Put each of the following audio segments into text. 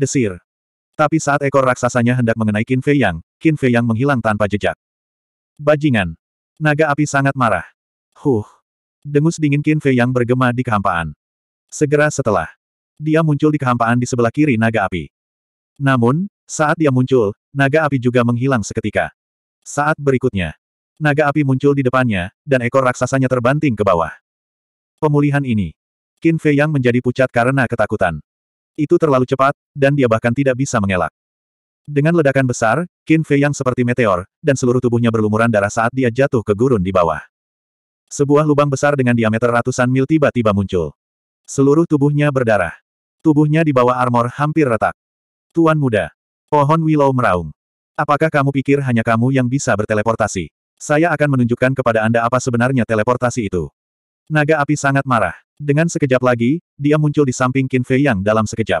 desir. Tapi saat ekor raksasanya hendak mengenai Qin Fei Yang, Qin Fei Yang menghilang tanpa jejak. Bajingan. Naga api sangat marah. Huh. Dengus dingin Qin Fei Yang bergema di kehampaan. Segera setelah, dia muncul di kehampaan di sebelah kiri naga api. Namun, saat dia muncul, naga api juga menghilang seketika. Saat berikutnya, naga api muncul di depannya, dan ekor raksasanya terbanting ke bawah. Pemulihan ini, Qin Fei Yang menjadi pucat karena ketakutan. Itu terlalu cepat, dan dia bahkan tidak bisa mengelak. Dengan ledakan besar, Qin Fei yang seperti meteor, dan seluruh tubuhnya berlumuran darah saat dia jatuh ke gurun di bawah. Sebuah lubang besar dengan diameter ratusan mil tiba-tiba muncul. Seluruh tubuhnya berdarah. Tubuhnya di bawah armor hampir retak. Tuan muda. Pohon Willow meraung. Apakah kamu pikir hanya kamu yang bisa berteleportasi? Saya akan menunjukkan kepada Anda apa sebenarnya teleportasi itu. Naga api sangat marah. Dengan sekejap lagi, dia muncul di samping Qin Fei Yang dalam sekejap.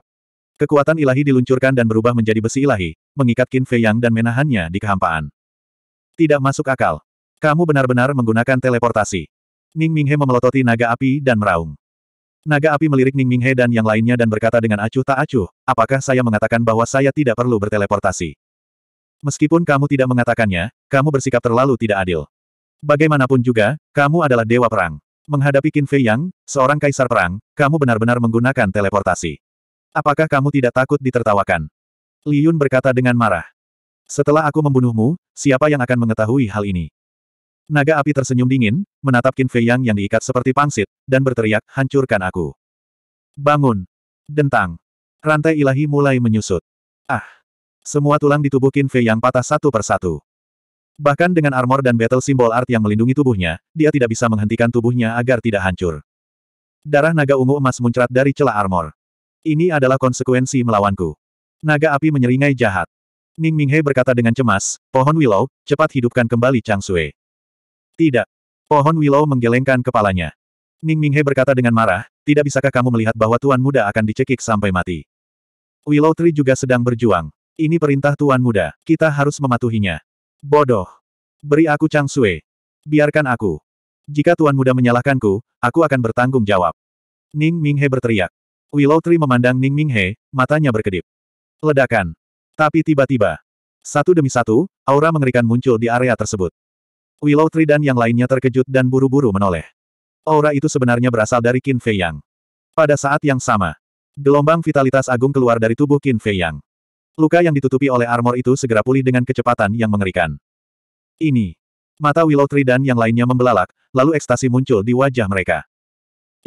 Kekuatan ilahi diluncurkan dan berubah menjadi besi ilahi, mengikat Qin Fei Yang dan menahannya di kehampaan. Tidak masuk akal. Kamu benar-benar menggunakan teleportasi. Ning Minghe memelototi naga api dan meraung. Naga api melirik Ning Minghe dan yang lainnya dan berkata dengan acuh tak acuh, apakah saya mengatakan bahwa saya tidak perlu berteleportasi? Meskipun kamu tidak mengatakannya, kamu bersikap terlalu tidak adil. Bagaimanapun juga, kamu adalah dewa perang menghadapi Qin Fei Yang, seorang kaisar perang, kamu benar-benar menggunakan teleportasi. Apakah kamu tidak takut ditertawakan? Li Yun berkata dengan marah. Setelah aku membunuhmu, siapa yang akan mengetahui hal ini? Naga api tersenyum dingin, menatap Qin Fei Yang yang diikat seperti pangsit, dan berteriak, hancurkan aku. Bangun! Dentang! Rantai ilahi mulai menyusut. Ah! Semua tulang di tubuh Qin Fei Yang patah satu persatu. Bahkan dengan armor dan battle symbol art yang melindungi tubuhnya, dia tidak bisa menghentikan tubuhnya agar tidak hancur. Darah naga ungu emas muncrat dari celah armor. Ini adalah konsekuensi melawanku. Naga api menyeringai jahat. Ning Minghe berkata dengan cemas, pohon willow, cepat hidupkan kembali Chang Sui. Tidak. Pohon willow menggelengkan kepalanya. Ning Minghe berkata dengan marah, tidak bisakah kamu melihat bahwa tuan muda akan dicekik sampai mati. Willow Tree juga sedang berjuang. Ini perintah tuan muda, kita harus mematuhinya. Bodoh. Beri aku Chang Sui. Biarkan aku. Jika Tuan Muda menyalahkanku, aku akan bertanggung jawab. Ning Minghe berteriak. Willow Tree memandang Ning Minghe, matanya berkedip. Ledakan. Tapi tiba-tiba. Satu demi satu, aura mengerikan muncul di area tersebut. Willow Tree dan yang lainnya terkejut dan buru-buru menoleh. Aura itu sebenarnya berasal dari Qin Fei Yang. Pada saat yang sama, gelombang vitalitas agung keluar dari tubuh Qin Fei Yang. Luka yang ditutupi oleh armor itu segera pulih dengan kecepatan yang mengerikan. Ini. Mata Willow Tree dan yang lainnya membelalak, lalu ekstasi muncul di wajah mereka.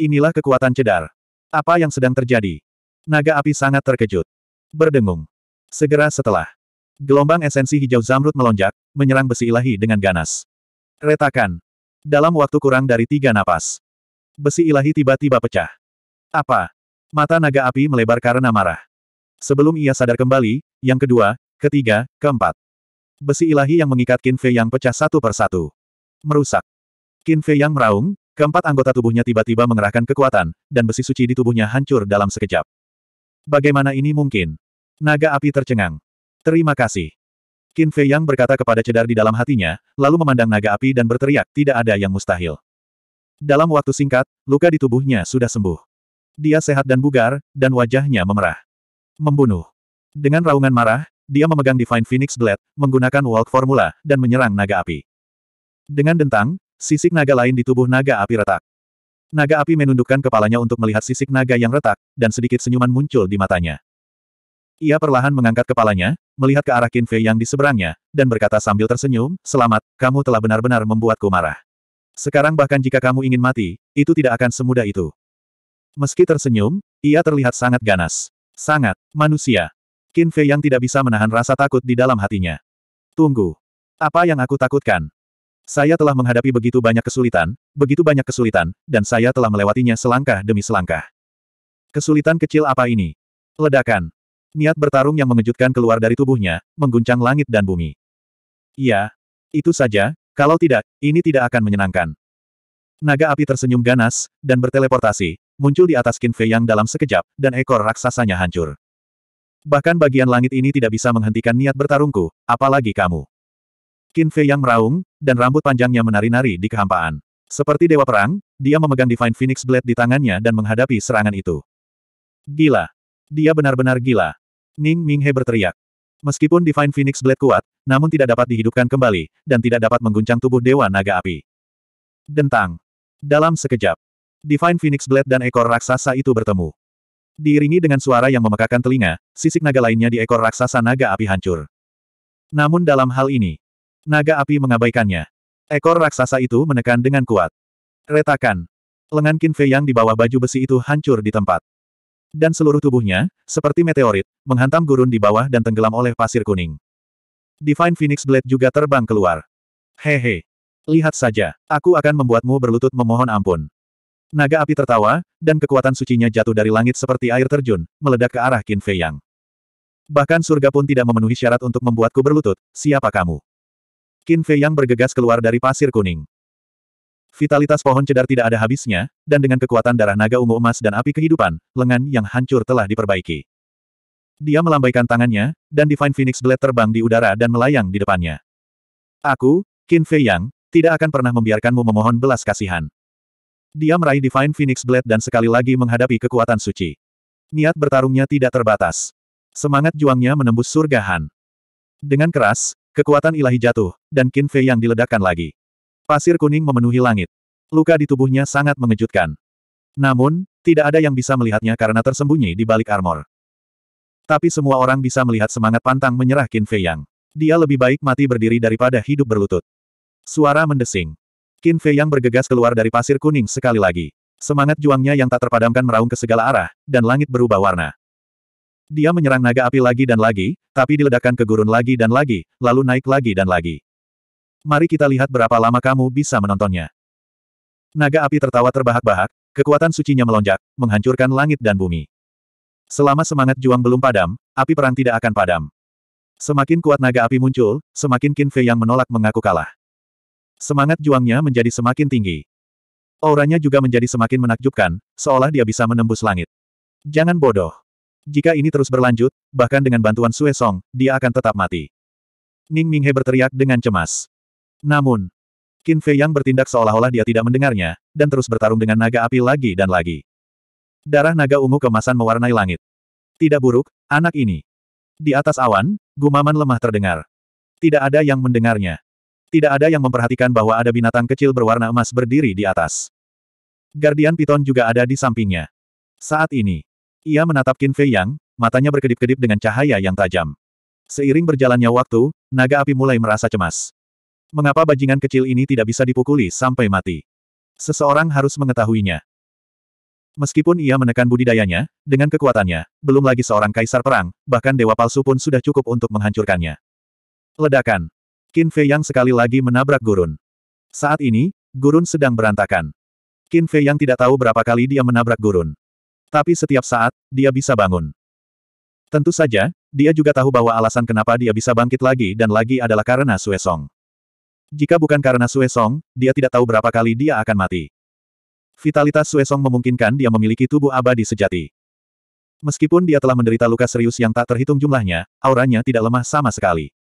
Inilah kekuatan cedar. Apa yang sedang terjadi? Naga api sangat terkejut. Berdengung. Segera setelah. Gelombang esensi hijau zamrud melonjak, menyerang besi ilahi dengan ganas. Retakan. Dalam waktu kurang dari tiga napas. Besi ilahi tiba-tiba pecah. Apa? Mata naga api melebar karena marah. Sebelum ia sadar kembali, yang kedua, ketiga, keempat. Besi ilahi yang mengikat Qin Fei yang pecah satu persatu. Merusak. Qin Fei yang meraung, keempat anggota tubuhnya tiba-tiba mengerahkan kekuatan, dan besi suci di tubuhnya hancur dalam sekejap. Bagaimana ini mungkin? Naga api tercengang. Terima kasih. Qin Fei yang berkata kepada cedar di dalam hatinya, lalu memandang naga api dan berteriak, tidak ada yang mustahil. Dalam waktu singkat, luka di tubuhnya sudah sembuh. Dia sehat dan bugar, dan wajahnya memerah. Membunuh. Dengan raungan marah, dia memegang Divine Phoenix Blade, menggunakan World Formula, dan menyerang naga api. Dengan dentang, sisik naga lain di tubuh naga api retak. Naga api menundukkan kepalanya untuk melihat sisik naga yang retak, dan sedikit senyuman muncul di matanya. Ia perlahan mengangkat kepalanya, melihat ke arah Qin Fei yang di seberangnya, dan berkata sambil tersenyum, Selamat, kamu telah benar-benar membuatku marah. Sekarang bahkan jika kamu ingin mati, itu tidak akan semudah itu. Meski tersenyum, ia terlihat sangat ganas. Sangat, manusia. Qin Fei yang tidak bisa menahan rasa takut di dalam hatinya. Tunggu. Apa yang aku takutkan? Saya telah menghadapi begitu banyak kesulitan, begitu banyak kesulitan, dan saya telah melewatinya selangkah demi selangkah. Kesulitan kecil apa ini? Ledakan. Niat bertarung yang mengejutkan keluar dari tubuhnya, mengguncang langit dan bumi. Iya, itu saja, kalau tidak, ini tidak akan menyenangkan. Naga api tersenyum ganas, dan berteleportasi, muncul di atas Qin Fei Yang dalam sekejap, dan ekor raksasanya hancur. Bahkan bagian langit ini tidak bisa menghentikan niat bertarungku, apalagi kamu. Qin Fei Yang meraung, dan rambut panjangnya menari-nari di kehampaan. Seperti dewa perang, dia memegang Divine Phoenix Blade di tangannya dan menghadapi serangan itu. Gila. Dia benar-benar gila. Ning Ming He berteriak. Meskipun Divine Phoenix Blade kuat, namun tidak dapat dihidupkan kembali, dan tidak dapat mengguncang tubuh Dewa Naga Api. Dentang. Dalam sekejap, Divine Phoenix Blade dan ekor raksasa itu bertemu. Diiringi dengan suara yang memekakan telinga, sisik naga lainnya di ekor raksasa naga api hancur. Namun dalam hal ini, naga api mengabaikannya. Ekor raksasa itu menekan dengan kuat. Retakan. Lengan Qin Fei yang di bawah baju besi itu hancur di tempat. Dan seluruh tubuhnya, seperti meteorit, menghantam gurun di bawah dan tenggelam oleh pasir kuning. Divine Phoenix Blade juga terbang keluar. Hehe. Lihat saja, aku akan membuatmu berlutut memohon ampun. Naga api tertawa, dan kekuatan sucinya jatuh dari langit seperti air terjun, meledak ke arah Qin Fei Yang. Bahkan surga pun tidak memenuhi syarat untuk membuatku berlutut, siapa kamu? Qin Fei Yang bergegas keluar dari pasir kuning. Vitalitas pohon cedar tidak ada habisnya, dan dengan kekuatan darah naga ungu emas dan api kehidupan, lengan yang hancur telah diperbaiki. Dia melambaikan tangannya, dan Divine Phoenix Blade terbang di udara dan melayang di depannya. Aku, Qin Fei Yang, tidak akan pernah membiarkanmu memohon belas kasihan. Dia meraih Divine Phoenix Blade dan sekali lagi menghadapi kekuatan suci. Niat bertarungnya tidak terbatas. Semangat juangnya menembus surga Han. Dengan keras, kekuatan ilahi jatuh, dan Qin Fei yang diledakkan lagi. Pasir kuning memenuhi langit. Luka di tubuhnya sangat mengejutkan. Namun, tidak ada yang bisa melihatnya karena tersembunyi di balik armor. Tapi semua orang bisa melihat semangat pantang menyerah Qin Fei Yang. Dia lebih baik mati berdiri daripada hidup berlutut. Suara mendesing. Qin Fei yang bergegas keluar dari pasir kuning sekali lagi. Semangat juangnya yang tak terpadamkan meraung ke segala arah, dan langit berubah warna. Dia menyerang naga api lagi dan lagi, tapi diledakkan ke gurun lagi dan lagi, lalu naik lagi dan lagi. Mari kita lihat berapa lama kamu bisa menontonnya. Naga api tertawa terbahak-bahak, kekuatan sucinya melonjak, menghancurkan langit dan bumi. Selama semangat juang belum padam, api perang tidak akan padam. Semakin kuat naga api muncul, semakin Qin Fei yang menolak mengaku kalah. Semangat juangnya menjadi semakin tinggi. Auranya juga menjadi semakin menakjubkan, seolah dia bisa menembus langit. Jangan bodoh. Jika ini terus berlanjut, bahkan dengan bantuan Sue Song, dia akan tetap mati. Ning Minghe berteriak dengan cemas. Namun, Qin Fei Yang bertindak seolah-olah dia tidak mendengarnya, dan terus bertarung dengan naga api lagi dan lagi. Darah naga ungu kemasan mewarnai langit. Tidak buruk, anak ini. Di atas awan, gumaman lemah terdengar. Tidak ada yang mendengarnya. Tidak ada yang memperhatikan bahwa ada binatang kecil berwarna emas berdiri di atas. Guardian Piton juga ada di sampingnya. Saat ini, ia menatap Qin Fei Yang, matanya berkedip-kedip dengan cahaya yang tajam. Seiring berjalannya waktu, naga api mulai merasa cemas. Mengapa bajingan kecil ini tidak bisa dipukuli sampai mati? Seseorang harus mengetahuinya. Meskipun ia menekan budidayanya, dengan kekuatannya, belum lagi seorang kaisar perang, bahkan dewa palsu pun sudah cukup untuk menghancurkannya. Ledakan. Qin Fei Yang sekali lagi menabrak gurun. Saat ini, gurun sedang berantakan. Qin Fei Yang tidak tahu berapa kali dia menabrak gurun. Tapi setiap saat, dia bisa bangun. Tentu saja, dia juga tahu bahwa alasan kenapa dia bisa bangkit lagi dan lagi adalah karena Sue Song. Jika bukan karena Sue Song, dia tidak tahu berapa kali dia akan mati. Vitalitas Sue Song memungkinkan dia memiliki tubuh abadi sejati. Meskipun dia telah menderita luka serius yang tak terhitung jumlahnya, auranya tidak lemah sama sekali.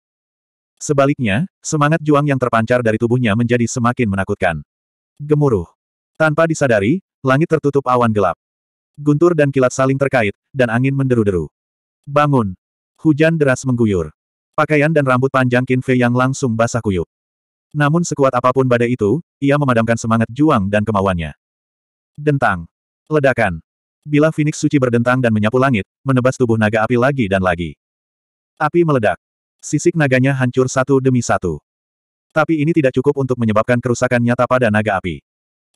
Sebaliknya, semangat juang yang terpancar dari tubuhnya menjadi semakin menakutkan. Gemuruh. Tanpa disadari, langit tertutup awan gelap. Guntur dan kilat saling terkait, dan angin menderu-deru. Bangun. Hujan deras mengguyur. Pakaian dan rambut panjang Qin Fei yang langsung basah kuyup. Namun sekuat apapun badai itu, ia memadamkan semangat juang dan kemauannya. Dentang. Ledakan. Bila Phoenix Suci berdentang dan menyapu langit, menebas tubuh naga api lagi dan lagi. Api meledak. Sisik naganya hancur satu demi satu. Tapi ini tidak cukup untuk menyebabkan kerusakan nyata pada naga api.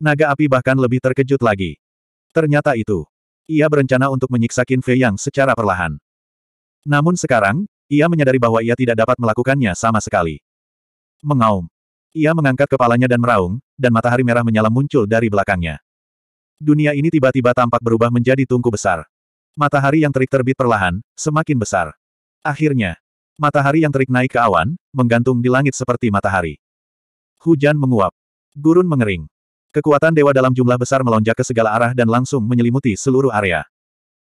Naga api bahkan lebih terkejut lagi. Ternyata itu. Ia berencana untuk menyiksa Qin Fei Yang secara perlahan. Namun sekarang, ia menyadari bahwa ia tidak dapat melakukannya sama sekali. Mengaum. Ia mengangkat kepalanya dan meraung, dan matahari merah menyala muncul dari belakangnya. Dunia ini tiba-tiba tampak berubah menjadi tungku besar. Matahari yang terik terbit perlahan, semakin besar. Akhirnya, Matahari yang terik naik ke awan, menggantung di langit seperti matahari. Hujan menguap. Gurun mengering. Kekuatan dewa dalam jumlah besar melonjak ke segala arah dan langsung menyelimuti seluruh area.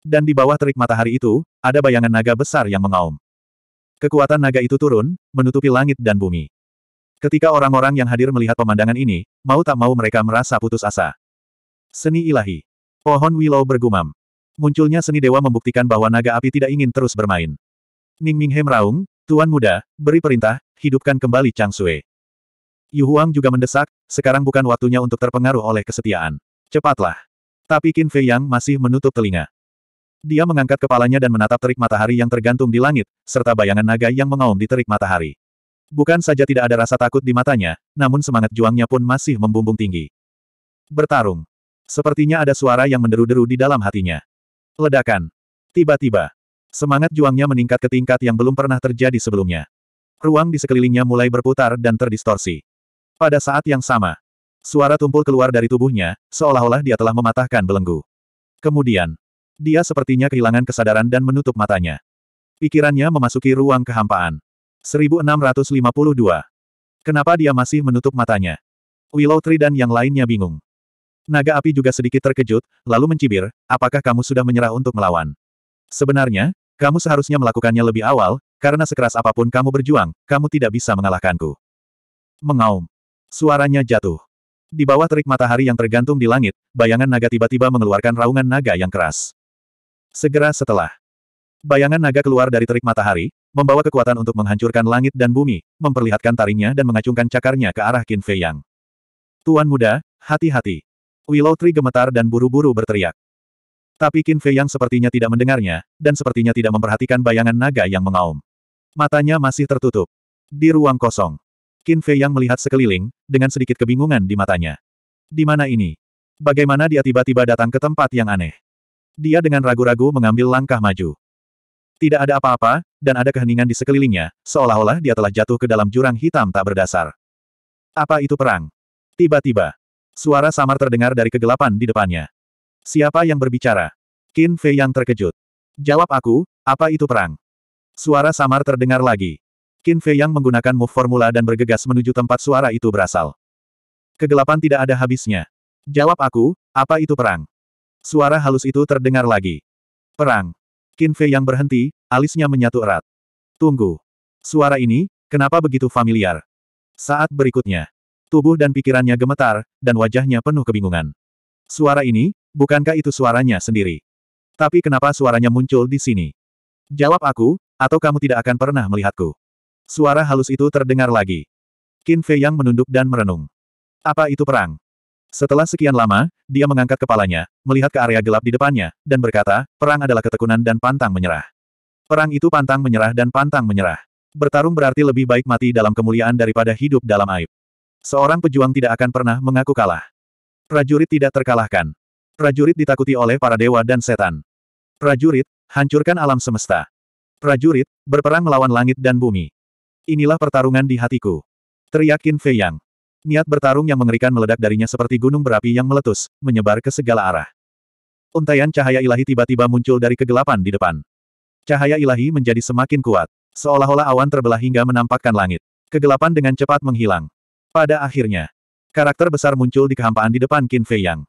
Dan di bawah terik matahari itu, ada bayangan naga besar yang mengaum. Kekuatan naga itu turun, menutupi langit dan bumi. Ketika orang-orang yang hadir melihat pemandangan ini, mau tak mau mereka merasa putus asa. Seni ilahi. Pohon Willow bergumam. Munculnya seni dewa membuktikan bahwa naga api tidak ingin terus bermain. Ning Hem raung, Tuan Muda, beri perintah, hidupkan kembali Chang Sui. Yu Huang juga mendesak, sekarang bukan waktunya untuk terpengaruh oleh kesetiaan. Cepatlah. Tapi Qin Fei Yang masih menutup telinga. Dia mengangkat kepalanya dan menatap terik matahari yang tergantung di langit, serta bayangan naga yang mengaum di terik matahari. Bukan saja tidak ada rasa takut di matanya, namun semangat juangnya pun masih membumbung tinggi. Bertarung. Sepertinya ada suara yang menderu-deru di dalam hatinya. Ledakan. Tiba-tiba, Semangat juangnya meningkat ke tingkat yang belum pernah terjadi sebelumnya. Ruang di sekelilingnya mulai berputar dan terdistorsi. Pada saat yang sama, suara tumpul keluar dari tubuhnya, seolah-olah dia telah mematahkan belenggu. Kemudian, dia sepertinya kehilangan kesadaran dan menutup matanya. Pikirannya memasuki ruang kehampaan. 1652. Kenapa dia masih menutup matanya? Willow Tree dan yang lainnya bingung. Naga api juga sedikit terkejut, lalu mencibir, apakah kamu sudah menyerah untuk melawan? Sebenarnya, kamu seharusnya melakukannya lebih awal, karena sekeras apapun kamu berjuang, kamu tidak bisa mengalahkanku. Mengaum. Suaranya jatuh. Di bawah terik matahari yang tergantung di langit, bayangan naga tiba-tiba mengeluarkan raungan naga yang keras. Segera setelah. Bayangan naga keluar dari terik matahari, membawa kekuatan untuk menghancurkan langit dan bumi, memperlihatkan taringnya dan mengacungkan cakarnya ke arah Qin Fei Yang. Tuan muda, hati-hati. Willow Tree gemetar dan buru-buru berteriak. Tapi Qin Fei yang sepertinya tidak mendengarnya, dan sepertinya tidak memperhatikan bayangan naga yang mengaum. Matanya masih tertutup. Di ruang kosong. Qin Fei yang melihat sekeliling, dengan sedikit kebingungan di matanya. Di mana ini? Bagaimana dia tiba-tiba datang ke tempat yang aneh? Dia dengan ragu-ragu mengambil langkah maju. Tidak ada apa-apa, dan ada keheningan di sekelilingnya, seolah-olah dia telah jatuh ke dalam jurang hitam tak berdasar. Apa itu perang? Tiba-tiba, suara samar terdengar dari kegelapan di depannya. Siapa yang berbicara? Qin Fei yang terkejut. Jawab aku, apa itu perang? Suara samar terdengar lagi. Qin Fei yang menggunakan move formula dan bergegas menuju tempat suara itu berasal. Kegelapan tidak ada habisnya. Jawab aku, apa itu perang? Suara halus itu terdengar lagi. Perang. Qin Fei yang berhenti, alisnya menyatu erat. Tunggu. Suara ini, kenapa begitu familiar? Saat berikutnya. Tubuh dan pikirannya gemetar, dan wajahnya penuh kebingungan. Suara ini, bukankah itu suaranya sendiri? Tapi kenapa suaranya muncul di sini? Jawab aku, atau kamu tidak akan pernah melihatku. Suara halus itu terdengar lagi. Qin Fei yang menunduk dan merenung. Apa itu perang? Setelah sekian lama, dia mengangkat kepalanya, melihat ke area gelap di depannya, dan berkata, perang adalah ketekunan dan pantang menyerah. Perang itu pantang menyerah dan pantang menyerah. Bertarung berarti lebih baik mati dalam kemuliaan daripada hidup dalam aib. Seorang pejuang tidak akan pernah mengaku kalah. Prajurit tidak terkalahkan. Prajurit ditakuti oleh para dewa dan setan. Prajurit, hancurkan alam semesta. Prajurit, berperang melawan langit dan bumi. Inilah pertarungan di hatiku. Teriak Qin Fei Yang. Niat bertarung yang mengerikan meledak darinya seperti gunung berapi yang meletus, menyebar ke segala arah. Untaian cahaya ilahi tiba-tiba muncul dari kegelapan di depan. Cahaya ilahi menjadi semakin kuat. Seolah-olah awan terbelah hingga menampakkan langit. Kegelapan dengan cepat menghilang. Pada akhirnya, karakter besar muncul di kehampaan di depan Qin Fei Yang.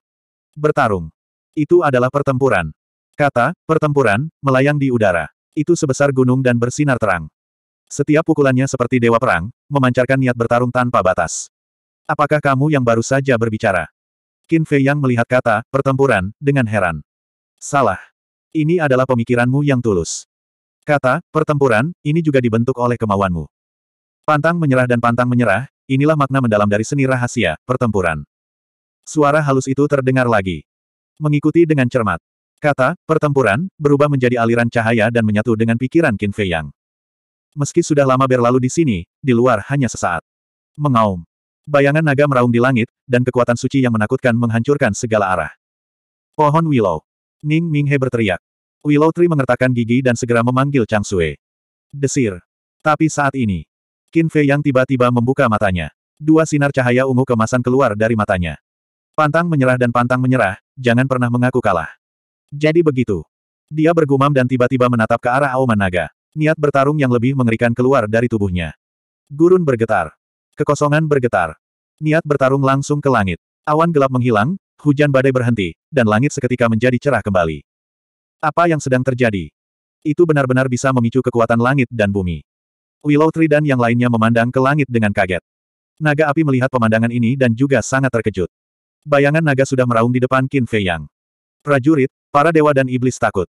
Bertarung. Itu adalah pertempuran. Kata, pertempuran, melayang di udara. Itu sebesar gunung dan bersinar terang. Setiap pukulannya seperti dewa perang, memancarkan niat bertarung tanpa batas. Apakah kamu yang baru saja berbicara? Qin Fei Yang melihat kata, pertempuran, dengan heran. Salah. Ini adalah pemikiranmu yang tulus. Kata, pertempuran, ini juga dibentuk oleh kemauanmu. Pantang menyerah dan pantang menyerah, inilah makna mendalam dari seni rahasia, pertempuran. Suara halus itu terdengar lagi. Mengikuti dengan cermat. Kata, pertempuran, berubah menjadi aliran cahaya dan menyatu dengan pikiran Qin Fei Yang. Meski sudah lama berlalu di sini, di luar hanya sesaat. Mengaum. Bayangan naga meraung di langit, dan kekuatan suci yang menakutkan menghancurkan segala arah. Pohon Willow. Ning Minghe berteriak. Willow Tree mengertakkan gigi dan segera memanggil Chang Sue. Desir. Tapi saat ini, Qin Fei yang tiba-tiba membuka matanya. Dua sinar cahaya ungu kemasan keluar dari matanya. Pantang menyerah dan pantang menyerah, jangan pernah mengaku kalah. Jadi begitu. Dia bergumam dan tiba-tiba menatap ke arah Auman Naga. Niat bertarung yang lebih mengerikan keluar dari tubuhnya. Gurun bergetar. Kekosongan bergetar. Niat bertarung langsung ke langit. Awan gelap menghilang, hujan badai berhenti, dan langit seketika menjadi cerah kembali. Apa yang sedang terjadi? Itu benar-benar bisa memicu kekuatan langit dan bumi. Willow Tree dan yang lainnya memandang ke langit dengan kaget. Naga api melihat pemandangan ini dan juga sangat terkejut. Bayangan naga sudah meraung di depan Qin Fei Yang. Prajurit, para dewa dan iblis takut.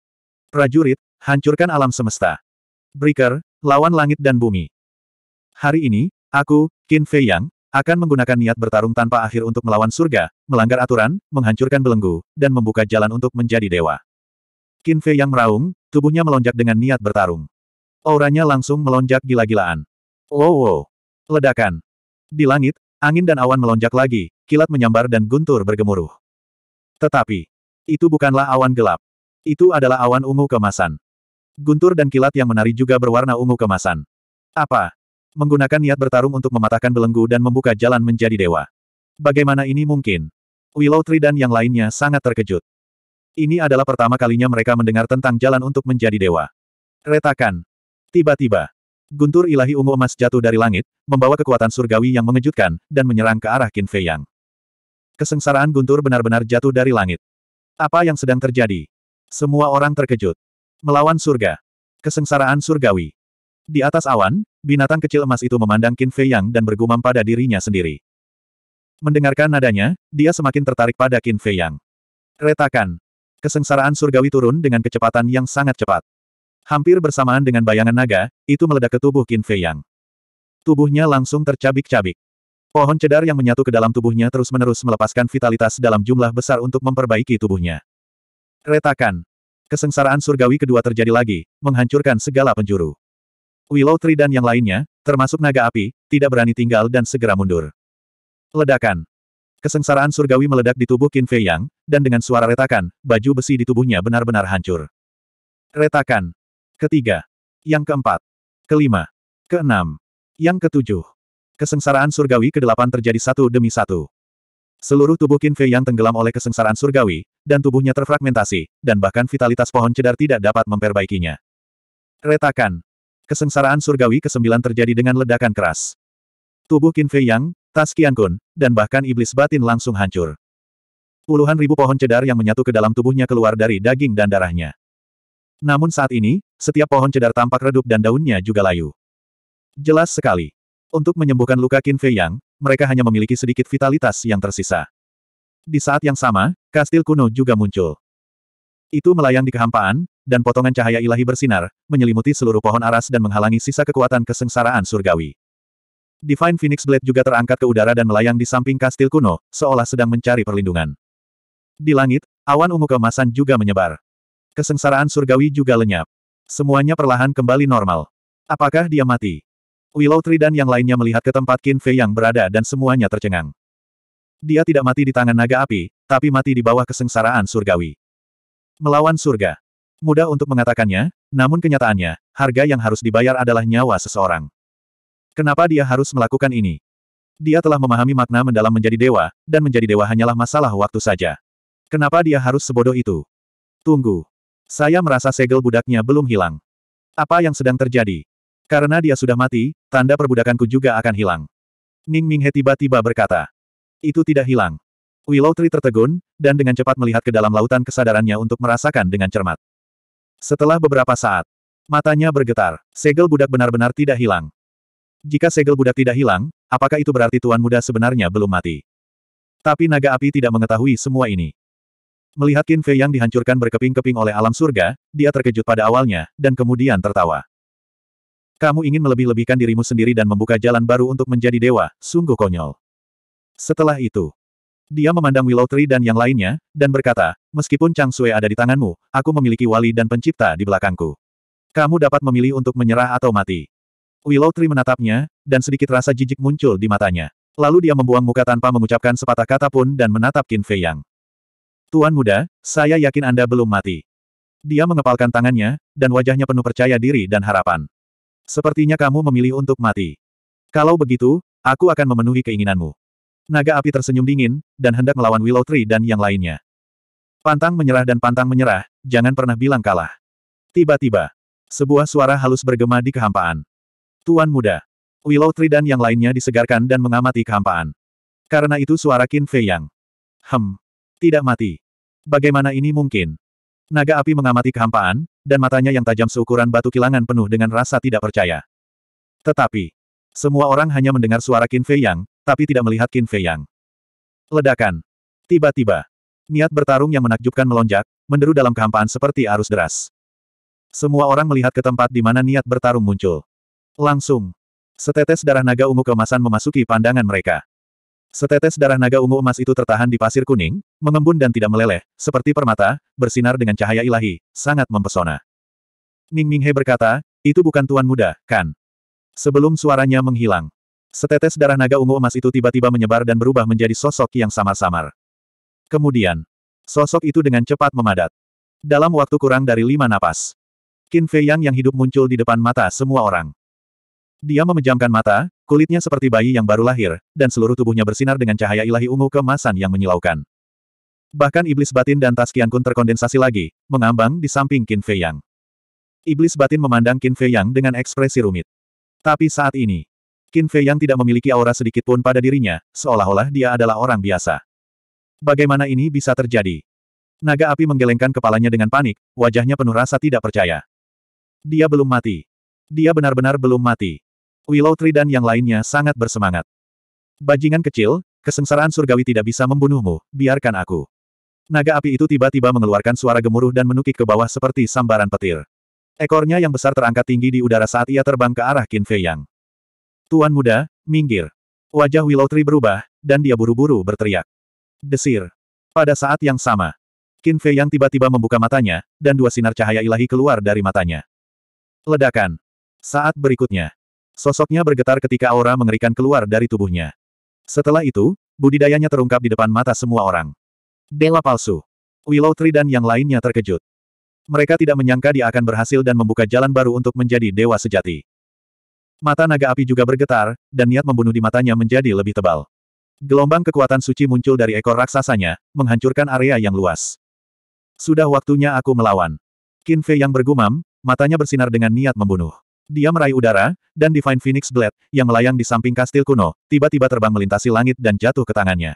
Prajurit, hancurkan alam semesta. Breaker, lawan langit dan bumi. Hari ini, aku, Qin Fei Yang, akan menggunakan niat bertarung tanpa akhir untuk melawan surga, melanggar aturan, menghancurkan belenggu, dan membuka jalan untuk menjadi dewa. Qin Fei yang meraung, tubuhnya melonjak dengan niat bertarung. Auranya langsung melonjak gila-gilaan. Wow, oh, wow. Oh. Ledakan. Di langit, angin dan awan melonjak lagi, kilat menyambar dan guntur bergemuruh. Tetapi, itu bukanlah awan gelap. Itu adalah awan ungu kemasan. Guntur dan kilat yang menari juga berwarna ungu kemasan. Apa? Menggunakan niat bertarung untuk mematahkan belenggu dan membuka jalan menjadi dewa. Bagaimana ini mungkin? Willow Tree dan yang lainnya sangat terkejut. Ini adalah pertama kalinya mereka mendengar tentang jalan untuk menjadi dewa. Retakan. Tiba-tiba, guntur ilahi ungu emas jatuh dari langit, membawa kekuatan surgawi yang mengejutkan, dan menyerang ke arah Qin Fei Yang. Kesengsaraan guntur benar-benar jatuh dari langit. Apa yang sedang terjadi? Semua orang terkejut. Melawan surga. Kesengsaraan surgawi. Di atas awan, binatang kecil emas itu memandang Qin Fei Yang dan bergumam pada dirinya sendiri. Mendengarkan nadanya, dia semakin tertarik pada Qin Fei Yang. Retakan. Kesengsaraan surgawi turun dengan kecepatan yang sangat cepat. Hampir bersamaan dengan bayangan naga, itu meledak ke tubuh Qin Fei Yang. Tubuhnya langsung tercabik-cabik. Pohon cedar yang menyatu ke dalam tubuhnya terus-menerus melepaskan vitalitas dalam jumlah besar untuk memperbaiki tubuhnya. Retakan. Kesengsaraan surgawi kedua terjadi lagi, menghancurkan segala penjuru. Willow Tree dan yang lainnya, termasuk naga api, tidak berani tinggal dan segera mundur. Ledakan. Kesengsaraan surgawi meledak di tubuh Qin Fei Yang, dan dengan suara retakan, baju besi di tubuhnya benar-benar hancur. Retakan. Ketiga. Yang keempat. Kelima. Keenam. Yang ketujuh. Kesengsaraan surgawi ke-8 terjadi satu demi satu. Seluruh tubuh Qin Fei yang tenggelam oleh kesengsaraan surgawi, dan tubuhnya terfragmentasi, dan bahkan vitalitas pohon cedar tidak dapat memperbaikinya. Retakan. Kesengsaraan surgawi ke-9 terjadi dengan ledakan keras. Tubuh Qin Fei Yang, Tas Qian Kun, dan bahkan iblis batin langsung hancur. Puluhan ribu pohon cedar yang menyatu ke dalam tubuhnya keluar dari daging dan darahnya. Namun saat ini, setiap pohon cedar tampak redup dan daunnya juga layu. Jelas sekali. Untuk menyembuhkan luka Qin Fei Yang, mereka hanya memiliki sedikit vitalitas yang tersisa. Di saat yang sama, kastil kuno juga muncul. Itu melayang di kehampaan, dan potongan cahaya ilahi bersinar, menyelimuti seluruh pohon aras dan menghalangi sisa kekuatan kesengsaraan surgawi. Divine Phoenix Blade juga terangkat ke udara dan melayang di samping kastil kuno, seolah sedang mencari perlindungan. Di langit, awan ungu kemasan juga menyebar. Kesengsaraan surgawi juga lenyap. Semuanya perlahan kembali normal. Apakah dia mati? Willow Tree dan yang lainnya melihat ke tempat Qin Fei yang berada dan semuanya tercengang. Dia tidak mati di tangan naga api, tapi mati di bawah kesengsaraan surgawi. Melawan surga. Mudah untuk mengatakannya, namun kenyataannya, harga yang harus dibayar adalah nyawa seseorang. Kenapa dia harus melakukan ini? Dia telah memahami makna mendalam menjadi dewa, dan menjadi dewa hanyalah masalah waktu saja. Kenapa dia harus sebodoh itu? Tunggu. Saya merasa segel budaknya belum hilang. Apa yang sedang terjadi? Karena dia sudah mati, tanda perbudakanku juga akan hilang. Ning Minghe tiba-tiba berkata. Itu tidak hilang. Willow Tree tertegun, dan dengan cepat melihat ke dalam lautan kesadarannya untuk merasakan dengan cermat. Setelah beberapa saat, matanya bergetar. Segel budak benar-benar tidak hilang. Jika segel budak tidak hilang, apakah itu berarti Tuan Muda sebenarnya belum mati? Tapi naga api tidak mengetahui semua ini. Melihat Qin Fei yang dihancurkan berkeping-keping oleh alam surga, dia terkejut pada awalnya, dan kemudian tertawa. Kamu ingin melebih-lebihkan dirimu sendiri dan membuka jalan baru untuk menjadi dewa, sungguh konyol. Setelah itu, dia memandang Willow Tree dan yang lainnya, dan berkata, meskipun Chang Sui ada di tanganmu, aku memiliki wali dan pencipta di belakangku. Kamu dapat memilih untuk menyerah atau mati. Willow Tree menatapnya, dan sedikit rasa jijik muncul di matanya. Lalu dia membuang muka tanpa mengucapkan sepatah kata pun dan menatap Qin Fei Yang. Tuan muda, saya yakin Anda belum mati. Dia mengepalkan tangannya, dan wajahnya penuh percaya diri dan harapan. Sepertinya kamu memilih untuk mati. Kalau begitu, aku akan memenuhi keinginanmu. Naga api tersenyum dingin, dan hendak melawan Willow Tree dan yang lainnya. Pantang menyerah dan pantang menyerah, jangan pernah bilang kalah. Tiba-tiba, sebuah suara halus bergema di kehampaan. Tuan muda. Willow Tree dan yang lainnya disegarkan dan mengamati kehampaan. Karena itu suara Qin Fei Yang. Hem. Tidak mati. Bagaimana ini mungkin? Naga api mengamati kehampaan, dan matanya yang tajam seukuran batu kilangan penuh dengan rasa tidak percaya. Tetapi, semua orang hanya mendengar suara Qin Fei Yang, tapi tidak melihat Qin Fei Yang. Ledakan. Tiba-tiba, niat bertarung yang menakjubkan melonjak, menderu dalam kehampaan seperti arus deras. Semua orang melihat ke tempat di mana niat bertarung muncul. Langsung, setetes darah naga ungu kemasan memasuki pandangan mereka. Setetes darah naga ungu emas itu tertahan di pasir kuning, mengembun dan tidak meleleh, seperti permata, bersinar dengan cahaya ilahi, sangat mempesona. Ning Minghe berkata, itu bukan tuan muda, kan? Sebelum suaranya menghilang. Setetes darah naga ungu emas itu tiba-tiba menyebar dan berubah menjadi sosok yang samar-samar. Kemudian, sosok itu dengan cepat memadat. Dalam waktu kurang dari lima napas, Qin Fei Yang yang hidup muncul di depan mata semua orang. Dia memejamkan mata, Kulitnya seperti bayi yang baru lahir, dan seluruh tubuhnya bersinar dengan cahaya ilahi ungu kemasan yang menyilaukan. Bahkan iblis batin dan tas kian Kun terkondensasi lagi, mengambang di samping Qin Fei Yang. Iblis batin memandang Qin Fei Yang dengan ekspresi rumit. Tapi saat ini, Qin Fei Yang tidak memiliki aura sedikitpun pada dirinya, seolah-olah dia adalah orang biasa. Bagaimana ini bisa terjadi? Naga api menggelengkan kepalanya dengan panik, wajahnya penuh rasa tidak percaya. Dia belum mati. Dia benar-benar belum mati. Willow Tree dan yang lainnya sangat bersemangat. Bajingan kecil, kesengsaraan surgawi tidak bisa membunuhmu, biarkan aku. Naga api itu tiba-tiba mengeluarkan suara gemuruh dan menukik ke bawah seperti sambaran petir. Ekornya yang besar terangkat tinggi di udara saat ia terbang ke arah Qin Fei Yang. Tuan muda, minggir. Wajah Willow Tree berubah, dan dia buru-buru berteriak. Desir. Pada saat yang sama, Qin Fei Yang tiba-tiba membuka matanya, dan dua sinar cahaya ilahi keluar dari matanya. Ledakan. Saat berikutnya, Sosoknya bergetar ketika aura mengerikan keluar dari tubuhnya. Setelah itu, budidayanya terungkap di depan mata semua orang. Dewa palsu. Willow Tree dan yang lainnya terkejut. Mereka tidak menyangka dia akan berhasil dan membuka jalan baru untuk menjadi dewa sejati. Mata naga api juga bergetar, dan niat membunuh di matanya menjadi lebih tebal. Gelombang kekuatan suci muncul dari ekor raksasanya, menghancurkan area yang luas. Sudah waktunya aku melawan. Kinfe yang bergumam, matanya bersinar dengan niat membunuh. Dia meraih udara, dan Divine Phoenix Blade, yang melayang di samping kastil kuno, tiba-tiba terbang melintasi langit dan jatuh ke tangannya.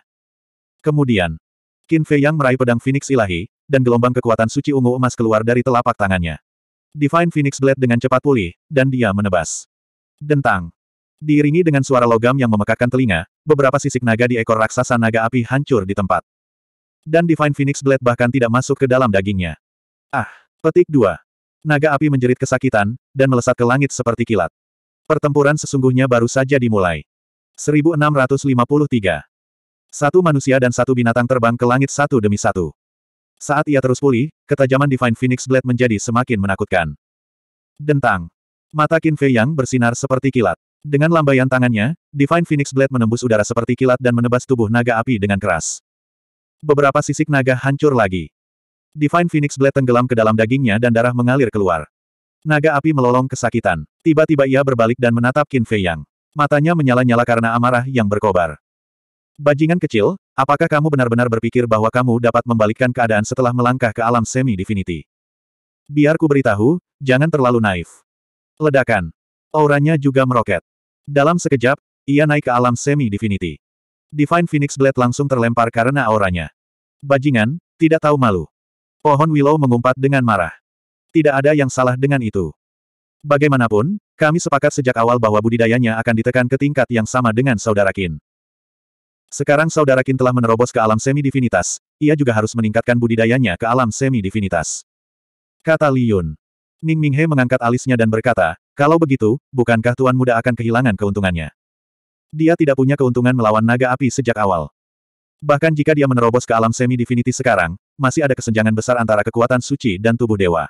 Kemudian, Qin Fei yang meraih pedang Phoenix Ilahi, dan gelombang kekuatan suci ungu emas keluar dari telapak tangannya. Divine Phoenix Blade dengan cepat pulih, dan dia menebas. Dentang. Diiringi dengan suara logam yang memekakkan telinga, beberapa sisik naga di ekor raksasa naga api hancur di tempat. Dan Divine Phoenix Blade bahkan tidak masuk ke dalam dagingnya. Ah, petik dua. Naga api menjerit kesakitan, dan melesat ke langit seperti kilat. Pertempuran sesungguhnya baru saja dimulai. 1653. Satu manusia dan satu binatang terbang ke langit satu demi satu. Saat ia terus pulih, ketajaman Divine Phoenix Blade menjadi semakin menakutkan. Dentang. Mata Qin Fei Yang bersinar seperti kilat. Dengan lambaian tangannya, Divine Phoenix Blade menembus udara seperti kilat dan menebas tubuh naga api dengan keras. Beberapa sisik naga hancur lagi. Divine Phoenix Blade tenggelam ke dalam dagingnya dan darah mengalir keluar. Naga api melolong kesakitan. Tiba-tiba ia berbalik dan menatap Qin Fei Yang. Matanya menyala-nyala karena amarah yang berkobar. Bajingan kecil, apakah kamu benar-benar berpikir bahwa kamu dapat membalikkan keadaan setelah melangkah ke alam semi-divinity? Biar ku beritahu, jangan terlalu naif. Ledakan. Auranya juga meroket. Dalam sekejap, ia naik ke alam semi-divinity. Divine Phoenix Blade langsung terlempar karena auranya. Bajingan, tidak tahu malu. Pohon Willow mengumpat dengan marah. Tidak ada yang salah dengan itu. Bagaimanapun, kami sepakat sejak awal bahwa budidayanya akan ditekan ke tingkat yang sama dengan Saudara Kin. Sekarang Saudara Kin telah menerobos ke alam semi-divinitas, ia juga harus meningkatkan budidayanya ke alam semi-divinitas. Kata Li Yun. Ning Minghe mengangkat alisnya dan berkata, kalau begitu, bukankah Tuan Muda akan kehilangan keuntungannya? Dia tidak punya keuntungan melawan naga api sejak awal. Bahkan jika dia menerobos ke alam semi-divinity sekarang, masih ada kesenjangan besar antara kekuatan suci dan tubuh dewa.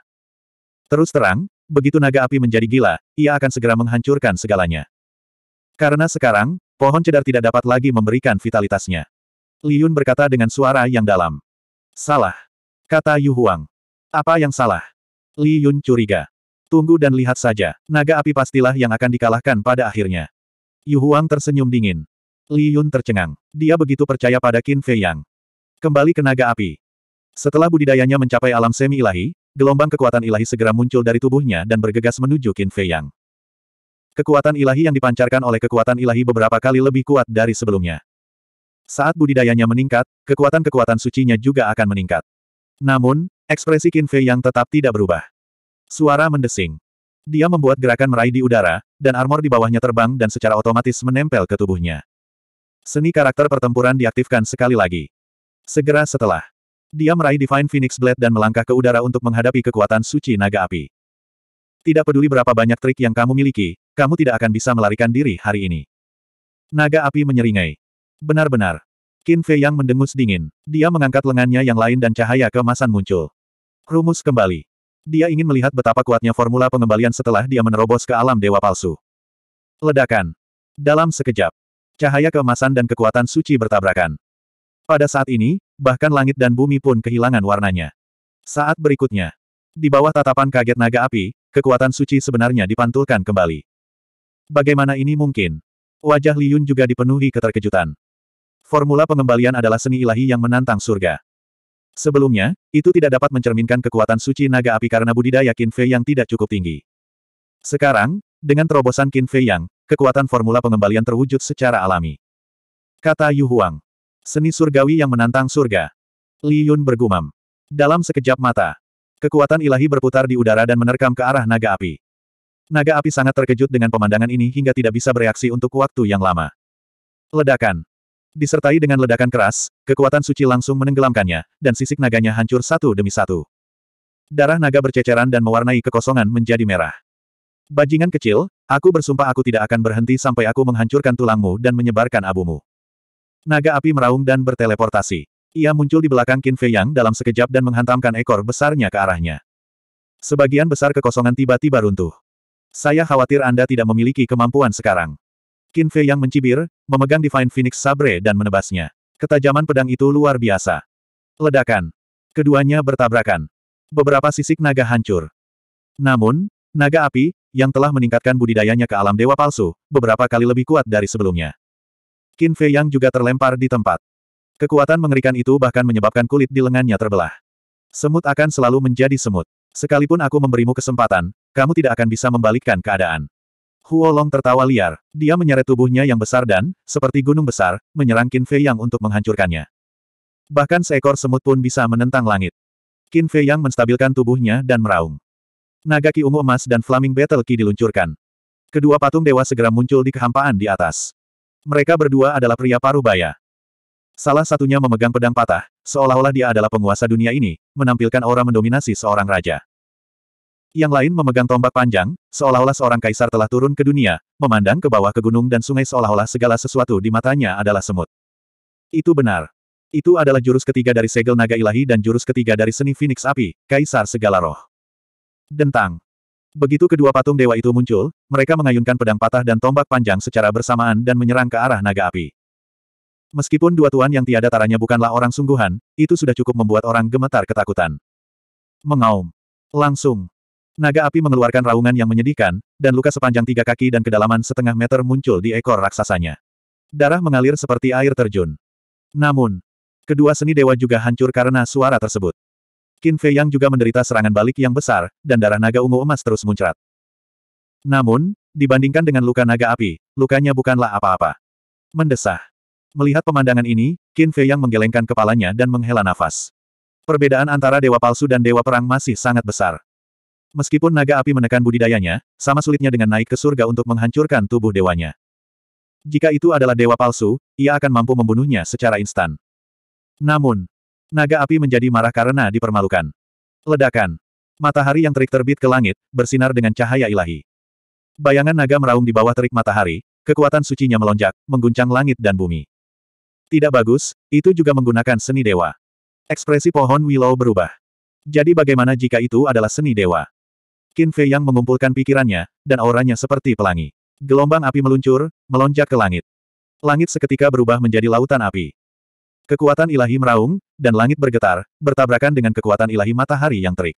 Terus terang, begitu naga api menjadi gila, ia akan segera menghancurkan segalanya. Karena sekarang, pohon cedar tidak dapat lagi memberikan vitalitasnya. Liun berkata dengan suara yang dalam. Salah. Kata Yu Huang. Apa yang salah? Li Yun curiga. Tunggu dan lihat saja, naga api pastilah yang akan dikalahkan pada akhirnya. Yu Huang tersenyum dingin. Li Yun tercengang. Dia begitu percaya pada Qin Fei Yang. Kembali ke naga api. Setelah budidayanya mencapai alam semi-ilahi, gelombang kekuatan ilahi segera muncul dari tubuhnya dan bergegas menuju Qin Fei Yang. Kekuatan ilahi yang dipancarkan oleh kekuatan ilahi beberapa kali lebih kuat dari sebelumnya. Saat budidayanya meningkat, kekuatan-kekuatan sucinya juga akan meningkat. Namun, ekspresi Qin Fei Yang tetap tidak berubah. Suara mendesing. Dia membuat gerakan meraih di udara, dan armor di bawahnya terbang dan secara otomatis menempel ke tubuhnya. Seni karakter pertempuran diaktifkan sekali lagi. Segera setelah, dia meraih Divine Phoenix Blade dan melangkah ke udara untuk menghadapi kekuatan suci naga api. Tidak peduli berapa banyak trik yang kamu miliki, kamu tidak akan bisa melarikan diri hari ini. Naga api menyeringai. Benar-benar. Qin Fei yang mendengus dingin. Dia mengangkat lengannya yang lain dan cahaya kemasan muncul. Rumus kembali. Dia ingin melihat betapa kuatnya formula pengembalian setelah dia menerobos ke alam dewa palsu. Ledakan. Dalam sekejap, Cahaya keemasan dan kekuatan suci bertabrakan. Pada saat ini, bahkan langit dan bumi pun kehilangan warnanya. Saat berikutnya, di bawah tatapan kaget naga api, kekuatan suci sebenarnya dipantulkan kembali. Bagaimana ini mungkin? Wajah Liyun juga dipenuhi keterkejutan. Formula pengembalian adalah seni ilahi yang menantang surga. Sebelumnya, itu tidak dapat mencerminkan kekuatan suci naga api karena budidaya Qin Fei yang tidak cukup tinggi. Sekarang, dengan terobosan Qin Fei yang, kekuatan formula pengembalian terwujud secara alami. Kata Yu Huang. Seni surgawi yang menantang surga. Li Yun bergumam. Dalam sekejap mata, kekuatan ilahi berputar di udara dan menerkam ke arah naga api. Naga api sangat terkejut dengan pemandangan ini hingga tidak bisa bereaksi untuk waktu yang lama. Ledakan. Disertai dengan ledakan keras, kekuatan suci langsung menenggelamkannya, dan sisik naganya hancur satu demi satu. Darah naga berceceran dan mewarnai kekosongan menjadi merah. Bajingan kecil, Aku bersumpah aku tidak akan berhenti sampai aku menghancurkan tulangmu dan menyebarkan abumu. Naga api meraung dan berteleportasi. Ia muncul di belakang Qin Fei Yang dalam sekejap dan menghantamkan ekor besarnya ke arahnya. Sebagian besar kekosongan tiba-tiba runtuh. Saya khawatir Anda tidak memiliki kemampuan sekarang. Qin Fei Yang mencibir, memegang Divine Phoenix Sabre dan menebasnya. Ketajaman pedang itu luar biasa. Ledakan. Keduanya bertabrakan. Beberapa sisik naga hancur. Namun, naga api, yang telah meningkatkan budidayanya ke alam dewa palsu, beberapa kali lebih kuat dari sebelumnya. Qin Fei Yang juga terlempar di tempat. Kekuatan mengerikan itu bahkan menyebabkan kulit di lengannya terbelah. Semut akan selalu menjadi semut. Sekalipun aku memberimu kesempatan, kamu tidak akan bisa membalikkan keadaan. Huolong tertawa liar. Dia menyeret tubuhnya yang besar dan, seperti gunung besar, menyerang Qin Fei Yang untuk menghancurkannya. Bahkan seekor semut pun bisa menentang langit. Qin Fei Yang menstabilkan tubuhnya dan meraung. Naga Ki ungu emas dan Flaming Battle Ki diluncurkan. Kedua patung dewa segera muncul di kehampaan di atas. Mereka berdua adalah pria paruh baya. Salah satunya memegang pedang patah, seolah-olah dia adalah penguasa dunia ini, menampilkan aura mendominasi seorang raja. Yang lain memegang tombak panjang, seolah-olah seorang kaisar telah turun ke dunia, memandang ke bawah ke gunung dan sungai seolah-olah segala sesuatu di matanya adalah semut. Itu benar. Itu adalah jurus ketiga dari segel naga ilahi dan jurus ketiga dari seni Phoenix api, kaisar segala roh. Dentang. Begitu kedua patung dewa itu muncul, mereka mengayunkan pedang patah dan tombak panjang secara bersamaan dan menyerang ke arah naga api. Meskipun dua tuan yang tiada taranya bukanlah orang sungguhan, itu sudah cukup membuat orang gemetar ketakutan. Mengaum. Langsung. Naga api mengeluarkan raungan yang menyedihkan, dan luka sepanjang tiga kaki dan kedalaman setengah meter muncul di ekor raksasanya. Darah mengalir seperti air terjun. Namun, kedua seni dewa juga hancur karena suara tersebut. Qin Fei Yang juga menderita serangan balik yang besar, dan darah naga ungu emas terus muncrat. Namun, dibandingkan dengan luka naga api, lukanya bukanlah apa-apa. Mendesah. Melihat pemandangan ini, Qin Fei Yang menggelengkan kepalanya dan menghela nafas. Perbedaan antara dewa palsu dan dewa perang masih sangat besar. Meskipun naga api menekan budidayanya, sama sulitnya dengan naik ke surga untuk menghancurkan tubuh dewanya. Jika itu adalah dewa palsu, ia akan mampu membunuhnya secara instan. Namun, Naga api menjadi marah karena dipermalukan. Ledakan. Matahari yang terik terbit ke langit, bersinar dengan cahaya ilahi. Bayangan naga meraung di bawah terik matahari, kekuatan sucinya melonjak, mengguncang langit dan bumi. Tidak bagus, itu juga menggunakan seni dewa. Ekspresi pohon Willow berubah. Jadi bagaimana jika itu adalah seni dewa? Qin Fei yang mengumpulkan pikirannya, dan auranya seperti pelangi. Gelombang api meluncur, melonjak ke langit. Langit seketika berubah menjadi lautan api. Kekuatan ilahi meraung, dan langit bergetar, bertabrakan dengan kekuatan ilahi matahari yang terik.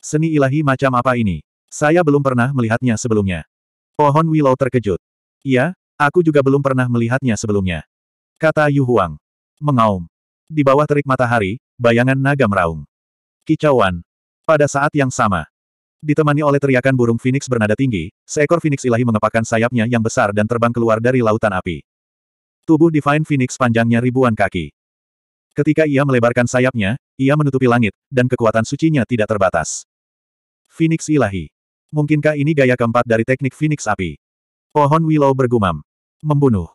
Seni ilahi macam apa ini? Saya belum pernah melihatnya sebelumnya. Pohon Willow terkejut. Iya, aku juga belum pernah melihatnya sebelumnya. Kata Yu Huang. Mengaum. Di bawah terik matahari, bayangan naga meraung. Kicauan. Pada saat yang sama. Ditemani oleh teriakan burung phoenix bernada tinggi, seekor phoenix ilahi mengepakkan sayapnya yang besar dan terbang keluar dari lautan api. Tubuh Divine Phoenix panjangnya ribuan kaki. Ketika ia melebarkan sayapnya, ia menutupi langit, dan kekuatan sucinya tidak terbatas. Phoenix ilahi. Mungkinkah ini gaya keempat dari teknik Phoenix api? Pohon Willow bergumam. Membunuh.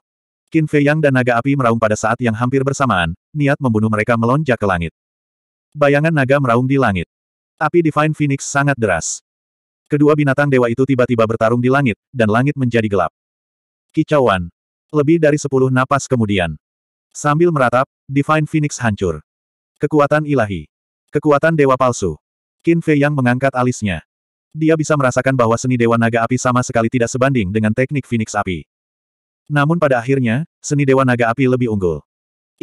Qin Fei Yang dan naga api meraung pada saat yang hampir bersamaan, niat membunuh mereka melonjak ke langit. Bayangan naga meraung di langit. Api Divine Phoenix sangat deras. Kedua binatang dewa itu tiba-tiba bertarung di langit, dan langit menjadi gelap. Kicauan. Lebih dari sepuluh napas kemudian. Sambil meratap, Divine Phoenix hancur. Kekuatan ilahi. Kekuatan dewa palsu. Qin Fei yang mengangkat alisnya. Dia bisa merasakan bahwa seni dewa naga api sama sekali tidak sebanding dengan teknik Phoenix api. Namun pada akhirnya, seni dewa naga api lebih unggul.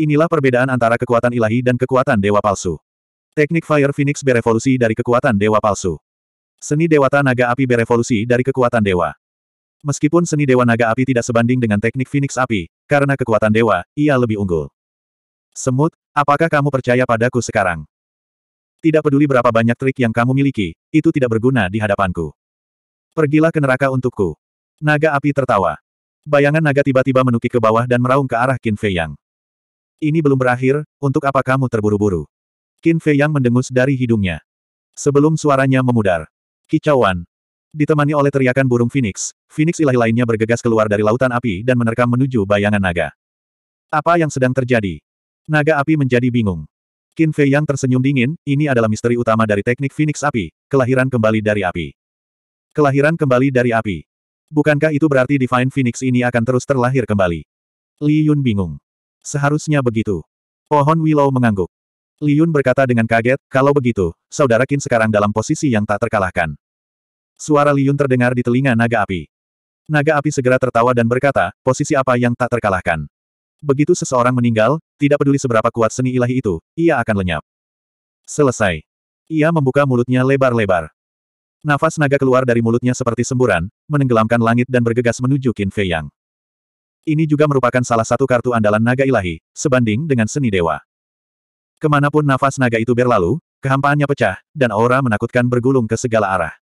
Inilah perbedaan antara kekuatan ilahi dan kekuatan dewa palsu. Teknik Fire Phoenix berevolusi dari kekuatan dewa palsu. Seni Dewata Naga Api berevolusi dari kekuatan dewa. Meskipun seni Dewa Naga Api tidak sebanding dengan teknik Phoenix Api, karena kekuatan Dewa, ia lebih unggul. Semut, apakah kamu percaya padaku sekarang? Tidak peduli berapa banyak trik yang kamu miliki, itu tidak berguna di hadapanku. Pergilah ke neraka untukku. Naga api tertawa. Bayangan naga tiba-tiba menukik ke bawah dan meraung ke arah Qin Fei Yang. Ini belum berakhir, untuk apa kamu terburu-buru? Qin Fei Yang mendengus dari hidungnya. Sebelum suaranya memudar. Kicauan, Ditemani oleh teriakan burung Phoenix, Phoenix ilahi lainnya bergegas keluar dari lautan api dan menerkam menuju bayangan naga. Apa yang sedang terjadi? Naga api menjadi bingung. Qin Fei yang tersenyum dingin, ini adalah misteri utama dari teknik Phoenix api, kelahiran kembali dari api. Kelahiran kembali dari api. Bukankah itu berarti Divine Phoenix ini akan terus terlahir kembali? Li Yun bingung. Seharusnya begitu. Pohon Willow mengangguk. Li Yun berkata dengan kaget, kalau begitu, saudara Qin sekarang dalam posisi yang tak terkalahkan. Suara Liun terdengar di telinga naga api. Naga api segera tertawa dan berkata, posisi apa yang tak terkalahkan. Begitu seseorang meninggal, tidak peduli seberapa kuat seni ilahi itu, ia akan lenyap. Selesai. Ia membuka mulutnya lebar-lebar. Nafas naga keluar dari mulutnya seperti semburan, menenggelamkan langit dan bergegas menuju Qin Fei Yang. Ini juga merupakan salah satu kartu andalan naga ilahi, sebanding dengan seni dewa. Kemanapun nafas naga itu berlalu, kehampaannya pecah, dan aura menakutkan bergulung ke segala arah.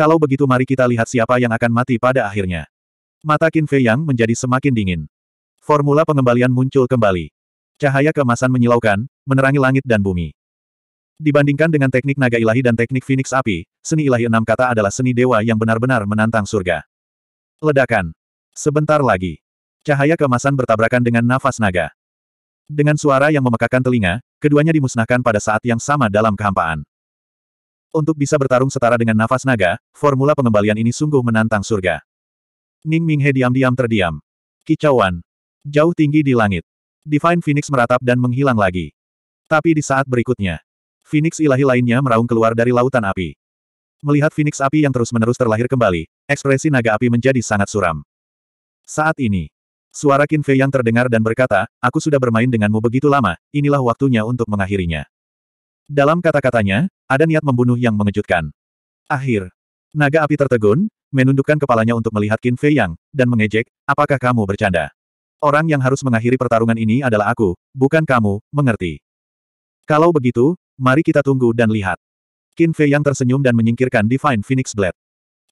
Kalau begitu mari kita lihat siapa yang akan mati pada akhirnya. Mata Qin Fei Yang menjadi semakin dingin. Formula pengembalian muncul kembali. Cahaya kemasan menyilaukan, menerangi langit dan bumi. Dibandingkan dengan teknik naga ilahi dan teknik phoenix api, seni ilahi enam kata adalah seni dewa yang benar-benar menantang surga. Ledakan. Sebentar lagi. Cahaya kemasan bertabrakan dengan nafas naga. Dengan suara yang memekakan telinga, keduanya dimusnahkan pada saat yang sama dalam kehampaan. Untuk bisa bertarung setara dengan nafas naga, formula pengembalian ini sungguh menantang surga. Ning Minghe diam-diam terdiam. Kicauan. Jauh tinggi di langit. Divine Phoenix meratap dan menghilang lagi. Tapi di saat berikutnya, Phoenix ilahi lainnya meraung keluar dari lautan api. Melihat Phoenix api yang terus-menerus terlahir kembali, ekspresi naga api menjadi sangat suram. Saat ini, suara Qin Fei yang terdengar dan berkata, aku sudah bermain denganmu begitu lama, inilah waktunya untuk mengakhirinya. Dalam kata-katanya, ada niat membunuh yang mengejutkan. Akhir. Naga api tertegun, menundukkan kepalanya untuk melihat Qin Fei Yang, dan mengejek, apakah kamu bercanda? Orang yang harus mengakhiri pertarungan ini adalah aku, bukan kamu, mengerti. Kalau begitu, mari kita tunggu dan lihat. Qin Fei Yang tersenyum dan menyingkirkan Divine Phoenix Blade.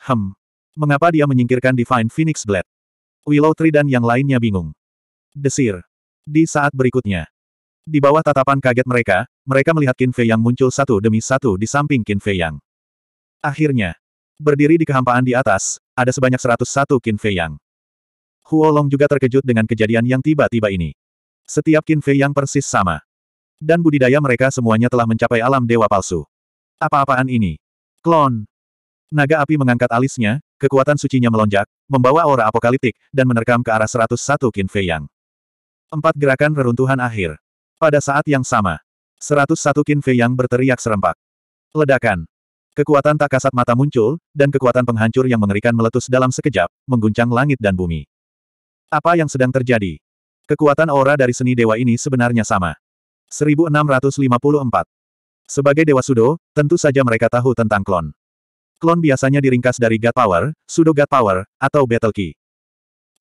Hem. Mengapa dia menyingkirkan Divine Phoenix Blade? Willow Tree dan yang lainnya bingung. Desir. Di saat berikutnya. Di bawah tatapan kaget mereka, mereka melihat Qin Fei Yang muncul satu demi satu di samping Qin Fei Yang. Akhirnya, berdiri di kehampaan di atas, ada sebanyak 101 Qin Fei Yang. Huo Long juga terkejut dengan kejadian yang tiba-tiba ini. Setiap Qin Fei Yang persis sama. Dan budidaya mereka semuanya telah mencapai alam dewa palsu. Apa-apaan ini? Klon! Naga api mengangkat alisnya, kekuatan sucinya melonjak, membawa aura apokaliptik, dan menerkam ke arah 101 Qin Fei Yang. Empat gerakan reruntuhan akhir. Pada saat yang sama, 101 Qin Fei yang berteriak serempak. Ledakan. Kekuatan tak kasat mata muncul, dan kekuatan penghancur yang mengerikan meletus dalam sekejap, mengguncang langit dan bumi. Apa yang sedang terjadi? Kekuatan aura dari seni dewa ini sebenarnya sama. 1654. Sebagai dewa Sudo, tentu saja mereka tahu tentang klon. Klon biasanya diringkas dari God Power, Sudo God Power, atau Battle Key.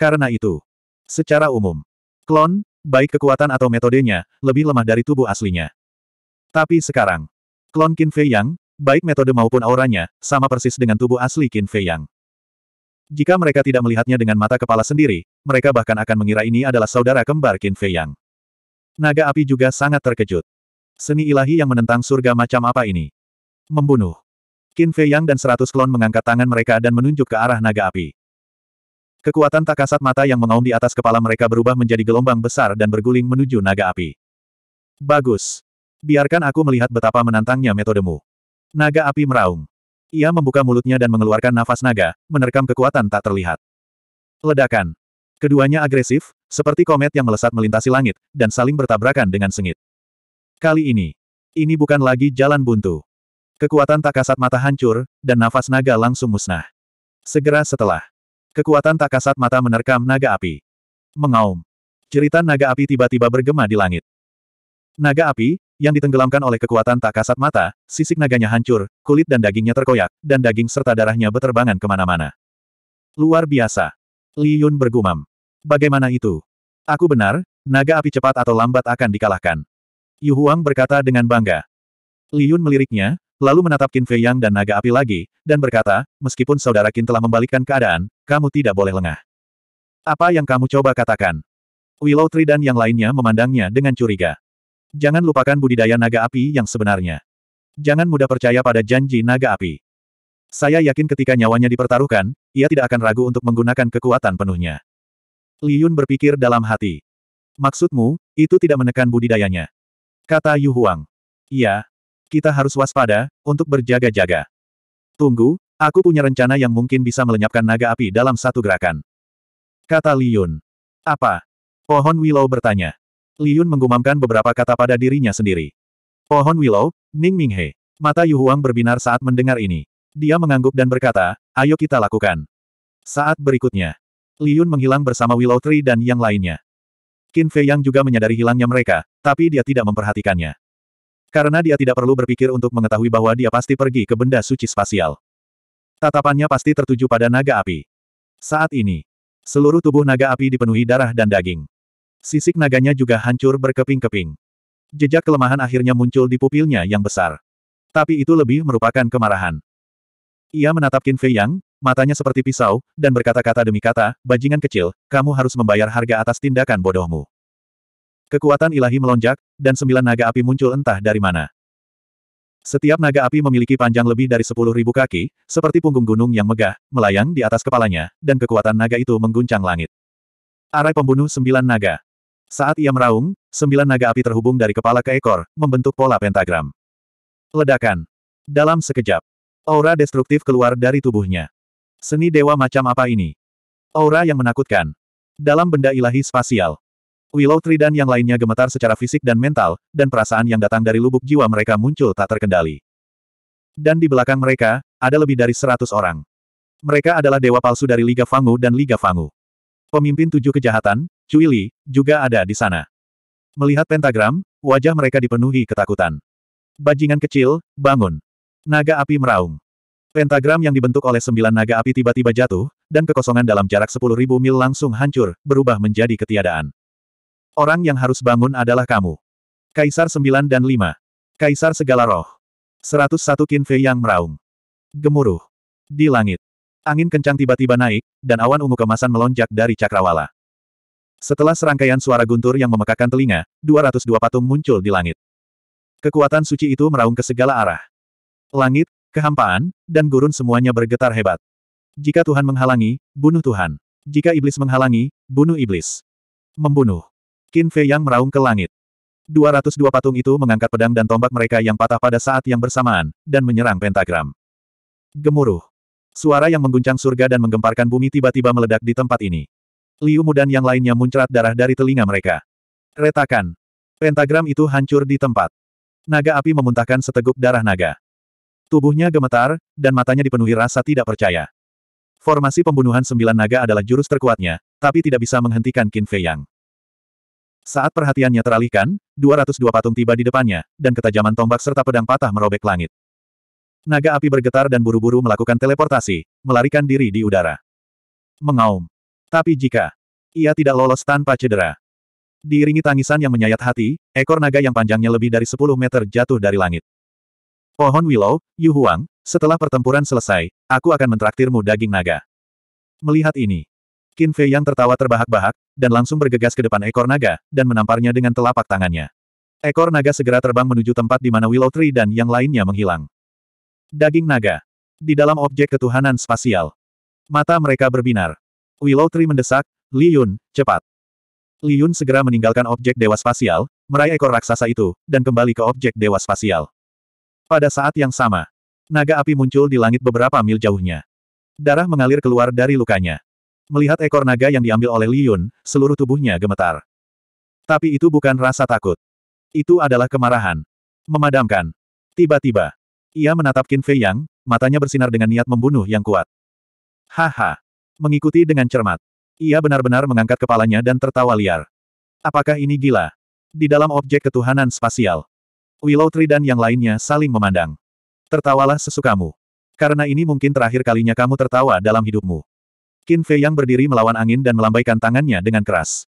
Karena itu, secara umum, klon, baik kekuatan atau metodenya, lebih lemah dari tubuh aslinya. Tapi sekarang, klon Qin Fei Yang, baik metode maupun auranya, sama persis dengan tubuh asli Qin Fei Yang. Jika mereka tidak melihatnya dengan mata kepala sendiri, mereka bahkan akan mengira ini adalah saudara kembar Qin Fei Yang. Naga api juga sangat terkejut. Seni ilahi yang menentang surga macam apa ini? Membunuh. Qin Fei Yang dan seratus klon mengangkat tangan mereka dan menunjuk ke arah naga api. Kekuatan tak kasat mata yang mengaum di atas kepala mereka berubah menjadi gelombang besar dan berguling menuju naga api. Bagus. Biarkan aku melihat betapa menantangnya metodemu. Naga api meraung. Ia membuka mulutnya dan mengeluarkan nafas naga, menerkam kekuatan tak terlihat. Ledakan. Keduanya agresif, seperti komet yang melesat melintasi langit, dan saling bertabrakan dengan sengit. Kali ini. Ini bukan lagi jalan buntu. Kekuatan tak kasat mata hancur, dan nafas naga langsung musnah. Segera setelah Kekuatan tak kasat mata menerkam naga api. Mengaum. Cerita naga api tiba-tiba bergema di langit. Naga api, yang ditenggelamkan oleh kekuatan tak kasat mata, sisik naganya hancur, kulit dan dagingnya terkoyak, dan daging serta darahnya beterbangan kemana-mana. Luar biasa. Li Yun bergumam. Bagaimana itu? Aku benar, naga api cepat atau lambat akan dikalahkan. Yu Huang berkata dengan bangga. Li Yun meliriknya, lalu menatap Qin Fei Yang dan naga api lagi, dan berkata, meskipun saudara Qin telah membalikkan keadaan, kamu tidak boleh lengah. Apa yang kamu coba katakan? Willow Tree dan yang lainnya memandangnya dengan curiga. Jangan lupakan budidaya naga api yang sebenarnya. Jangan mudah percaya pada janji naga api. Saya yakin ketika nyawanya dipertaruhkan, ia tidak akan ragu untuk menggunakan kekuatan penuhnya. Li Yun berpikir dalam hati. Maksudmu, itu tidak menekan budidayanya. Kata Yu Huang. Iya, kita harus waspada, untuk berjaga-jaga. Tunggu, aku punya rencana yang mungkin bisa melenyapkan naga api dalam satu gerakan. Kata Liyun. Apa? Pohon Willow bertanya. Liyun menggumamkan beberapa kata pada dirinya sendiri. Pohon Willow, Ning Minghe. Mata Yuhuang berbinar saat mendengar ini. Dia mengangguk dan berkata, ayo kita lakukan. Saat berikutnya, Liyun menghilang bersama Willow Tree dan yang lainnya. Qin Fei Yang juga menyadari hilangnya mereka, tapi dia tidak memperhatikannya. Karena dia tidak perlu berpikir untuk mengetahui bahwa dia pasti pergi ke benda suci spasial. Tatapannya pasti tertuju pada naga api. Saat ini, seluruh tubuh naga api dipenuhi darah dan daging. Sisik naganya juga hancur berkeping-keping. Jejak kelemahan akhirnya muncul di pupilnya yang besar. Tapi itu lebih merupakan kemarahan. Ia menatap Qin Fei Yang, matanya seperti pisau, dan berkata-kata demi kata, bajingan kecil, kamu harus membayar harga atas tindakan bodohmu. Kekuatan ilahi melonjak, dan sembilan naga api muncul entah dari mana. Setiap naga api memiliki panjang lebih dari sepuluh ribu kaki, seperti punggung gunung yang megah, melayang di atas kepalanya, dan kekuatan naga itu mengguncang langit. Arai pembunuh sembilan naga. Saat ia meraung, sembilan naga api terhubung dari kepala ke ekor, membentuk pola pentagram. Ledakan. Dalam sekejap, aura destruktif keluar dari tubuhnya. Seni dewa macam apa ini? Aura yang menakutkan. Dalam benda ilahi spasial. Willow Tree dan yang lainnya gemetar secara fisik dan mental, dan perasaan yang datang dari lubuk jiwa mereka muncul tak terkendali. Dan di belakang mereka, ada lebih dari seratus orang. Mereka adalah dewa palsu dari Liga Fangu dan Liga Fangu. Pemimpin tujuh kejahatan, Cui Li, juga ada di sana. Melihat pentagram, wajah mereka dipenuhi ketakutan. Bajingan kecil, bangun. Naga api meraung. Pentagram yang dibentuk oleh sembilan naga api tiba-tiba jatuh, dan kekosongan dalam jarak sepuluh ribu mil langsung hancur, berubah menjadi ketiadaan. Orang yang harus bangun adalah kamu. Kaisar 9 dan 5. Kaisar segala roh. 101 Kinfei yang meraung. Gemuruh. Di langit. Angin kencang tiba-tiba naik, dan awan ungu kemasan melonjak dari cakrawala. Setelah serangkaian suara guntur yang memekakan telinga, 202 patung muncul di langit. Kekuatan suci itu meraung ke segala arah. Langit, kehampaan, dan gurun semuanya bergetar hebat. Jika Tuhan menghalangi, bunuh Tuhan. Jika iblis menghalangi, bunuh iblis. Membunuh. Qin Fei yang meraung ke langit. 202 patung itu mengangkat pedang dan tombak mereka yang patah pada saat yang bersamaan, dan menyerang pentagram. Gemuruh. Suara yang mengguncang surga dan menggemparkan bumi tiba-tiba meledak di tempat ini. Liu Mu yang lainnya muncrat darah dari telinga mereka. Retakan. Pentagram itu hancur di tempat. Naga api memuntahkan seteguk darah naga. Tubuhnya gemetar, dan matanya dipenuhi rasa tidak percaya. Formasi pembunuhan sembilan naga adalah jurus terkuatnya, tapi tidak bisa menghentikan Qin Fei Yang. Saat perhatiannya teralihkan, 202 patung tiba di depannya, dan ketajaman tombak serta pedang patah merobek langit. Naga api bergetar dan buru-buru melakukan teleportasi, melarikan diri di udara. Mengaum. Tapi jika ia tidak lolos tanpa cedera, diiringi tangisan yang menyayat hati, ekor naga yang panjangnya lebih dari 10 meter jatuh dari langit. Pohon Willow, Yu Huang, setelah pertempuran selesai, aku akan mentraktirmu daging naga. Melihat ini, Qin Fei yang tertawa terbahak-bahak, dan langsung bergegas ke depan ekor naga, dan menamparnya dengan telapak tangannya. Ekor naga segera terbang menuju tempat di mana Willow Tree dan yang lainnya menghilang. Daging naga. Di dalam objek ketuhanan spasial. Mata mereka berbinar. Willow Tree mendesak, Liyun, cepat. Liyun segera meninggalkan objek dewa spasial, meraih ekor raksasa itu, dan kembali ke objek dewa spasial. Pada saat yang sama, naga api muncul di langit beberapa mil jauhnya. Darah mengalir keluar dari lukanya. Melihat ekor naga yang diambil oleh Liyun, seluruh tubuhnya gemetar. Tapi itu bukan rasa takut. Itu adalah kemarahan. Memadamkan. Tiba-tiba, ia menatap Qin Fei Yang, matanya bersinar dengan niat membunuh yang kuat. Haha. Mengikuti dengan cermat. Ia benar-benar mengangkat kepalanya dan tertawa liar. Apakah ini gila? Di dalam objek ketuhanan spasial. Willow Tree dan yang lainnya saling memandang. Tertawalah sesukamu. Karena ini mungkin terakhir kalinya kamu tertawa dalam hidupmu. Qin Fei yang berdiri melawan angin dan melambaikan tangannya dengan keras.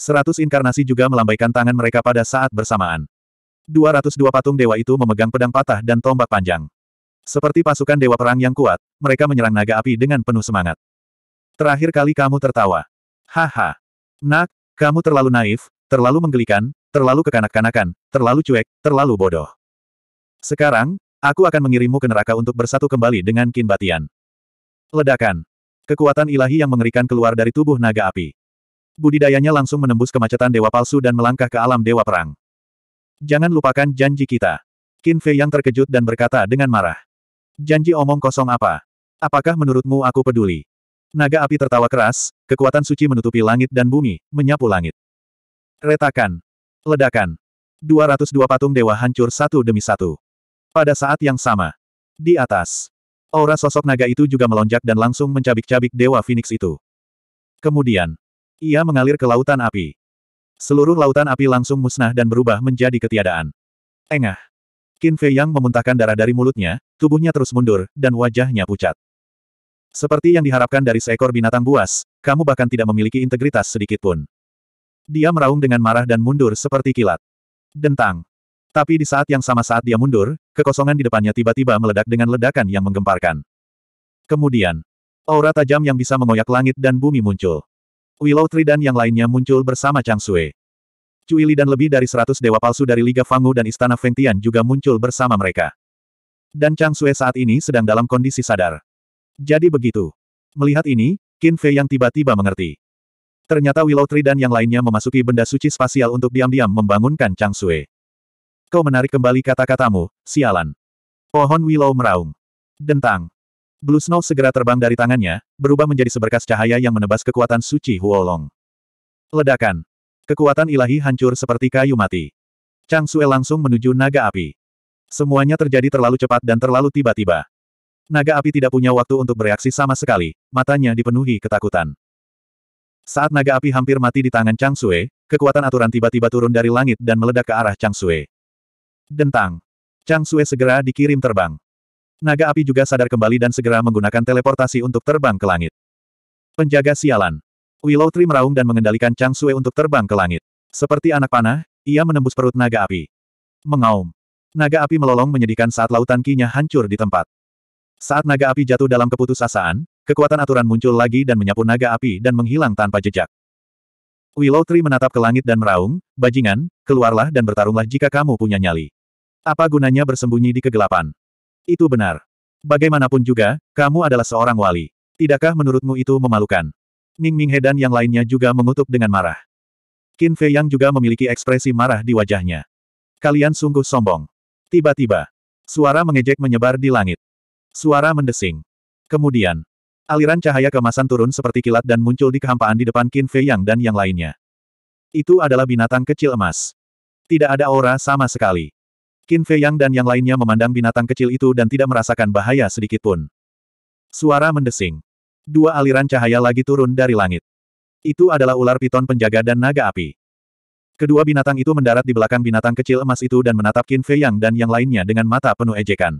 Seratus inkarnasi juga melambaikan tangan mereka pada saat bersamaan. Dua ratus dua patung dewa itu memegang pedang patah dan tombak panjang. Seperti pasukan dewa perang yang kuat, mereka menyerang naga api dengan penuh semangat. Terakhir kali kamu tertawa. Haha. Nak, kamu terlalu naif, terlalu menggelikan, terlalu kekanak-kanakan, terlalu cuek, terlalu bodoh. Sekarang, aku akan mengirimmu ke neraka untuk bersatu kembali dengan Kinbatian. Ledakan. Kekuatan ilahi yang mengerikan keluar dari tubuh naga api. Budidayanya langsung menembus kemacetan dewa palsu dan melangkah ke alam dewa perang. Jangan lupakan janji kita. Qin Fei yang terkejut dan berkata dengan marah. Janji omong kosong apa? Apakah menurutmu aku peduli? Naga api tertawa keras, kekuatan suci menutupi langit dan bumi, menyapu langit. Retakan. Ledakan. 202 patung dewa hancur satu demi satu. Pada saat yang sama. Di atas. Aura sosok naga itu juga melonjak dan langsung mencabik-cabik Dewa Phoenix itu. Kemudian, ia mengalir ke lautan api. Seluruh lautan api langsung musnah dan berubah menjadi ketiadaan. Engah. Qin Fei Yang memuntahkan darah dari mulutnya, tubuhnya terus mundur, dan wajahnya pucat. Seperti yang diharapkan dari seekor binatang buas, kamu bahkan tidak memiliki integritas sedikitpun. Dia meraung dengan marah dan mundur seperti kilat. Dentang. Tapi di saat yang sama saat dia mundur, kekosongan di depannya tiba-tiba meledak dengan ledakan yang menggemparkan. Kemudian, aura tajam yang bisa mengoyak langit dan bumi muncul. Willow Tree dan yang lainnya muncul bersama Chang Sui. Cui Li dan lebih dari seratus dewa palsu dari Liga Fangu dan Istana Fengtian juga muncul bersama mereka. Dan Chang Sui saat ini sedang dalam kondisi sadar. Jadi begitu. Melihat ini, Qin Fei yang tiba-tiba mengerti. Ternyata Willow Tree dan yang lainnya memasuki benda suci spasial untuk diam-diam membangunkan Chang Sui. Kau menarik kembali kata-katamu, sialan. Pohon Willow meraung. Dentang. Blue Snow segera terbang dari tangannya, berubah menjadi seberkas cahaya yang menebas kekuatan suci Huolong. Ledakan. Kekuatan ilahi hancur seperti kayu mati. Chang Sue langsung menuju naga api. Semuanya terjadi terlalu cepat dan terlalu tiba-tiba. Naga api tidak punya waktu untuk bereaksi sama sekali, matanya dipenuhi ketakutan. Saat naga api hampir mati di tangan Chang Sue, kekuatan aturan tiba-tiba turun dari langit dan meledak ke arah Chang Sue. Dentang. Chang Sue segera dikirim terbang. Naga api juga sadar kembali dan segera menggunakan teleportasi untuk terbang ke langit. Penjaga sialan. Willow Tree meraung dan mengendalikan Chang Sue untuk terbang ke langit. Seperti anak panah, ia menembus perut naga api. Mengaum. Naga api melolong menyedihkan saat lautan kinya hancur di tempat. Saat naga api jatuh dalam keputusasaan, kekuatan aturan muncul lagi dan menyapu naga api dan menghilang tanpa jejak. Willow Tree menatap ke langit dan meraung, bajingan, keluarlah dan bertarunglah jika kamu punya nyali. Apa gunanya bersembunyi di kegelapan? Itu benar. Bagaimanapun juga, kamu adalah seorang wali. Tidakkah menurutmu itu memalukan? Ning Minghe dan yang lainnya juga mengutuk dengan marah. Qin Fei Yang juga memiliki ekspresi marah di wajahnya. Kalian sungguh sombong. Tiba-tiba, suara mengejek menyebar di langit. Suara mendesing. Kemudian, aliran cahaya kemasan turun seperti kilat dan muncul di kehampaan di depan Qin Fei Yang dan yang lainnya. Itu adalah binatang kecil emas. Tidak ada aura sama sekali. Qin Fei Yang dan yang lainnya memandang binatang kecil itu dan tidak merasakan bahaya sedikitpun. Suara mendesing. Dua aliran cahaya lagi turun dari langit. Itu adalah ular piton penjaga dan naga api. Kedua binatang itu mendarat di belakang binatang kecil emas itu dan menatap Qin Fei Yang dan yang lainnya dengan mata penuh ejekan.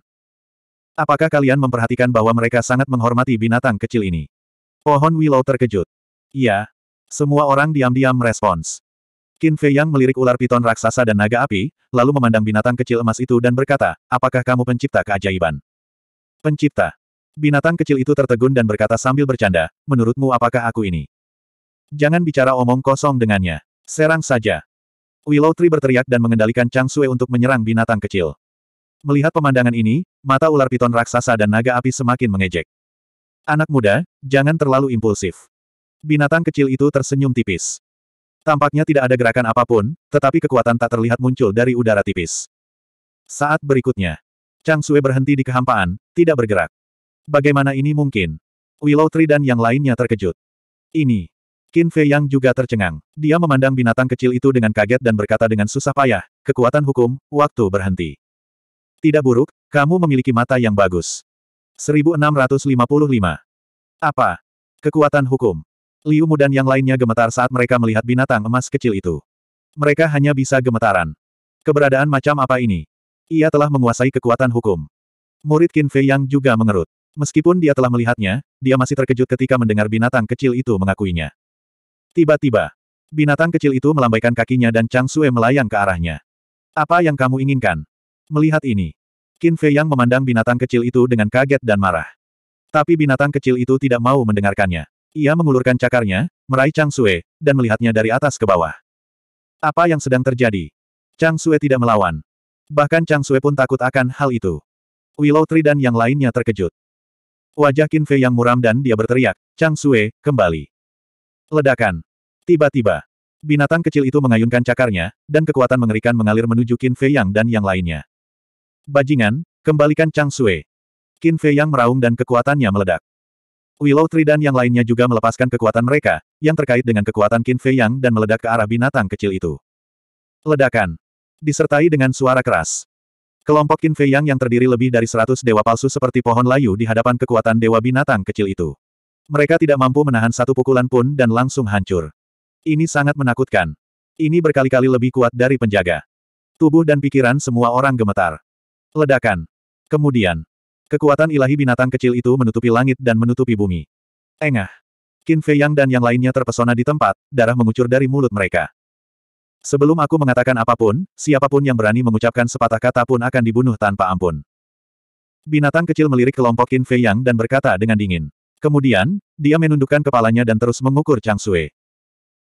Apakah kalian memperhatikan bahwa mereka sangat menghormati binatang kecil ini? Pohon Willow terkejut. Iya. Semua orang diam-diam merespons. Qin Fei Yang melirik ular piton raksasa dan naga api, lalu memandang binatang kecil emas itu dan berkata, apakah kamu pencipta keajaiban? Pencipta. Binatang kecil itu tertegun dan berkata sambil bercanda, menurutmu apakah aku ini? Jangan bicara omong kosong dengannya. Serang saja. Willow Tree berteriak dan mengendalikan Chang Sue untuk menyerang binatang kecil. Melihat pemandangan ini, mata ular piton raksasa dan naga api semakin mengejek. Anak muda, jangan terlalu impulsif. Binatang kecil itu tersenyum tipis. Tampaknya tidak ada gerakan apapun, tetapi kekuatan tak terlihat muncul dari udara tipis. Saat berikutnya, Chang Sue berhenti di kehampaan, tidak bergerak. Bagaimana ini mungkin? Willow Tree dan yang lainnya terkejut. Ini. Qin Fei Yang juga tercengang. Dia memandang binatang kecil itu dengan kaget dan berkata dengan susah payah, kekuatan hukum, waktu berhenti. Tidak buruk, kamu memiliki mata yang bagus. 1655. Apa? Kekuatan hukum. Liu Mu dan yang lainnya gemetar saat mereka melihat binatang emas kecil itu. Mereka hanya bisa gemetaran. Keberadaan macam apa ini? Ia telah menguasai kekuatan hukum. Murid Qin Fei yang juga mengerut. Meskipun dia telah melihatnya, dia masih terkejut ketika mendengar binatang kecil itu mengakuinya. Tiba-tiba, binatang kecil itu melambaikan kakinya dan Chang Sue melayang ke arahnya. Apa yang kamu inginkan? Melihat ini, Qin Fei yang memandang binatang kecil itu dengan kaget dan marah. Tapi binatang kecil itu tidak mau mendengarkannya. Ia mengulurkan cakarnya, meraih Chang Sue, dan melihatnya dari atas ke bawah. Apa yang sedang terjadi? Chang Sue tidak melawan. Bahkan Chang Sue pun takut akan hal itu. Willow Tree dan yang lainnya terkejut. Wajah Qin Fei yang muram dan dia berteriak, Chang Sue, kembali. Ledakan. Tiba-tiba, binatang kecil itu mengayunkan cakarnya, dan kekuatan mengerikan mengalir menuju Qin Fei Yang dan yang lainnya. Bajingan, kembalikan Chang Sue. Qin Fei Yang meraung dan kekuatannya meledak. Willow Tree dan yang lainnya juga melepaskan kekuatan mereka, yang terkait dengan kekuatan Qin Fei Yang dan meledak ke arah binatang kecil itu. Ledakan. Disertai dengan suara keras. Kelompok Qin Fei Yang yang terdiri lebih dari seratus dewa palsu seperti pohon layu di hadapan kekuatan dewa binatang kecil itu. Mereka tidak mampu menahan satu pukulan pun dan langsung hancur. Ini sangat menakutkan. Ini berkali-kali lebih kuat dari penjaga. Tubuh dan pikiran semua orang gemetar. Ledakan. Kemudian, Kekuatan ilahi binatang kecil itu menutupi langit dan menutupi bumi. Engah. Qin Fei Yang dan yang lainnya terpesona di tempat, darah mengucur dari mulut mereka. Sebelum aku mengatakan apapun, siapapun yang berani mengucapkan sepatah kata pun akan dibunuh tanpa ampun. Binatang kecil melirik kelompok Qin Fei Yang dan berkata dengan dingin. Kemudian, dia menundukkan kepalanya dan terus mengukur Chang Sui.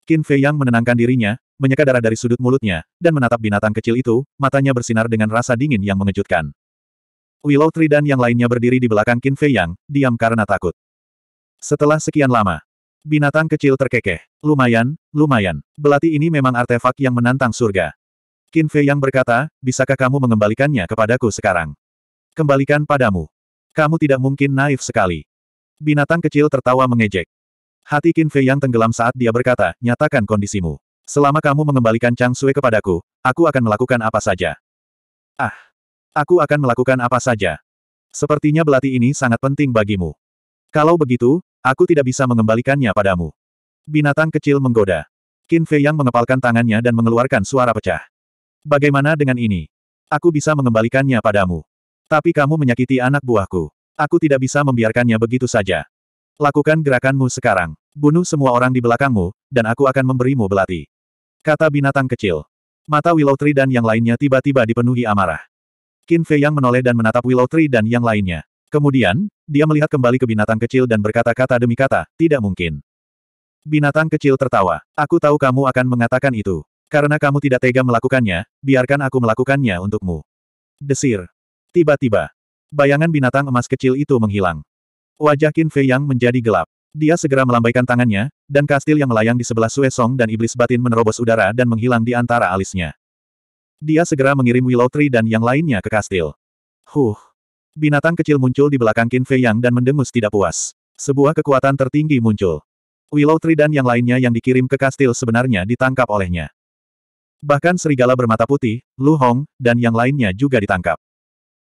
Qin Fei Yang menenangkan dirinya, menyeka darah dari sudut mulutnya, dan menatap binatang kecil itu, matanya bersinar dengan rasa dingin yang mengejutkan. Willow Tree dan yang lainnya berdiri di belakang Qin Fei Yang, diam karena takut. Setelah sekian lama, binatang kecil terkekeh. Lumayan, lumayan. Belati ini memang artefak yang menantang surga. Qin Fei Yang berkata, bisakah kamu mengembalikannya kepadaku sekarang? Kembalikan padamu. Kamu tidak mungkin naif sekali. Binatang kecil tertawa mengejek. Hati Qin Fei Yang tenggelam saat dia berkata, nyatakan kondisimu. Selama kamu mengembalikan Chang Sui kepadaku, aku akan melakukan apa saja. Ah! Aku akan melakukan apa saja. Sepertinya belati ini sangat penting bagimu. Kalau begitu, aku tidak bisa mengembalikannya padamu. Binatang kecil menggoda. Qin Fei yang mengepalkan tangannya dan mengeluarkan suara pecah. Bagaimana dengan ini? Aku bisa mengembalikannya padamu. Tapi kamu menyakiti anak buahku. Aku tidak bisa membiarkannya begitu saja. Lakukan gerakanmu sekarang. Bunuh semua orang di belakangmu, dan aku akan memberimu belati. Kata binatang kecil. Mata Willow Tree dan yang lainnya tiba-tiba dipenuhi amarah. Qin Fei Yang menoleh dan menatap Willow Tree dan yang lainnya. Kemudian, dia melihat kembali ke binatang kecil dan berkata-kata demi kata, tidak mungkin. Binatang kecil tertawa. Aku tahu kamu akan mengatakan itu. Karena kamu tidak tega melakukannya, biarkan aku melakukannya untukmu. Desir. Tiba-tiba, bayangan binatang emas kecil itu menghilang. Wajah Qin Fei Yang menjadi gelap. Dia segera melambaikan tangannya, dan kastil yang melayang di sebelah Sue Song dan iblis batin menerobos udara dan menghilang di antara alisnya. Dia segera mengirim Willow Tree dan yang lainnya ke kastil. Huh. Binatang kecil muncul di belakang Qin Fei Yang dan mendengus tidak puas. Sebuah kekuatan tertinggi muncul. Willow Tree dan yang lainnya yang dikirim ke kastil sebenarnya ditangkap olehnya. Bahkan serigala bermata putih, Lu Hong, dan yang lainnya juga ditangkap.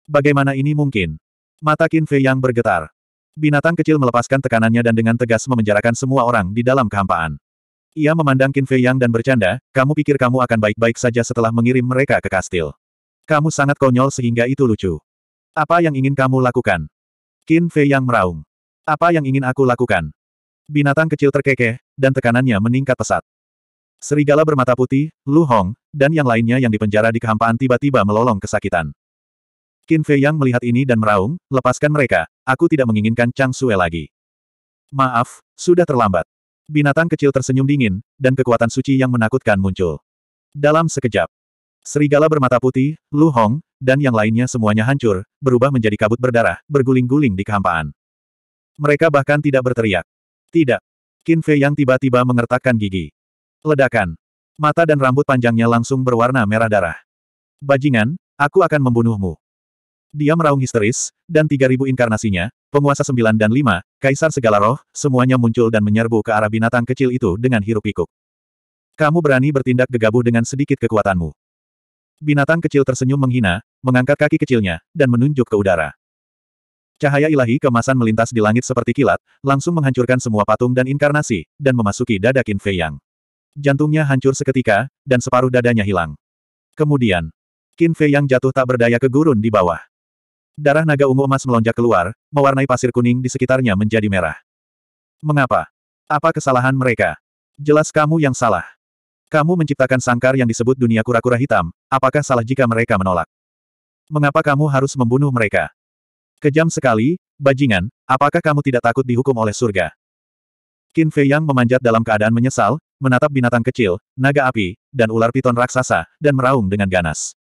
Bagaimana ini mungkin? Mata Qin Fei Yang bergetar. Binatang kecil melepaskan tekanannya dan dengan tegas memenjarakan semua orang di dalam kehampaan. Ia memandang Qin Fei Yang dan bercanda, kamu pikir kamu akan baik-baik saja setelah mengirim mereka ke kastil. Kamu sangat konyol sehingga itu lucu. Apa yang ingin kamu lakukan? Qin Fei Yang meraung. Apa yang ingin aku lakukan? Binatang kecil terkekeh, dan tekanannya meningkat pesat. Serigala bermata putih, Lu Hong, dan yang lainnya yang dipenjara di kehampaan tiba-tiba melolong kesakitan. Qin Fei Yang melihat ini dan meraung, lepaskan mereka, aku tidak menginginkan Chang Sue lagi. Maaf, sudah terlambat. Binatang kecil tersenyum dingin, dan kekuatan suci yang menakutkan muncul. Dalam sekejap, serigala bermata putih, Lu Hong, dan yang lainnya semuanya hancur, berubah menjadi kabut berdarah, berguling-guling di kehampaan. Mereka bahkan tidak berteriak. Tidak. Qin Fei yang tiba-tiba mengertakkan gigi. Ledakan. Mata dan rambut panjangnya langsung berwarna merah darah. Bajingan, aku akan membunuhmu. Dia meraung histeris, dan tiga ribu inkarnasinya, Penguasa sembilan dan lima, kaisar segala roh, semuanya muncul dan menyerbu ke arah binatang kecil itu dengan hiruk-pikuk. Kamu berani bertindak gegabah dengan sedikit kekuatanmu. Binatang kecil tersenyum menghina, mengangkat kaki kecilnya, dan menunjuk ke udara. Cahaya ilahi kemasan melintas di langit seperti kilat, langsung menghancurkan semua patung dan inkarnasi, dan memasuki dada Qin Fei Yang. Jantungnya hancur seketika, dan separuh dadanya hilang. Kemudian, Qin Fei Yang jatuh tak berdaya ke gurun di bawah. Darah naga ungu emas melonjak keluar, mewarnai pasir kuning di sekitarnya menjadi merah. Mengapa? Apa kesalahan mereka? Jelas kamu yang salah. Kamu menciptakan sangkar yang disebut dunia kura-kura hitam, apakah salah jika mereka menolak? Mengapa kamu harus membunuh mereka? Kejam sekali, bajingan, apakah kamu tidak takut dihukum oleh surga? Qin Fei Yang memanjat dalam keadaan menyesal, menatap binatang kecil, naga api, dan ular piton raksasa, dan meraung dengan ganas.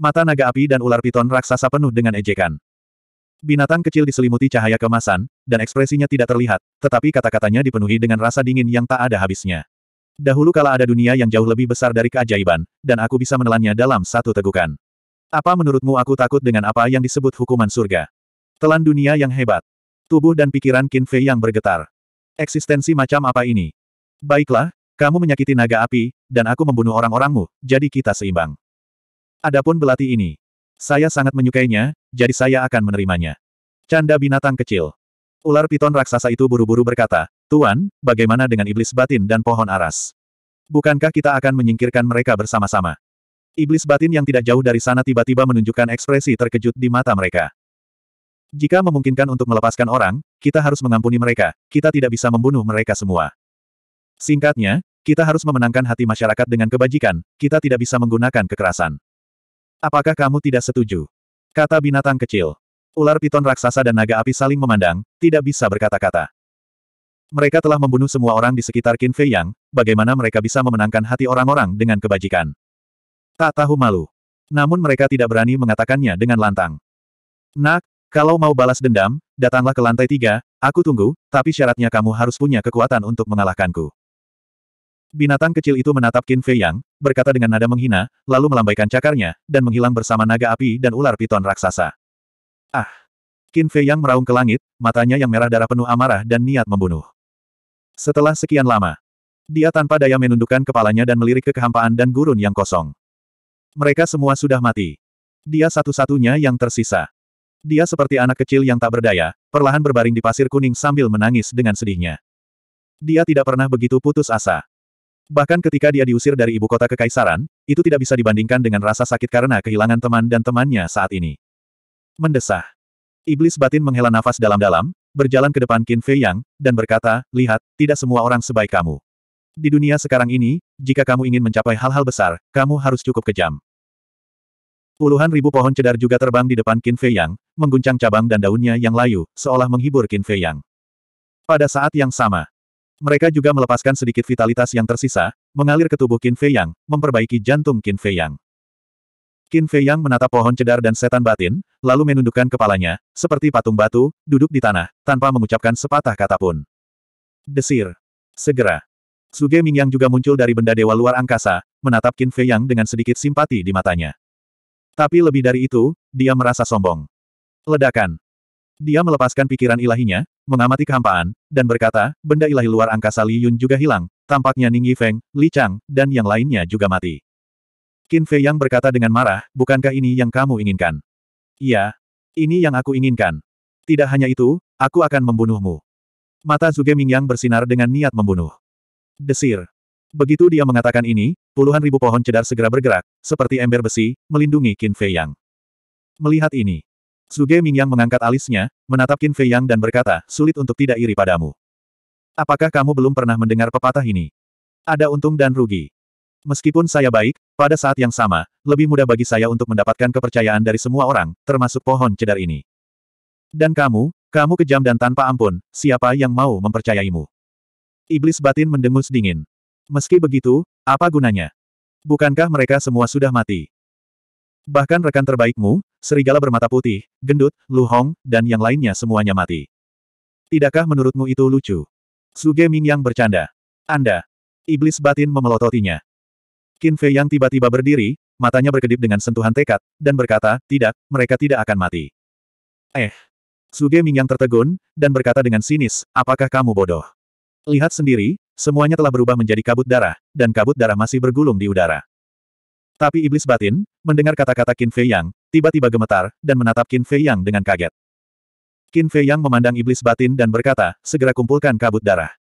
Mata naga api dan ular piton raksasa penuh dengan ejekan. Binatang kecil diselimuti cahaya kemasan, dan ekspresinya tidak terlihat, tetapi kata-katanya dipenuhi dengan rasa dingin yang tak ada habisnya. Dahulu kala ada dunia yang jauh lebih besar dari keajaiban, dan aku bisa menelannya dalam satu tegukan. Apa menurutmu aku takut dengan apa yang disebut hukuman surga? Telan dunia yang hebat. Tubuh dan pikiran Qin Fei yang bergetar. Eksistensi macam apa ini? Baiklah, kamu menyakiti naga api, dan aku membunuh orang-orangmu, jadi kita seimbang. Adapun belati ini. Saya sangat menyukainya, jadi saya akan menerimanya. Canda binatang kecil. Ular piton raksasa itu buru-buru berkata, Tuan, bagaimana dengan iblis batin dan pohon aras? Bukankah kita akan menyingkirkan mereka bersama-sama? Iblis batin yang tidak jauh dari sana tiba-tiba menunjukkan ekspresi terkejut di mata mereka. Jika memungkinkan untuk melepaskan orang, kita harus mengampuni mereka, kita tidak bisa membunuh mereka semua. Singkatnya, kita harus memenangkan hati masyarakat dengan kebajikan, kita tidak bisa menggunakan kekerasan. Apakah kamu tidak setuju? Kata binatang kecil. Ular piton raksasa dan naga api saling memandang, tidak bisa berkata-kata. Mereka telah membunuh semua orang di sekitar Qin Fei Yang, bagaimana mereka bisa memenangkan hati orang-orang dengan kebajikan. Tak tahu malu. Namun mereka tidak berani mengatakannya dengan lantang. Nak, kalau mau balas dendam, datanglah ke lantai tiga, aku tunggu, tapi syaratnya kamu harus punya kekuatan untuk mengalahkanku. Binatang kecil itu menatap Qin Fei Yang, berkata dengan nada menghina, lalu melambaikan cakarnya, dan menghilang bersama naga api dan ular piton raksasa. Ah! Qin Fei Yang meraung ke langit, matanya yang merah darah penuh amarah dan niat membunuh. Setelah sekian lama, dia tanpa daya menundukkan kepalanya dan melirik ke kehampaan dan gurun yang kosong. Mereka semua sudah mati. Dia satu-satunya yang tersisa. Dia seperti anak kecil yang tak berdaya, perlahan berbaring di pasir kuning sambil menangis dengan sedihnya. Dia tidak pernah begitu putus asa. Bahkan ketika dia diusir dari ibu kota kekaisaran, itu tidak bisa dibandingkan dengan rasa sakit karena kehilangan teman dan temannya saat ini. Mendesah. Iblis batin menghela nafas dalam-dalam, berjalan ke depan Qin Fei Yang, dan berkata, lihat, tidak semua orang sebaik kamu. Di dunia sekarang ini, jika kamu ingin mencapai hal-hal besar, kamu harus cukup kejam. Puluhan ribu pohon cedar juga terbang di depan Qin Fei Yang, mengguncang cabang dan daunnya yang layu, seolah menghibur Qin Fei Yang. Pada saat yang sama, mereka juga melepaskan sedikit vitalitas yang tersisa, mengalir ke tubuh Qin Fei Yang, memperbaiki jantung Qin Fei Yang. Qin Fei Yang menatap pohon cedar dan setan batin, lalu menundukkan kepalanya, seperti patung batu, duduk di tanah, tanpa mengucapkan sepatah kata pun. Desir. Segera. Suge yang juga muncul dari benda dewa luar angkasa, menatap Qin Fei Yang dengan sedikit simpati di matanya. Tapi lebih dari itu, dia merasa sombong. Ledakan. Dia melepaskan pikiran ilahinya, mengamati kehampaan, dan berkata, benda ilahi luar angkasa Li Yun juga hilang, tampaknya Ning Feng, Li Chang, dan yang lainnya juga mati. Qin Fei Yang berkata dengan marah, bukankah ini yang kamu inginkan? Iya, ini yang aku inginkan. Tidak hanya itu, aku akan membunuhmu. Mata Zuge yang bersinar dengan niat membunuh. Desir. Begitu dia mengatakan ini, puluhan ribu pohon cedar segera bergerak, seperti ember besi, melindungi Qin Fei Yang. Melihat ini, Suge Mingyang mengangkat alisnya, menatap Qin Fei Yang dan berkata, sulit untuk tidak iri padamu. Apakah kamu belum pernah mendengar pepatah ini? Ada untung dan rugi. Meskipun saya baik, pada saat yang sama, lebih mudah bagi saya untuk mendapatkan kepercayaan dari semua orang, termasuk pohon cedar ini. Dan kamu, kamu kejam dan tanpa ampun, siapa yang mau mempercayaimu? Iblis batin mendengus dingin. Meski begitu, apa gunanya? Bukankah mereka semua sudah mati? Bahkan rekan terbaikmu, serigala bermata putih, gendut, Lu Hong, dan yang lainnya semuanya mati. Tidakkah menurutmu itu lucu? Suge Ming yang bercanda. Anda. Iblis batin memelototinya. Qin Fei yang tiba-tiba berdiri, matanya berkedip dengan sentuhan tekad, dan berkata, tidak, mereka tidak akan mati. Eh. Suge Ming yang tertegun, dan berkata dengan sinis, apakah kamu bodoh? Lihat sendiri, semuanya telah berubah menjadi kabut darah, dan kabut darah masih bergulung di udara. Tapi iblis batin, mendengar kata-kata Qin Fei Yang, tiba-tiba gemetar, dan menatap Qin Fei Yang dengan kaget. Qin Fei Yang memandang iblis batin dan berkata, segera kumpulkan kabut darah.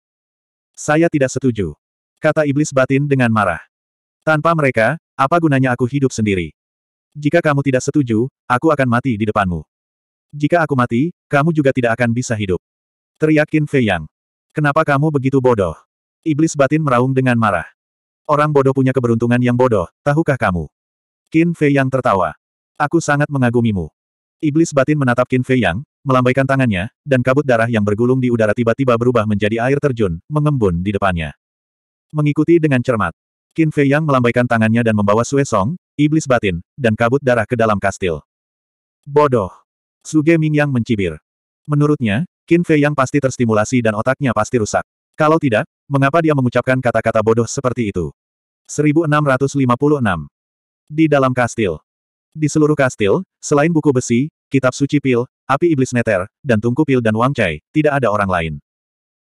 Saya tidak setuju. Kata iblis batin dengan marah. Tanpa mereka, apa gunanya aku hidup sendiri? Jika kamu tidak setuju, aku akan mati di depanmu. Jika aku mati, kamu juga tidak akan bisa hidup. Teriak Qin Fei Yang. Kenapa kamu begitu bodoh? Iblis batin meraung dengan marah. Orang bodoh punya keberuntungan yang bodoh, tahukah kamu? Qin Fei Yang tertawa. Aku sangat mengagumimu. Iblis batin menatap Qin Fei Yang, melambaikan tangannya, dan kabut darah yang bergulung di udara tiba-tiba berubah menjadi air terjun, mengembun di depannya. Mengikuti dengan cermat. Qin Fei Yang melambaikan tangannya dan membawa Sue Song, iblis batin, dan kabut darah ke dalam kastil. Bodoh. Suge yang mencibir. Menurutnya, Qin Fei Yang pasti terstimulasi dan otaknya pasti rusak. Kalau tidak, mengapa dia mengucapkan kata-kata bodoh seperti itu? 1656. Di dalam kastil. Di seluruh kastil, selain buku besi, kitab suci pil, api iblis neter, dan tungku pil dan wangcai, tidak ada orang lain.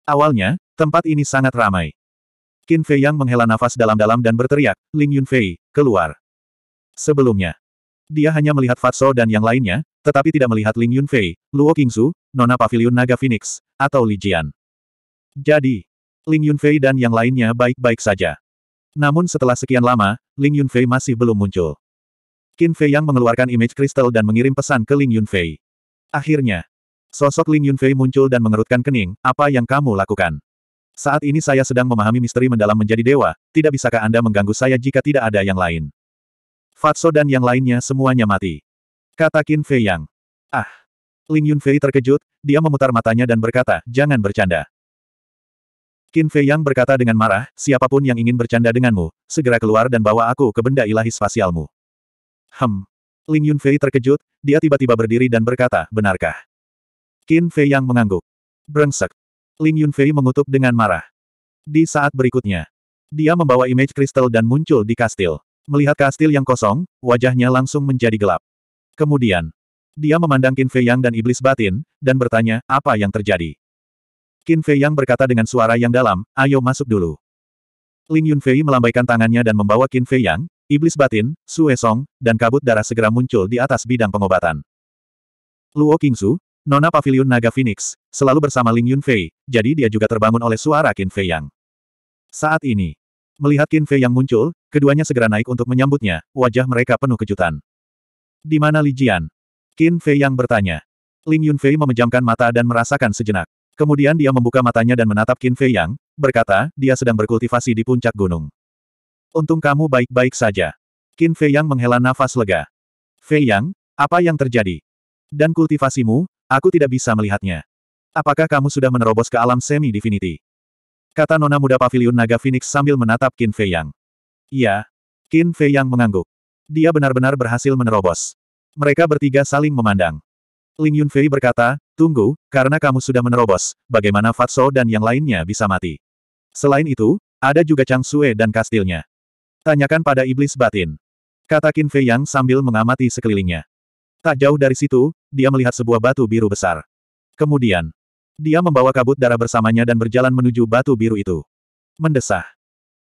Awalnya, tempat ini sangat ramai. Qin Fei Yang menghela nafas dalam-dalam dan berteriak, Ling Yunfei, keluar. Sebelumnya, dia hanya melihat Fatso dan yang lainnya, tetapi tidak melihat Ling Yunfei, Luo Qingzu, Nona Pavilion Naga Phoenix, atau Li Jian. Jadi, Ling Yunfei dan yang lainnya baik-baik saja. Namun setelah sekian lama, Ling Yunfei masih belum muncul. Qin Fei yang mengeluarkan image kristal dan mengirim pesan ke Ling Yunfei. Akhirnya, sosok Ling Yunfei muncul dan mengerutkan kening, apa yang kamu lakukan? Saat ini saya sedang memahami misteri mendalam menjadi dewa, tidak bisakah Anda mengganggu saya jika tidak ada yang lain? Fatso dan yang lainnya semuanya mati. Kata Qin Fei Yang. Ah! Ling Yunfei terkejut, dia memutar matanya dan berkata, jangan bercanda. Qin Fei Yang berkata dengan marah, siapapun yang ingin bercanda denganmu, segera keluar dan bawa aku ke benda ilahi spasialmu. Hem. Ling Yunfei terkejut, dia tiba-tiba berdiri dan berkata, benarkah? Qin Fei Yang mengangguk. Brengsek. Ling Yunfei mengutuk dengan marah. Di saat berikutnya, dia membawa image kristal dan muncul di kastil. Melihat kastil yang kosong, wajahnya langsung menjadi gelap. Kemudian, dia memandang Qin Fei Yang dan iblis batin, dan bertanya, apa yang terjadi? Qin Fei Yang berkata dengan suara yang dalam, ayo masuk dulu. Ling Yun Fei melambaikan tangannya dan membawa Qin Fei Yang, iblis batin, Sue Song, dan kabut darah segera muncul di atas bidang pengobatan. Luo Qingsu, Nona Paviliun Naga Phoenix, selalu bersama Ling Yun Fei, jadi dia juga terbangun oleh suara Qin Fei Yang. Saat ini, melihat Qin Fei Yang muncul, keduanya segera naik untuk menyambutnya, wajah mereka penuh kejutan. Di mana Li Jian? Qin Fei Yang bertanya. Ling Yun Fei memejamkan mata dan merasakan sejenak. Kemudian dia membuka matanya dan menatap Qin Fei Yang, berkata, dia sedang berkultivasi di puncak gunung. Untung kamu baik-baik saja. Qin Fei Yang menghela nafas lega. Fei Yang, apa yang terjadi? Dan kultivasimu, aku tidak bisa melihatnya. Apakah kamu sudah menerobos ke alam semi-divinity? Kata nona muda pavilion naga Phoenix sambil menatap Qin Fei Yang. Iya. Qin Fei Yang mengangguk. Dia benar-benar berhasil menerobos. Mereka bertiga saling memandang. Ling Yunfei berkata, Tunggu, karena kamu sudah menerobos, bagaimana Fatso dan yang lainnya bisa mati? Selain itu, ada juga Chang Sue dan kastilnya. Tanyakan pada iblis batin. Kata Qin Fei Yang sambil mengamati sekelilingnya. Tak jauh dari situ, dia melihat sebuah batu biru besar. Kemudian, dia membawa kabut darah bersamanya dan berjalan menuju batu biru itu. Mendesah.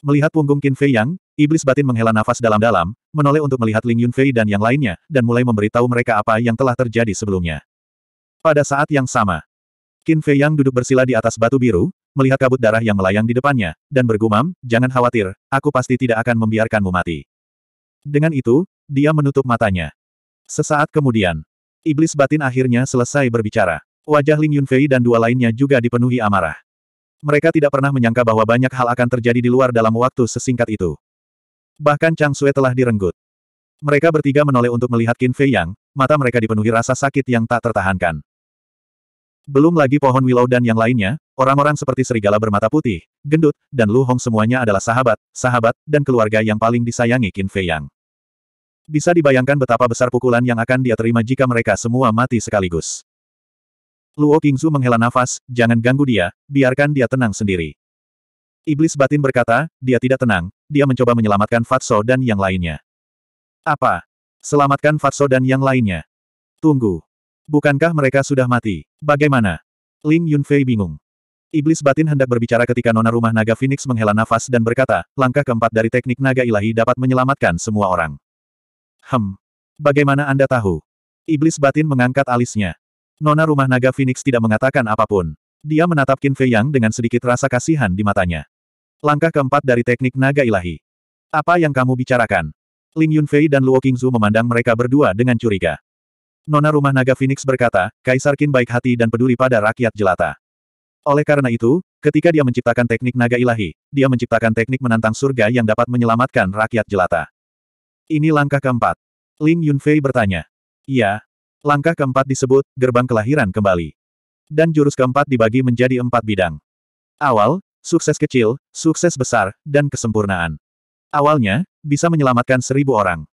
Melihat punggung Qin Fei Yang, iblis batin menghela nafas dalam-dalam, menoleh untuk melihat Ling Yun Fei dan yang lainnya, dan mulai memberitahu mereka apa yang telah terjadi sebelumnya. Pada saat yang sama, Qin Fei Yang duduk bersila di atas batu biru, melihat kabut darah yang melayang di depannya, dan bergumam, jangan khawatir, aku pasti tidak akan membiarkanmu mati. Dengan itu, dia menutup matanya. Sesaat kemudian, iblis batin akhirnya selesai berbicara. Wajah Ling Yunfei dan dua lainnya juga dipenuhi amarah. Mereka tidak pernah menyangka bahwa banyak hal akan terjadi di luar dalam waktu sesingkat itu. Bahkan Chang Sui telah direnggut. Mereka bertiga menoleh untuk melihat Qin Fei Yang, mata mereka dipenuhi rasa sakit yang tak tertahankan. Belum lagi pohon willow dan yang lainnya, orang-orang seperti serigala bermata putih, gendut, dan Lu Hong semuanya adalah sahabat, sahabat, dan keluarga yang paling disayangi Qin Fei Yang. Bisa dibayangkan betapa besar pukulan yang akan dia terima jika mereka semua mati sekaligus. Luo Qingzu menghela nafas, jangan ganggu dia, biarkan dia tenang sendiri. Iblis batin berkata, dia tidak tenang, dia mencoba menyelamatkan Fatso dan yang lainnya. Apa? Selamatkan Fatso dan yang lainnya. Tunggu. Bukankah mereka sudah mati? Bagaimana? Ling Yunfei bingung. Iblis batin hendak berbicara ketika nona rumah naga Phoenix menghela nafas dan berkata, langkah keempat dari teknik naga ilahi dapat menyelamatkan semua orang. Hem. Bagaimana Anda tahu? Iblis batin mengangkat alisnya. Nona rumah naga Phoenix tidak mengatakan apapun. Dia menatap Qin Fei Yang dengan sedikit rasa kasihan di matanya. Langkah keempat dari teknik naga ilahi. Apa yang kamu bicarakan? Lin Yunfei dan Luo Qingzu memandang mereka berdua dengan curiga. Nona rumah naga Phoenix berkata, Kaisar Qin baik hati dan peduli pada rakyat jelata. Oleh karena itu, ketika dia menciptakan teknik naga ilahi, dia menciptakan teknik menantang surga yang dapat menyelamatkan rakyat jelata. Ini langkah keempat. Lin Yunfei bertanya. Iya. Langkah keempat disebut, gerbang kelahiran kembali. Dan jurus keempat dibagi menjadi empat bidang. Awal, sukses kecil, sukses besar, dan kesempurnaan. Awalnya, bisa menyelamatkan seribu orang.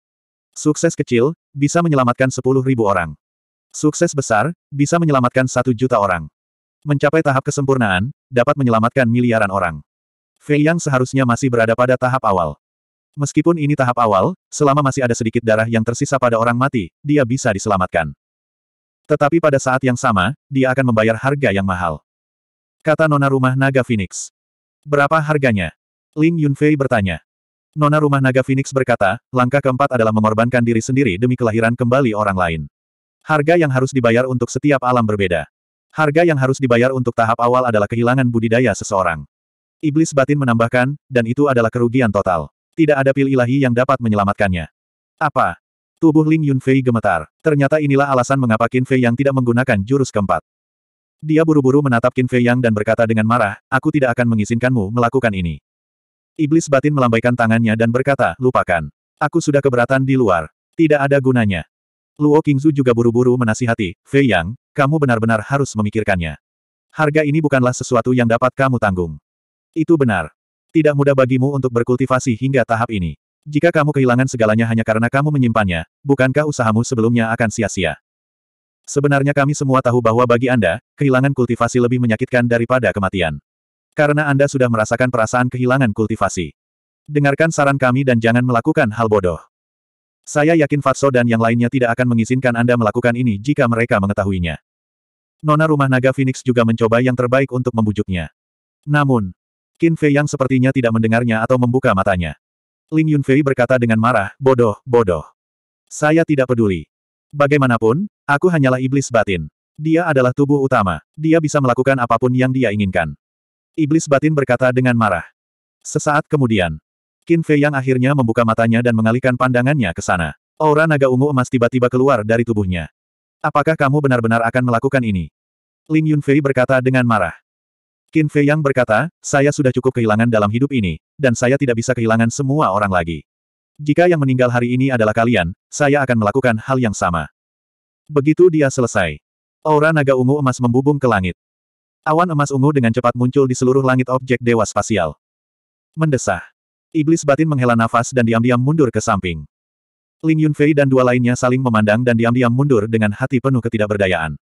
Sukses kecil, bisa menyelamatkan sepuluh ribu orang. Sukses besar, bisa menyelamatkan satu juta orang. Mencapai tahap kesempurnaan, dapat menyelamatkan miliaran orang. Fei Yang seharusnya masih berada pada tahap awal. Meskipun ini tahap awal, selama masih ada sedikit darah yang tersisa pada orang mati, dia bisa diselamatkan. Tetapi pada saat yang sama, dia akan membayar harga yang mahal. Kata nona rumah naga Phoenix. Berapa harganya? Ling Yunfei bertanya. Nona rumah naga Phoenix berkata, langkah keempat adalah mengorbankan diri sendiri demi kelahiran kembali orang lain. Harga yang harus dibayar untuk setiap alam berbeda. Harga yang harus dibayar untuk tahap awal adalah kehilangan budidaya seseorang. Iblis batin menambahkan, dan itu adalah kerugian total. Tidak ada pil ilahi yang dapat menyelamatkannya. Apa? Tubuh Ling Yunfei gemetar. Ternyata inilah alasan mengapa Qin Fei yang tidak menggunakan jurus keempat. Dia buru-buru menatap Qin Fei Yang dan berkata dengan marah, aku tidak akan mengizinkanmu melakukan ini. Iblis batin melambaikan tangannya dan berkata, lupakan. Aku sudah keberatan di luar. Tidak ada gunanya. Luo Qingzu juga buru-buru menasihati, Fei Yang, kamu benar-benar harus memikirkannya. Harga ini bukanlah sesuatu yang dapat kamu tanggung. Itu benar. Tidak mudah bagimu untuk berkultivasi hingga tahap ini. Jika kamu kehilangan segalanya hanya karena kamu menyimpannya, bukankah usahamu sebelumnya akan sia-sia? Sebenarnya kami semua tahu bahwa bagi Anda, kehilangan kultivasi lebih menyakitkan daripada kematian. Karena Anda sudah merasakan perasaan kehilangan kultivasi. Dengarkan saran kami dan jangan melakukan hal bodoh. Saya yakin Fatso dan yang lainnya tidak akan mengizinkan Anda melakukan ini jika mereka mengetahuinya. Nona rumah naga Phoenix juga mencoba yang terbaik untuk membujuknya. Namun, Qin Fei yang sepertinya tidak mendengarnya atau membuka matanya. Yun Yunfei berkata dengan marah, bodoh, bodoh. Saya tidak peduli. Bagaimanapun, aku hanyalah iblis batin. Dia adalah tubuh utama. Dia bisa melakukan apapun yang dia inginkan. Iblis batin berkata dengan marah. Sesaat kemudian, Qin Fei yang akhirnya membuka matanya dan mengalihkan pandangannya ke sana. Aura naga ungu emas tiba-tiba keluar dari tubuhnya. Apakah kamu benar-benar akan melakukan ini? Lin Yunfei berkata dengan marah. Qin Fei yang berkata, saya sudah cukup kehilangan dalam hidup ini, dan saya tidak bisa kehilangan semua orang lagi. Jika yang meninggal hari ini adalah kalian, saya akan melakukan hal yang sama. Begitu dia selesai. Aura naga ungu emas membubung ke langit. Awan emas ungu dengan cepat muncul di seluruh langit objek dewa spasial. Mendesah. Iblis batin menghela nafas dan diam-diam mundur ke samping. Ling Yunfei dan dua lainnya saling memandang dan diam-diam mundur dengan hati penuh ketidakberdayaan.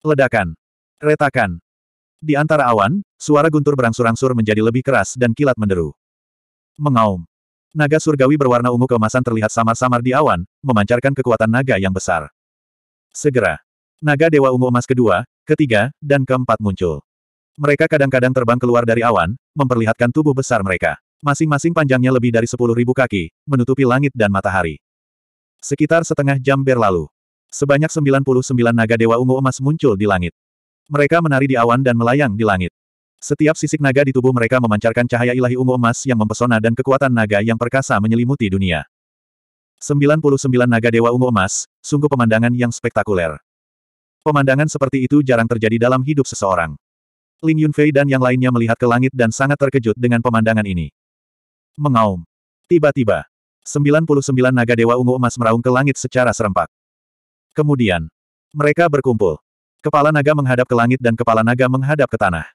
Ledakan. Retakan. Di antara awan, suara guntur berangsur-angsur menjadi lebih keras dan kilat menderu. Mengaum. Naga surgawi berwarna ungu keemasan terlihat samar-samar di awan, memancarkan kekuatan naga yang besar. Segera. Naga Dewa Ungu Emas kedua, ketiga, dan keempat muncul. Mereka kadang-kadang terbang keluar dari awan, memperlihatkan tubuh besar mereka. Masing-masing panjangnya lebih dari sepuluh ribu kaki, menutupi langit dan matahari. Sekitar setengah jam berlalu. Sebanyak 99 naga dewa ungu emas muncul di langit. Mereka menari di awan dan melayang di langit. Setiap sisik naga di tubuh mereka memancarkan cahaya ilahi ungu emas yang mempesona dan kekuatan naga yang perkasa menyelimuti dunia. 99 naga dewa ungu emas, sungguh pemandangan yang spektakuler. Pemandangan seperti itu jarang terjadi dalam hidup seseorang. Ling Yunfei dan yang lainnya melihat ke langit dan sangat terkejut dengan pemandangan ini. Mengaum. Tiba-tiba, 99 naga dewa ungu emas meraung ke langit secara serempak. Kemudian, mereka berkumpul. Kepala naga menghadap ke langit dan kepala naga menghadap ke tanah.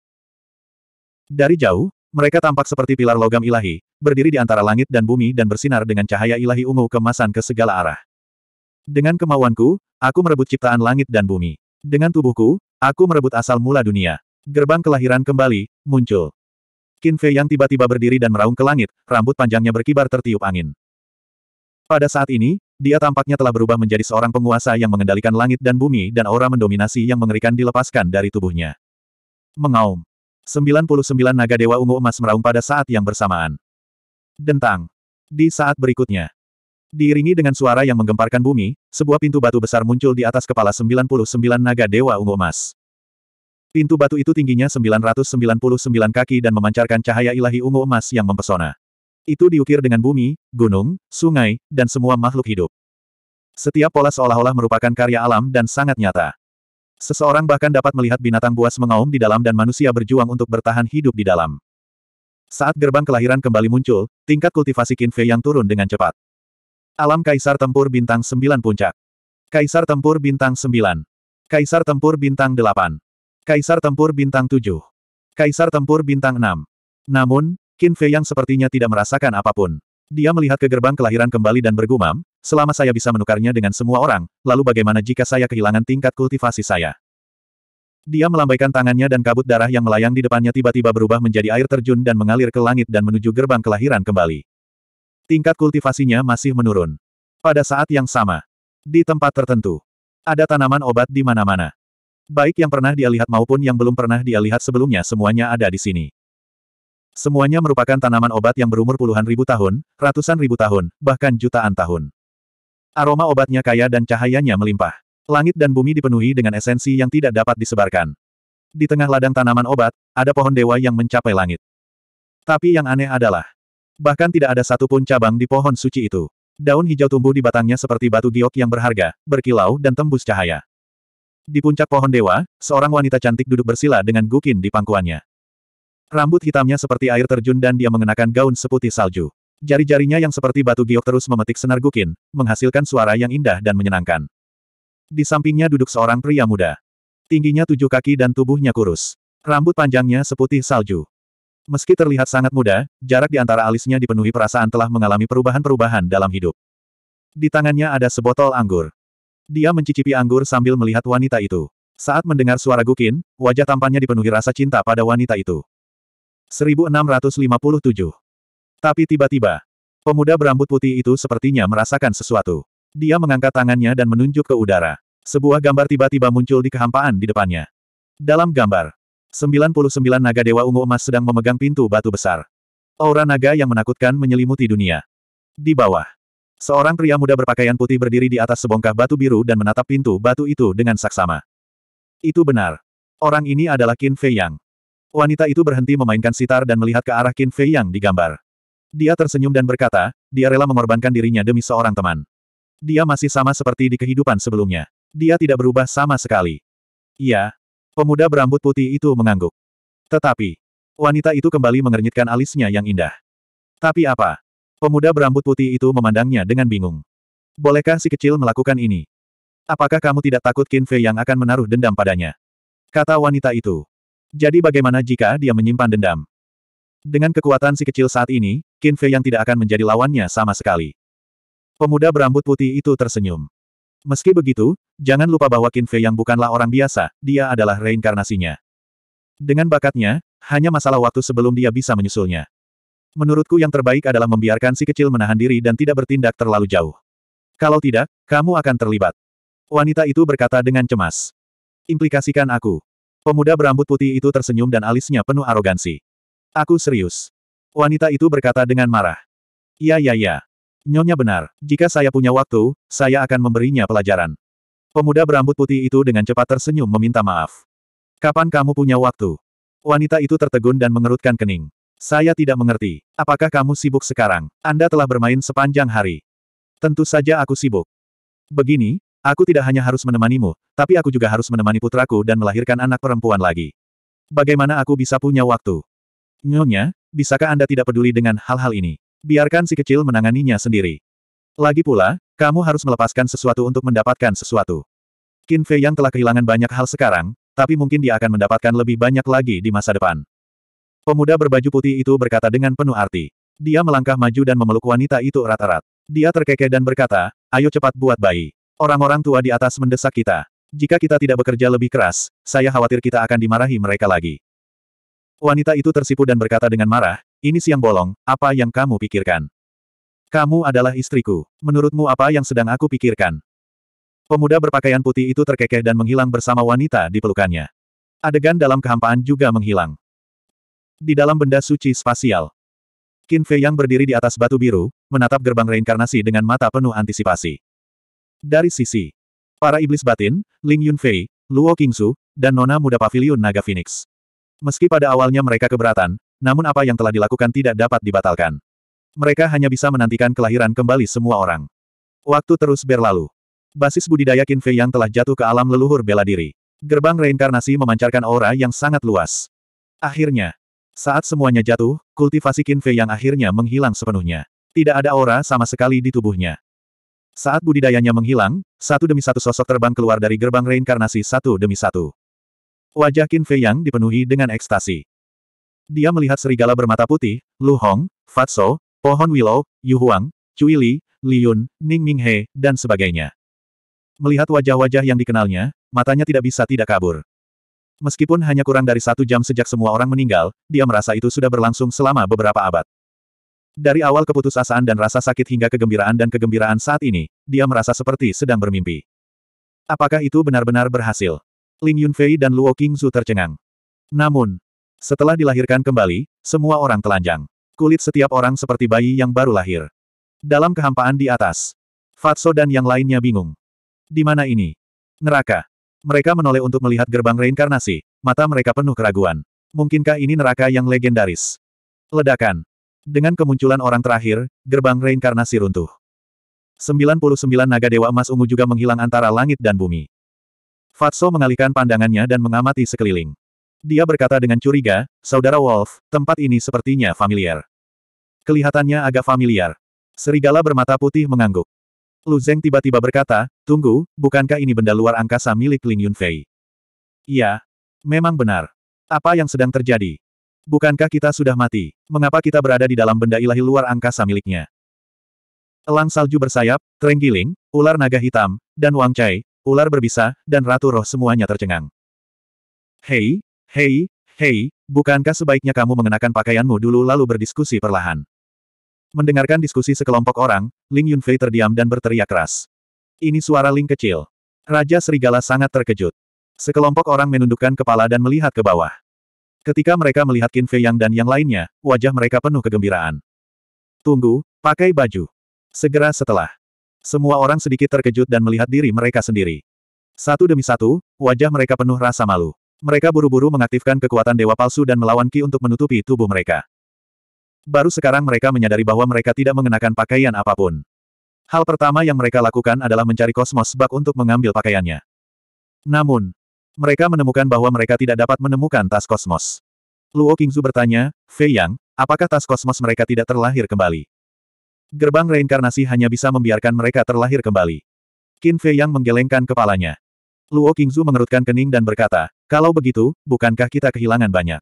Dari jauh, mereka tampak seperti pilar logam ilahi, berdiri di antara langit dan bumi dan bersinar dengan cahaya ilahi ungu kemasan ke segala arah. Dengan kemauanku, aku merebut ciptaan langit dan bumi. Dengan tubuhku, aku merebut asal mula dunia. Gerbang kelahiran kembali, muncul. Qin Fei yang tiba-tiba berdiri dan meraung ke langit, rambut panjangnya berkibar tertiup angin. Pada saat ini, dia tampaknya telah berubah menjadi seorang penguasa yang mengendalikan langit dan bumi dan aura mendominasi yang mengerikan dilepaskan dari tubuhnya. Mengaum. 99 naga dewa ungu emas meraung pada saat yang bersamaan. Dentang. Di saat berikutnya, Diiringi dengan suara yang menggemparkan bumi, sebuah pintu batu besar muncul di atas kepala 99 naga dewa ungu emas. Pintu batu itu tingginya 999 kaki dan memancarkan cahaya ilahi ungu emas yang mempesona. Itu diukir dengan bumi, gunung, sungai, dan semua makhluk hidup. Setiap pola seolah-olah merupakan karya alam dan sangat nyata. Seseorang bahkan dapat melihat binatang buas mengaum di dalam dan manusia berjuang untuk bertahan hidup di dalam. Saat gerbang kelahiran kembali muncul, tingkat kultivasi kinfe yang turun dengan cepat. Alam Kaisar Tempur Bintang 9 Puncak. Kaisar Tempur Bintang 9. Kaisar Tempur Bintang 8. Kaisar Tempur Bintang 7. Kaisar Tempur Bintang 6. Namun, Qin Fei yang sepertinya tidak merasakan apapun. Dia melihat ke gerbang kelahiran kembali dan bergumam, selama saya bisa menukarnya dengan semua orang, lalu bagaimana jika saya kehilangan tingkat kultivasi saya? Dia melambaikan tangannya dan kabut darah yang melayang di depannya tiba-tiba berubah menjadi air terjun dan mengalir ke langit dan menuju gerbang kelahiran kembali. Tingkat kultivasinya masih menurun. Pada saat yang sama, di tempat tertentu, ada tanaman obat di mana-mana. Baik yang pernah dia lihat maupun yang belum pernah dia lihat sebelumnya semuanya ada di sini. Semuanya merupakan tanaman obat yang berumur puluhan ribu tahun, ratusan ribu tahun, bahkan jutaan tahun. Aroma obatnya kaya dan cahayanya melimpah. Langit dan bumi dipenuhi dengan esensi yang tidak dapat disebarkan. Di tengah ladang tanaman obat, ada pohon dewa yang mencapai langit. Tapi yang aneh adalah, Bahkan tidak ada satu pun cabang di pohon suci itu. Daun hijau tumbuh di batangnya seperti batu giok yang berharga, berkilau dan tembus cahaya. Di puncak pohon dewa, seorang wanita cantik duduk bersila dengan gukin di pangkuannya. Rambut hitamnya seperti air terjun dan dia mengenakan gaun seputih salju. Jari-jarinya yang seperti batu giok terus memetik senar gukin, menghasilkan suara yang indah dan menyenangkan. Di sampingnya duduk seorang pria muda. Tingginya tujuh kaki dan tubuhnya kurus. Rambut panjangnya seputih salju. Meski terlihat sangat muda, jarak di antara alisnya dipenuhi perasaan telah mengalami perubahan-perubahan dalam hidup. Di tangannya ada sebotol anggur. Dia mencicipi anggur sambil melihat wanita itu. Saat mendengar suara Gukin, wajah tampannya dipenuhi rasa cinta pada wanita itu. 1657. Tapi tiba-tiba, pemuda berambut putih itu sepertinya merasakan sesuatu. Dia mengangkat tangannya dan menunjuk ke udara. Sebuah gambar tiba-tiba muncul di kehampaan di depannya. Dalam gambar, 99 naga dewa ungu emas sedang memegang pintu batu besar. Aura naga yang menakutkan menyelimuti dunia. Di bawah. Seorang pria muda berpakaian putih berdiri di atas sebongkah batu biru dan menatap pintu batu itu dengan saksama. Itu benar. Orang ini adalah Qin Fei Yang. Wanita itu berhenti memainkan sitar dan melihat ke arah Qin Fei Yang di gambar. Dia tersenyum dan berkata, dia rela mengorbankan dirinya demi seorang teman. Dia masih sama seperti di kehidupan sebelumnya. Dia tidak berubah sama sekali. Iya, Pemuda berambut putih itu mengangguk. Tetapi, wanita itu kembali mengernyitkan alisnya yang indah. Tapi apa? Pemuda berambut putih itu memandangnya dengan bingung. Bolehkah si kecil melakukan ini? Apakah kamu tidak takut Qin Fei yang akan menaruh dendam padanya? Kata wanita itu. Jadi bagaimana jika dia menyimpan dendam? Dengan kekuatan si kecil saat ini, Qin Fei yang tidak akan menjadi lawannya sama sekali. Pemuda berambut putih itu tersenyum. Meski begitu, jangan lupa bahwa Qin Fei yang bukanlah orang biasa, dia adalah reinkarnasinya. Dengan bakatnya, hanya masalah waktu sebelum dia bisa menyusulnya. Menurutku yang terbaik adalah membiarkan si kecil menahan diri dan tidak bertindak terlalu jauh. Kalau tidak, kamu akan terlibat. Wanita itu berkata dengan cemas. Implikasikan aku. Pemuda berambut putih itu tersenyum dan alisnya penuh arogansi. Aku serius. Wanita itu berkata dengan marah. Ya ya ya. Nyonya benar, jika saya punya waktu, saya akan memberinya pelajaran. Pemuda berambut putih itu dengan cepat tersenyum meminta maaf. Kapan kamu punya waktu? Wanita itu tertegun dan mengerutkan kening. Saya tidak mengerti. Apakah kamu sibuk sekarang? Anda telah bermain sepanjang hari. Tentu saja aku sibuk. Begini, aku tidak hanya harus menemanimu, tapi aku juga harus menemani putraku dan melahirkan anak perempuan lagi. Bagaimana aku bisa punya waktu? Nyonya, bisakah Anda tidak peduli dengan hal-hal ini? Biarkan si kecil menanganinya sendiri. Lagi pula, kamu harus melepaskan sesuatu untuk mendapatkan sesuatu. Qin Fei yang telah kehilangan banyak hal sekarang, tapi mungkin dia akan mendapatkan lebih banyak lagi di masa depan. Pemuda berbaju putih itu berkata dengan penuh arti. Dia melangkah maju dan memeluk wanita itu erat-erat. Dia terkekeh dan berkata, ayo cepat buat bayi. Orang-orang tua di atas mendesak kita. Jika kita tidak bekerja lebih keras, saya khawatir kita akan dimarahi mereka lagi. Wanita itu tersipu dan berkata dengan marah, ini siang bolong, apa yang kamu pikirkan? Kamu adalah istriku. Menurutmu apa yang sedang aku pikirkan? Pemuda berpakaian putih itu terkekeh dan menghilang bersama wanita di pelukannya. Adegan dalam kehampaan juga menghilang. Di dalam benda suci spasial, Qin Fei yang berdiri di atas batu biru, menatap gerbang reinkarnasi dengan mata penuh antisipasi. Dari sisi para iblis batin, Ling Yunfei, Luo Qingsu, dan Nona Muda Paviliun Naga Phoenix. Meski pada awalnya mereka keberatan, namun apa yang telah dilakukan tidak dapat dibatalkan. Mereka hanya bisa menantikan kelahiran kembali semua orang. Waktu terus berlalu. Basis budidaya Kinfei yang telah jatuh ke alam leluhur bela diri. Gerbang reinkarnasi memancarkan aura yang sangat luas. Akhirnya, saat semuanya jatuh, kultivasi Kinfei yang akhirnya menghilang sepenuhnya. Tidak ada aura sama sekali di tubuhnya. Saat budidayanya menghilang, satu demi satu sosok terbang keluar dari gerbang reinkarnasi satu demi satu. Wajah Qin Fei Yang dipenuhi dengan ekstasi. Dia melihat serigala bermata putih, Lu Hong, Fatso, Pohon Willow, Yu Huang, Cui Li, Li Yun, Ning Ming He, dan sebagainya. Melihat wajah-wajah yang dikenalnya, matanya tidak bisa tidak kabur. Meskipun hanya kurang dari satu jam sejak semua orang meninggal, dia merasa itu sudah berlangsung selama beberapa abad. Dari awal keputusasaan dan rasa sakit hingga kegembiraan dan kegembiraan saat ini, dia merasa seperti sedang bermimpi. Apakah itu benar-benar berhasil? Lin Yunfei dan Luo Qingzu tercengang. Namun, setelah dilahirkan kembali, semua orang telanjang. Kulit setiap orang seperti bayi yang baru lahir. Dalam kehampaan di atas, Fatso dan yang lainnya bingung. Di mana ini? Neraka. Mereka menoleh untuk melihat gerbang reinkarnasi, mata mereka penuh keraguan. Mungkinkah ini neraka yang legendaris? Ledakan. Dengan kemunculan orang terakhir, gerbang reinkarnasi runtuh. 99 naga dewa emas ungu juga menghilang antara langit dan bumi. Fatso mengalihkan pandangannya dan mengamati sekeliling. Dia berkata dengan curiga, Saudara Wolf, tempat ini sepertinya familiar. Kelihatannya agak familiar. Serigala bermata putih mengangguk. Lu Zeng tiba-tiba berkata, Tunggu, bukankah ini benda luar angkasa milik Ling Yunfei? Iya. Memang benar. Apa yang sedang terjadi? Bukankah kita sudah mati? Mengapa kita berada di dalam benda ilahi luar angkasa miliknya? Elang salju bersayap, terenggiling, ular naga hitam, dan Wang Chai, ular berbisa, dan ratu roh semuanya tercengang. Hei, Hei, hei, bukankah sebaiknya kamu mengenakan pakaianmu dulu lalu berdiskusi perlahan? Mendengarkan diskusi sekelompok orang, Ling Yunfei terdiam dan berteriak keras. Ini suara Ling kecil. Raja Serigala sangat terkejut. Sekelompok orang menundukkan kepala dan melihat ke bawah. Ketika mereka melihat Qin Fei Yang dan yang lainnya, wajah mereka penuh kegembiraan. Tunggu, pakai baju. Segera setelah. Semua orang sedikit terkejut dan melihat diri mereka sendiri. Satu demi satu, wajah mereka penuh rasa malu. Mereka buru-buru mengaktifkan kekuatan dewa palsu dan melawan Ki untuk menutupi tubuh mereka. Baru sekarang mereka menyadari bahwa mereka tidak mengenakan pakaian apapun. Hal pertama yang mereka lakukan adalah mencari kosmos bak untuk mengambil pakaiannya. Namun, mereka menemukan bahwa mereka tidak dapat menemukan tas kosmos. Luo Qingzu bertanya, Fei Yang, apakah tas kosmos mereka tidak terlahir kembali? Gerbang reinkarnasi hanya bisa membiarkan mereka terlahir kembali. Qin Fei Yang menggelengkan kepalanya. Luo Qingzu mengerutkan kening dan berkata, kalau begitu, bukankah kita kehilangan banyak?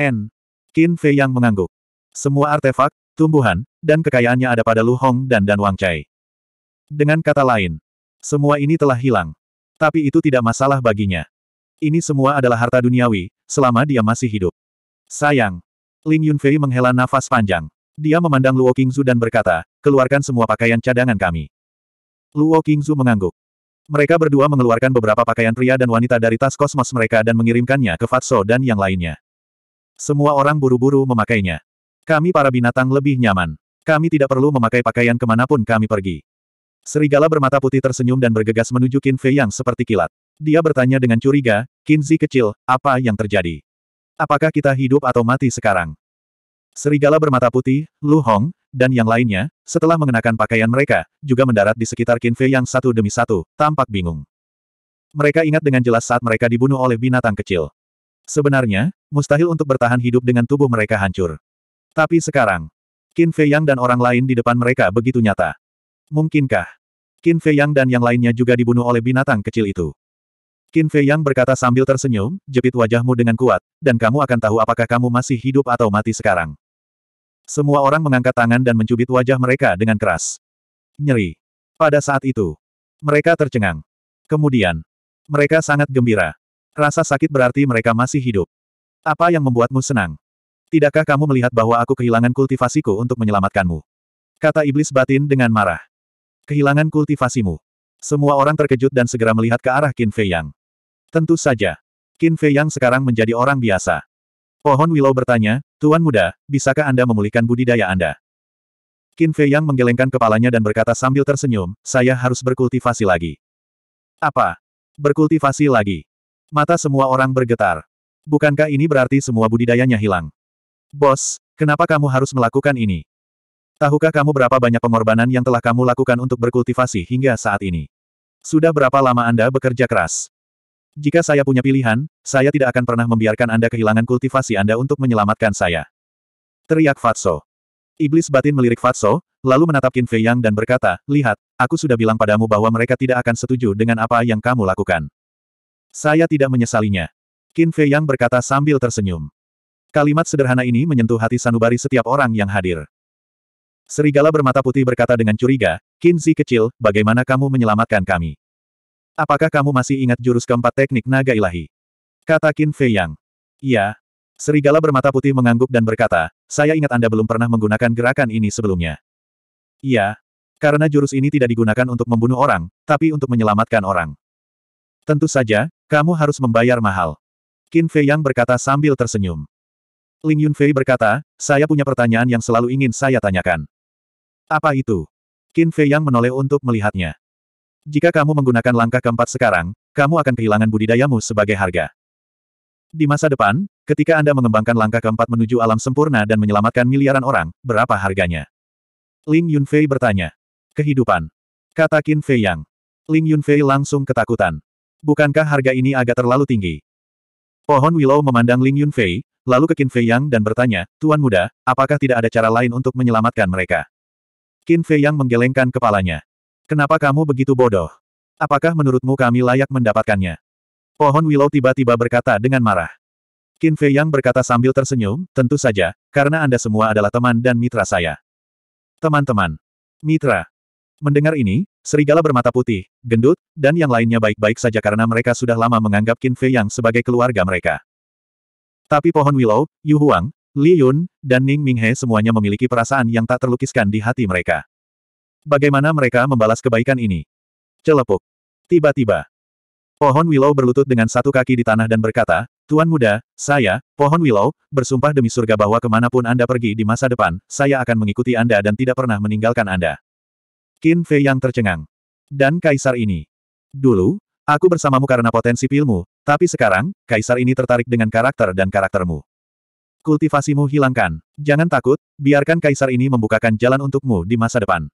N. Qin Fei yang mengangguk. Semua artefak, tumbuhan, dan kekayaannya ada pada Lu Hong dan Dan Wang Chai. Dengan kata lain, semua ini telah hilang. Tapi itu tidak masalah baginya. Ini semua adalah harta duniawi, selama dia masih hidup. Sayang. Ling Yunfei menghela nafas panjang. Dia memandang Luo Qingzu dan berkata, keluarkan semua pakaian cadangan kami. Luo Qingzu mengangguk. Mereka berdua mengeluarkan beberapa pakaian pria dan wanita dari tas kosmos mereka dan mengirimkannya ke Fatso dan yang lainnya. Semua orang buru-buru memakainya. Kami para binatang lebih nyaman. Kami tidak perlu memakai pakaian kemanapun kami pergi. Serigala bermata putih tersenyum dan bergegas menuju Qin Fei yang seperti kilat. Dia bertanya dengan curiga, Kinzi kecil, apa yang terjadi? Apakah kita hidup atau mati sekarang? Serigala bermata putih, Lu Hong, dan yang lainnya, setelah mengenakan pakaian mereka, juga mendarat di sekitar Kinfei yang satu demi satu, tampak bingung. Mereka ingat dengan jelas saat mereka dibunuh oleh binatang kecil. Sebenarnya, mustahil untuk bertahan hidup dengan tubuh mereka hancur. Tapi sekarang, Qin Fei Yang dan orang lain di depan mereka begitu nyata. Mungkinkah? Qin Fei Yang dan yang lainnya juga dibunuh oleh binatang kecil itu. Qin Fei Yang berkata sambil tersenyum, jepit wajahmu dengan kuat, dan kamu akan tahu apakah kamu masih hidup atau mati sekarang. Semua orang mengangkat tangan dan mencubit wajah mereka dengan keras. Nyeri. Pada saat itu, mereka tercengang. Kemudian, mereka sangat gembira. Rasa sakit berarti mereka masih hidup. Apa yang membuatmu senang? Tidakkah kamu melihat bahwa aku kehilangan kultivasiku untuk menyelamatkanmu? Kata iblis batin dengan marah. Kehilangan kultivasimu. Semua orang terkejut dan segera melihat ke arah Qin Fei Yang. Tentu saja. Qin Fei Yang sekarang menjadi orang biasa. Pohon Willow bertanya, Tuan Muda, bisakah Anda memulihkan budidaya Anda? Qin Fei Yang menggelengkan kepalanya dan berkata sambil tersenyum, saya harus berkultivasi lagi. Apa? Berkultivasi lagi? Mata semua orang bergetar. Bukankah ini berarti semua budidayanya hilang? Bos, kenapa kamu harus melakukan ini? Tahukah kamu berapa banyak pengorbanan yang telah kamu lakukan untuk berkultivasi hingga saat ini? Sudah berapa lama Anda bekerja keras? Jika saya punya pilihan, saya tidak akan pernah membiarkan Anda kehilangan kultivasi Anda untuk menyelamatkan saya. Teriak Fatso. Iblis batin melirik Fatso, lalu menatap Qin Fei Yang dan berkata, Lihat, aku sudah bilang padamu bahwa mereka tidak akan setuju dengan apa yang kamu lakukan. Saya tidak menyesalinya. Qin Fei Yang berkata sambil tersenyum. Kalimat sederhana ini menyentuh hati sanubari setiap orang yang hadir. Serigala bermata putih berkata dengan curiga, Zi kecil, bagaimana kamu menyelamatkan kami? Apakah kamu masih ingat jurus keempat teknik naga ilahi? Kata Qin Fei Yang. Iya. Serigala bermata putih mengangguk dan berkata, saya ingat Anda belum pernah menggunakan gerakan ini sebelumnya. Iya. Karena jurus ini tidak digunakan untuk membunuh orang, tapi untuk menyelamatkan orang. Tentu saja, kamu harus membayar mahal. Qin Fei Yang berkata sambil tersenyum. Ling Yun Fei berkata, saya punya pertanyaan yang selalu ingin saya tanyakan. Apa itu? Qin Fei Yang menoleh untuk melihatnya. Jika kamu menggunakan langkah keempat sekarang, kamu akan kehilangan budidayamu sebagai harga. Di masa depan, ketika Anda mengembangkan langkah keempat menuju alam sempurna dan menyelamatkan miliaran orang, berapa harganya? Ling Yunfei bertanya. Kehidupan. Kata Qin Fei Yang. Ling Yunfei langsung ketakutan. Bukankah harga ini agak terlalu tinggi? Pohon Willow memandang Ling Yunfei, lalu ke Qin Fei Yang dan bertanya, Tuan Muda, apakah tidak ada cara lain untuk menyelamatkan mereka? Qin Fei Yang menggelengkan kepalanya. Kenapa kamu begitu bodoh? Apakah menurutmu kami layak mendapatkannya? Pohon Willow tiba-tiba berkata dengan marah. Qin Fei Yang berkata sambil tersenyum, tentu saja, karena Anda semua adalah teman dan mitra saya. Teman-teman. Mitra. Mendengar ini, serigala bermata putih, gendut, dan yang lainnya baik-baik saja karena mereka sudah lama menganggap Qin Fei Yang sebagai keluarga mereka. Tapi pohon Willow, Yu Huang, Li Yun, dan Ning Minghe semuanya memiliki perasaan yang tak terlukiskan di hati mereka. Bagaimana mereka membalas kebaikan ini? Celepuk. Tiba-tiba. Pohon Willow berlutut dengan satu kaki di tanah dan berkata, Tuan muda, saya, pohon Willow, bersumpah demi surga bahwa kemanapun Anda pergi di masa depan, saya akan mengikuti Anda dan tidak pernah meninggalkan Anda. Qin Fei yang tercengang. Dan kaisar ini. Dulu, aku bersamamu karena potensi pilmu, tapi sekarang, kaisar ini tertarik dengan karakter dan karaktermu. Kultivasimu hilangkan. Jangan takut, biarkan kaisar ini membukakan jalan untukmu di masa depan.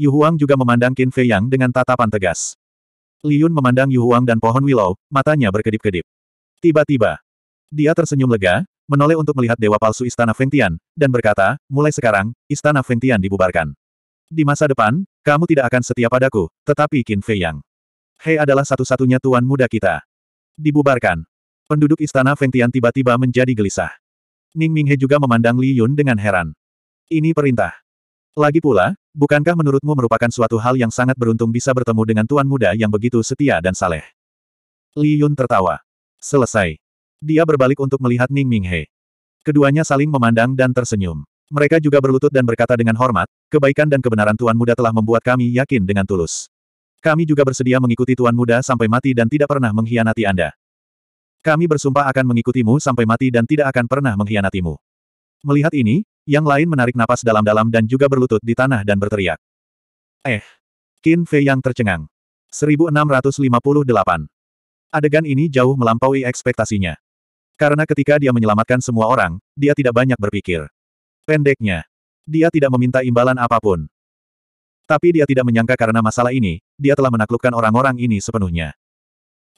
Yuhuang juga memandang Qin Fei Yang dengan tatapan tegas. Liun memandang Yuhuang dan pohon willow, matanya berkedip-kedip. Tiba-tiba, dia tersenyum lega, menoleh untuk melihat dewa palsu Istana Fengtian, dan berkata, mulai sekarang, Istana Fengtian dibubarkan. Di masa depan, kamu tidak akan setia padaku, tetapi Qin Fei Yang. Hei adalah satu-satunya tuan muda kita. Dibubarkan. Penduduk Istana Fengtian tiba-tiba menjadi gelisah. Ning Minghe juga memandang Li dengan heran. Ini perintah. Lagi pula, Bukankah menurutmu merupakan suatu hal yang sangat beruntung bisa bertemu dengan tuan muda yang begitu setia dan saleh? Li Yun tertawa. Selesai. Dia berbalik untuk melihat Ning Minghe. Keduanya saling memandang dan tersenyum. Mereka juga berlutut dan berkata dengan hormat, kebaikan dan kebenaran tuan muda telah membuat kami yakin dengan tulus. Kami juga bersedia mengikuti tuan muda sampai mati dan tidak pernah mengkhianati Anda. Kami bersumpah akan mengikutimu sampai mati dan tidak akan pernah mengkhianatimu. Melihat ini, yang lain menarik napas dalam-dalam dan juga berlutut di tanah dan berteriak. Eh! Qin Fei yang tercengang. 1658. Adegan ini jauh melampaui ekspektasinya. Karena ketika dia menyelamatkan semua orang, dia tidak banyak berpikir. Pendeknya, dia tidak meminta imbalan apapun. Tapi dia tidak menyangka karena masalah ini, dia telah menaklukkan orang-orang ini sepenuhnya.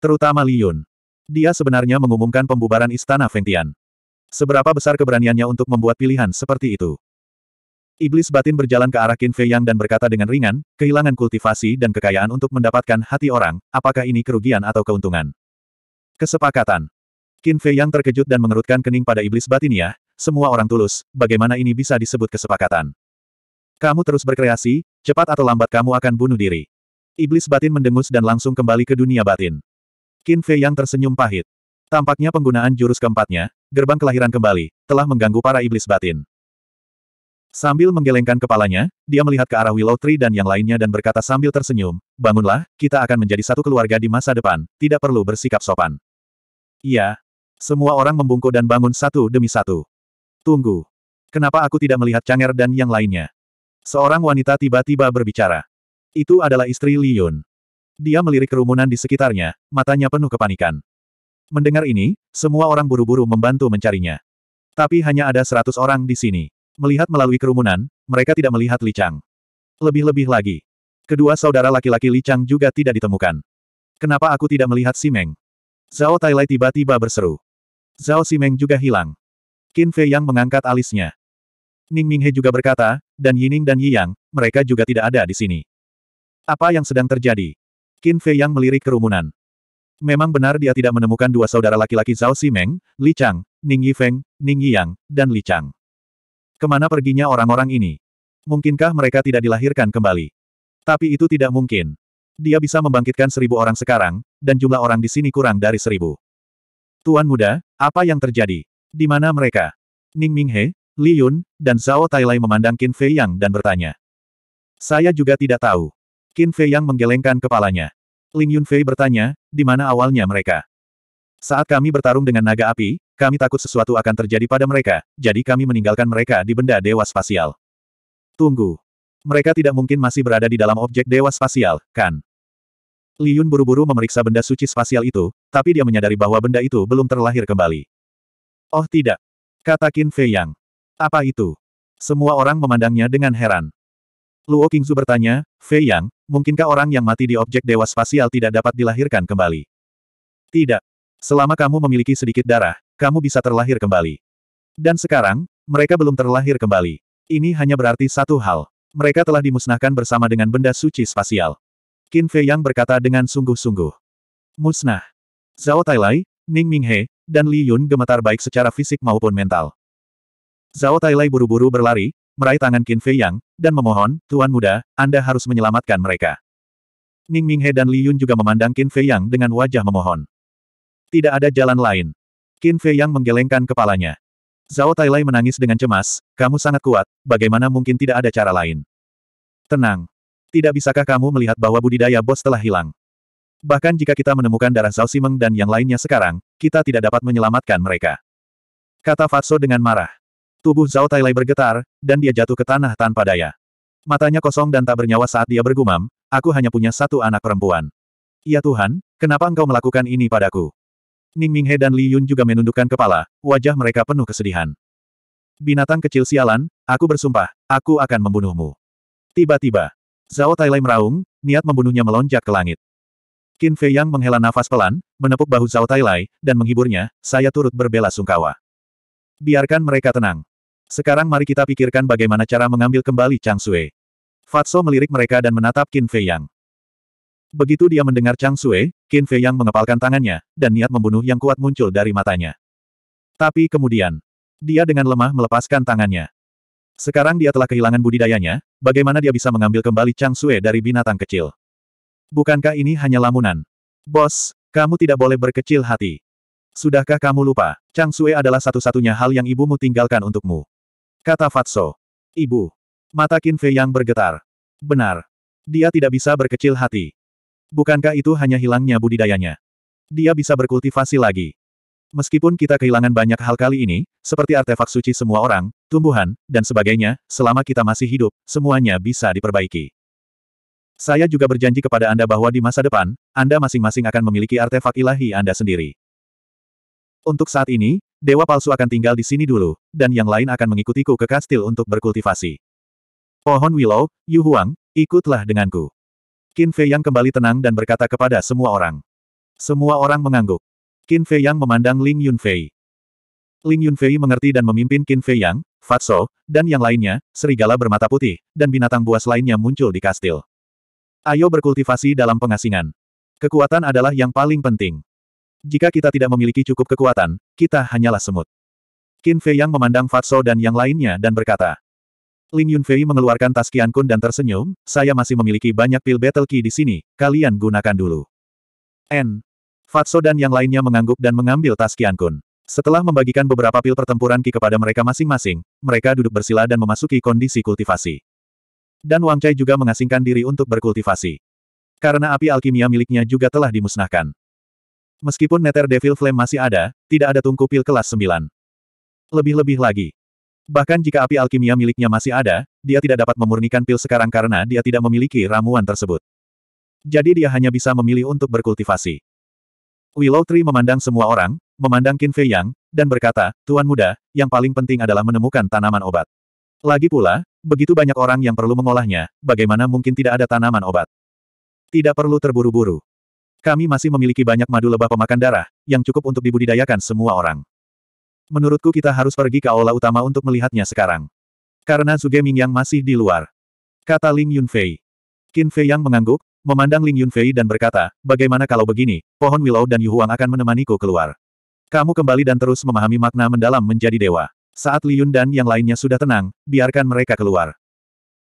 Terutama Li Yun. Dia sebenarnya mengumumkan pembubaran istana Fengtian. Seberapa besar keberaniannya untuk membuat pilihan seperti itu? Iblis batin berjalan ke arah Qin Fei Yang dan berkata dengan ringan, kehilangan kultivasi dan kekayaan untuk mendapatkan hati orang, apakah ini kerugian atau keuntungan? Kesepakatan. Qin Fei Yang terkejut dan mengerutkan kening pada iblis batinnya, semua orang tulus, bagaimana ini bisa disebut kesepakatan? Kamu terus berkreasi, cepat atau lambat kamu akan bunuh diri. Iblis batin mendengus dan langsung kembali ke dunia batin. Qin Fei Yang tersenyum pahit. Tampaknya penggunaan jurus keempatnya, gerbang kelahiran kembali, telah mengganggu para iblis batin. Sambil menggelengkan kepalanya, dia melihat ke arah Willow Tree dan yang lainnya dan berkata sambil tersenyum, bangunlah, kita akan menjadi satu keluarga di masa depan, tidak perlu bersikap sopan. Iya. Semua orang membungkuk dan bangun satu demi satu. Tunggu. Kenapa aku tidak melihat Changer dan yang lainnya? Seorang wanita tiba-tiba berbicara. Itu adalah istri Li Yun. Dia melirik kerumunan di sekitarnya, matanya penuh kepanikan. Mendengar ini, semua orang buru-buru membantu mencarinya. Tapi hanya ada seratus orang di sini. Melihat melalui kerumunan, mereka tidak melihat Li Chang. Lebih-lebih lagi. Kedua saudara laki-laki Li Chang juga tidak ditemukan. Kenapa aku tidak melihat Si Meng? Zhao Tailai tiba-tiba berseru. Zhao Si Meng juga hilang. Qin Fei Yang mengangkat alisnya. Ning Minghe juga berkata, dan Yining dan Yi Yang, mereka juga tidak ada di sini. Apa yang sedang terjadi? Qin Fei Yang melirik kerumunan. Memang benar dia tidak menemukan dua saudara laki-laki Zhao Simeng, Li Chang, Ning Yifeng, Ning Yang, dan Li Chang. Kemana perginya orang-orang ini? Mungkinkah mereka tidak dilahirkan kembali? Tapi itu tidak mungkin. Dia bisa membangkitkan seribu orang sekarang, dan jumlah orang di sini kurang dari seribu. Tuan muda, apa yang terjadi? Di mana mereka? Ning Minghe, Li Yun, dan Zhao Tailai memandang Qin Fei Yang dan bertanya. Saya juga tidak tahu. Qin Fei Yang menggelengkan kepalanya. Ling Yunfei bertanya, di mana awalnya mereka? Saat kami bertarung dengan naga api, kami takut sesuatu akan terjadi pada mereka, jadi kami meninggalkan mereka di benda dewa spasial. Tunggu. Mereka tidak mungkin masih berada di dalam objek dewa spasial, kan? Yun buru-buru memeriksa benda suci spasial itu, tapi dia menyadari bahwa benda itu belum terlahir kembali. Oh tidak. Kata Qin Fei Yang. Apa itu? Semua orang memandangnya dengan heran. Luo oh Qingzu bertanya, Fei Yang, mungkinkah orang yang mati di objek dewa spasial tidak dapat dilahirkan kembali? Tidak. Selama kamu memiliki sedikit darah, kamu bisa terlahir kembali. Dan sekarang, mereka belum terlahir kembali. Ini hanya berarti satu hal. Mereka telah dimusnahkan bersama dengan benda suci spasial. Qin Fei Yang berkata dengan sungguh-sungguh. Musnah. Zhao Tailai, Ning Minghe, dan Li Yun gemetar baik secara fisik maupun mental. Zhao Tailai buru-buru berlari, meraih tangan Qin Fei Yang, dan memohon, Tuan Muda, Anda harus menyelamatkan mereka. Ning Minghe dan Li Yun juga memandang Qin Fei Yang dengan wajah memohon. Tidak ada jalan lain. Qin Fei Yang menggelengkan kepalanya. Zhao Tailai menangis dengan cemas, kamu sangat kuat, bagaimana mungkin tidak ada cara lain. Tenang. Tidak bisakah kamu melihat bahwa budidaya bos telah hilang? Bahkan jika kita menemukan darah Zhao Simeng dan yang lainnya sekarang, kita tidak dapat menyelamatkan mereka. Kata Fatso dengan marah. Tubuh Zhao Tailai bergetar, dan dia jatuh ke tanah tanpa daya. Matanya kosong dan tak bernyawa saat dia bergumam, aku hanya punya satu anak perempuan. Ya Tuhan, kenapa engkau melakukan ini padaku? Ning Minghe dan Li Yun juga menundukkan kepala, wajah mereka penuh kesedihan. Binatang kecil sialan, aku bersumpah, aku akan membunuhmu. Tiba-tiba, Zhao Tailai meraung, niat membunuhnya melonjak ke langit. Qin Fei Yang menghela nafas pelan, menepuk bahu Zhao Tailai, dan menghiburnya, saya turut berbela sungkawa. Biarkan mereka tenang. Sekarang mari kita pikirkan bagaimana cara mengambil kembali Chang Sui. Fatso melirik mereka dan menatap Qin Fei Yang. Begitu dia mendengar Chang Sui, Qin Fei Yang mengepalkan tangannya, dan niat membunuh yang kuat muncul dari matanya. Tapi kemudian, dia dengan lemah melepaskan tangannya. Sekarang dia telah kehilangan budidayanya, bagaimana dia bisa mengambil kembali Chang Sui dari binatang kecil? Bukankah ini hanya lamunan? Bos, kamu tidak boleh berkecil hati. Sudahkah kamu lupa, Chang Sui adalah satu-satunya hal yang ibumu tinggalkan untukmu. Kata Fatso. Ibu. Mata Fei yang bergetar. Benar. Dia tidak bisa berkecil hati. Bukankah itu hanya hilangnya budidayanya? Dia bisa berkultivasi lagi. Meskipun kita kehilangan banyak hal kali ini, seperti artefak suci semua orang, tumbuhan, dan sebagainya, selama kita masih hidup, semuanya bisa diperbaiki. Saya juga berjanji kepada Anda bahwa di masa depan, Anda masing-masing akan memiliki artefak ilahi Anda sendiri. Untuk saat ini, dewa palsu akan tinggal di sini dulu, dan yang lain akan mengikutiku ke kastil untuk berkultivasi. Pohon Willow, Yu Huang, ikutlah denganku. Qin Fei Yang kembali tenang dan berkata kepada semua orang. Semua orang mengangguk. Qin Fei Yang memandang Ling Yunfei. Ling Yunfei mengerti dan memimpin Qin Fei Yang, Fatso, dan yang lainnya, serigala bermata putih, dan binatang buas lainnya muncul di kastil. Ayo berkultivasi dalam pengasingan. Kekuatan adalah yang paling penting. Jika kita tidak memiliki cukup kekuatan, kita hanyalah semut. Qin Fei yang memandang Fatso dan yang lainnya dan berkata. Ling Yunfei mengeluarkan tas Kun dan tersenyum, saya masih memiliki banyak pil battle key di sini, kalian gunakan dulu. N. Fatso dan yang lainnya mengangguk dan mengambil tas Kun. Setelah membagikan beberapa pil pertempuran Ki kepada mereka masing-masing, mereka duduk bersila dan memasuki kondisi kultivasi. Dan Wang Chai juga mengasingkan diri untuk berkultivasi. Karena api alkimia miliknya juga telah dimusnahkan. Meskipun Nether Devil Flame masih ada, tidak ada tungku pil kelas 9. Lebih-lebih lagi. Bahkan jika api alkimia miliknya masih ada, dia tidak dapat memurnikan pil sekarang karena dia tidak memiliki ramuan tersebut. Jadi dia hanya bisa memilih untuk berkultivasi. Willow Tree memandang semua orang, memandang Qin Fei Yang, dan berkata, Tuan Muda, yang paling penting adalah menemukan tanaman obat. Lagi pula, begitu banyak orang yang perlu mengolahnya, bagaimana mungkin tidak ada tanaman obat? Tidak perlu terburu-buru. Kami masih memiliki banyak madu lebah pemakan darah, yang cukup untuk dibudidayakan semua orang. Menurutku kita harus pergi ke aula utama untuk melihatnya sekarang. Karena Ming yang masih di luar. Kata Ling Yunfei. Qin Fei yang mengangguk, memandang Ling Yunfei dan berkata, bagaimana kalau begini, pohon willow dan Yuhuang akan menemaniku keluar. Kamu kembali dan terus memahami makna mendalam menjadi dewa. Saat Li Yun dan yang lainnya sudah tenang, biarkan mereka keluar.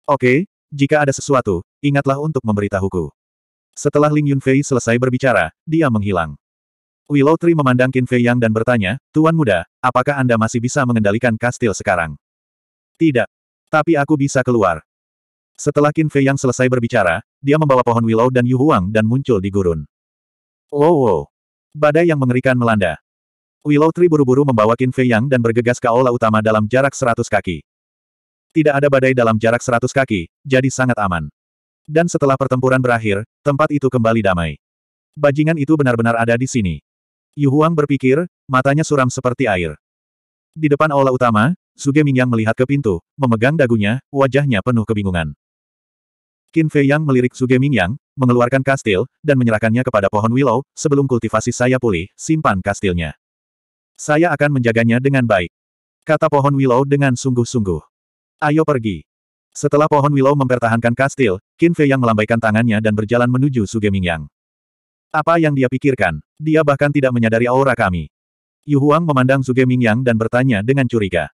Oke, jika ada sesuatu, ingatlah untuk memberitahuku. Setelah Ling Yunfei selesai berbicara, dia menghilang. Willow Tree memandang Qin Fei Yang dan bertanya, Tuan Muda, apakah Anda masih bisa mengendalikan kastil sekarang? Tidak. Tapi aku bisa keluar. Setelah Qin Fei Yang selesai berbicara, dia membawa pohon Willow dan Yu Huang dan muncul di gurun. Wow oh, wow. Oh. Badai yang mengerikan melanda. Willow Tree buru-buru membawa Qin Fei Yang dan bergegas ke aula utama dalam jarak seratus kaki. Tidak ada badai dalam jarak seratus kaki, jadi sangat aman. Dan setelah pertempuran berakhir, tempat itu kembali damai. Bajingan itu benar-benar ada di sini. Yu Huang berpikir, matanya suram seperti air. Di depan aula utama, Suge Mingyang melihat ke pintu, memegang dagunya, wajahnya penuh kebingungan. Qin Fei Yang melirik Suge Mingyang, mengeluarkan kastil, dan menyerahkannya kepada pohon willow, sebelum kultivasi saya pulih, simpan kastilnya. Saya akan menjaganya dengan baik. Kata pohon willow dengan sungguh-sungguh. Ayo pergi. Setelah pohon Willow mempertahankan kastil, Qin Fei yang melambaikan tangannya dan berjalan menuju Sugemingyang. Apa yang dia pikirkan? Dia bahkan tidak menyadari aura kami. Yu Huang memandang Sugemingyang dan bertanya dengan curiga.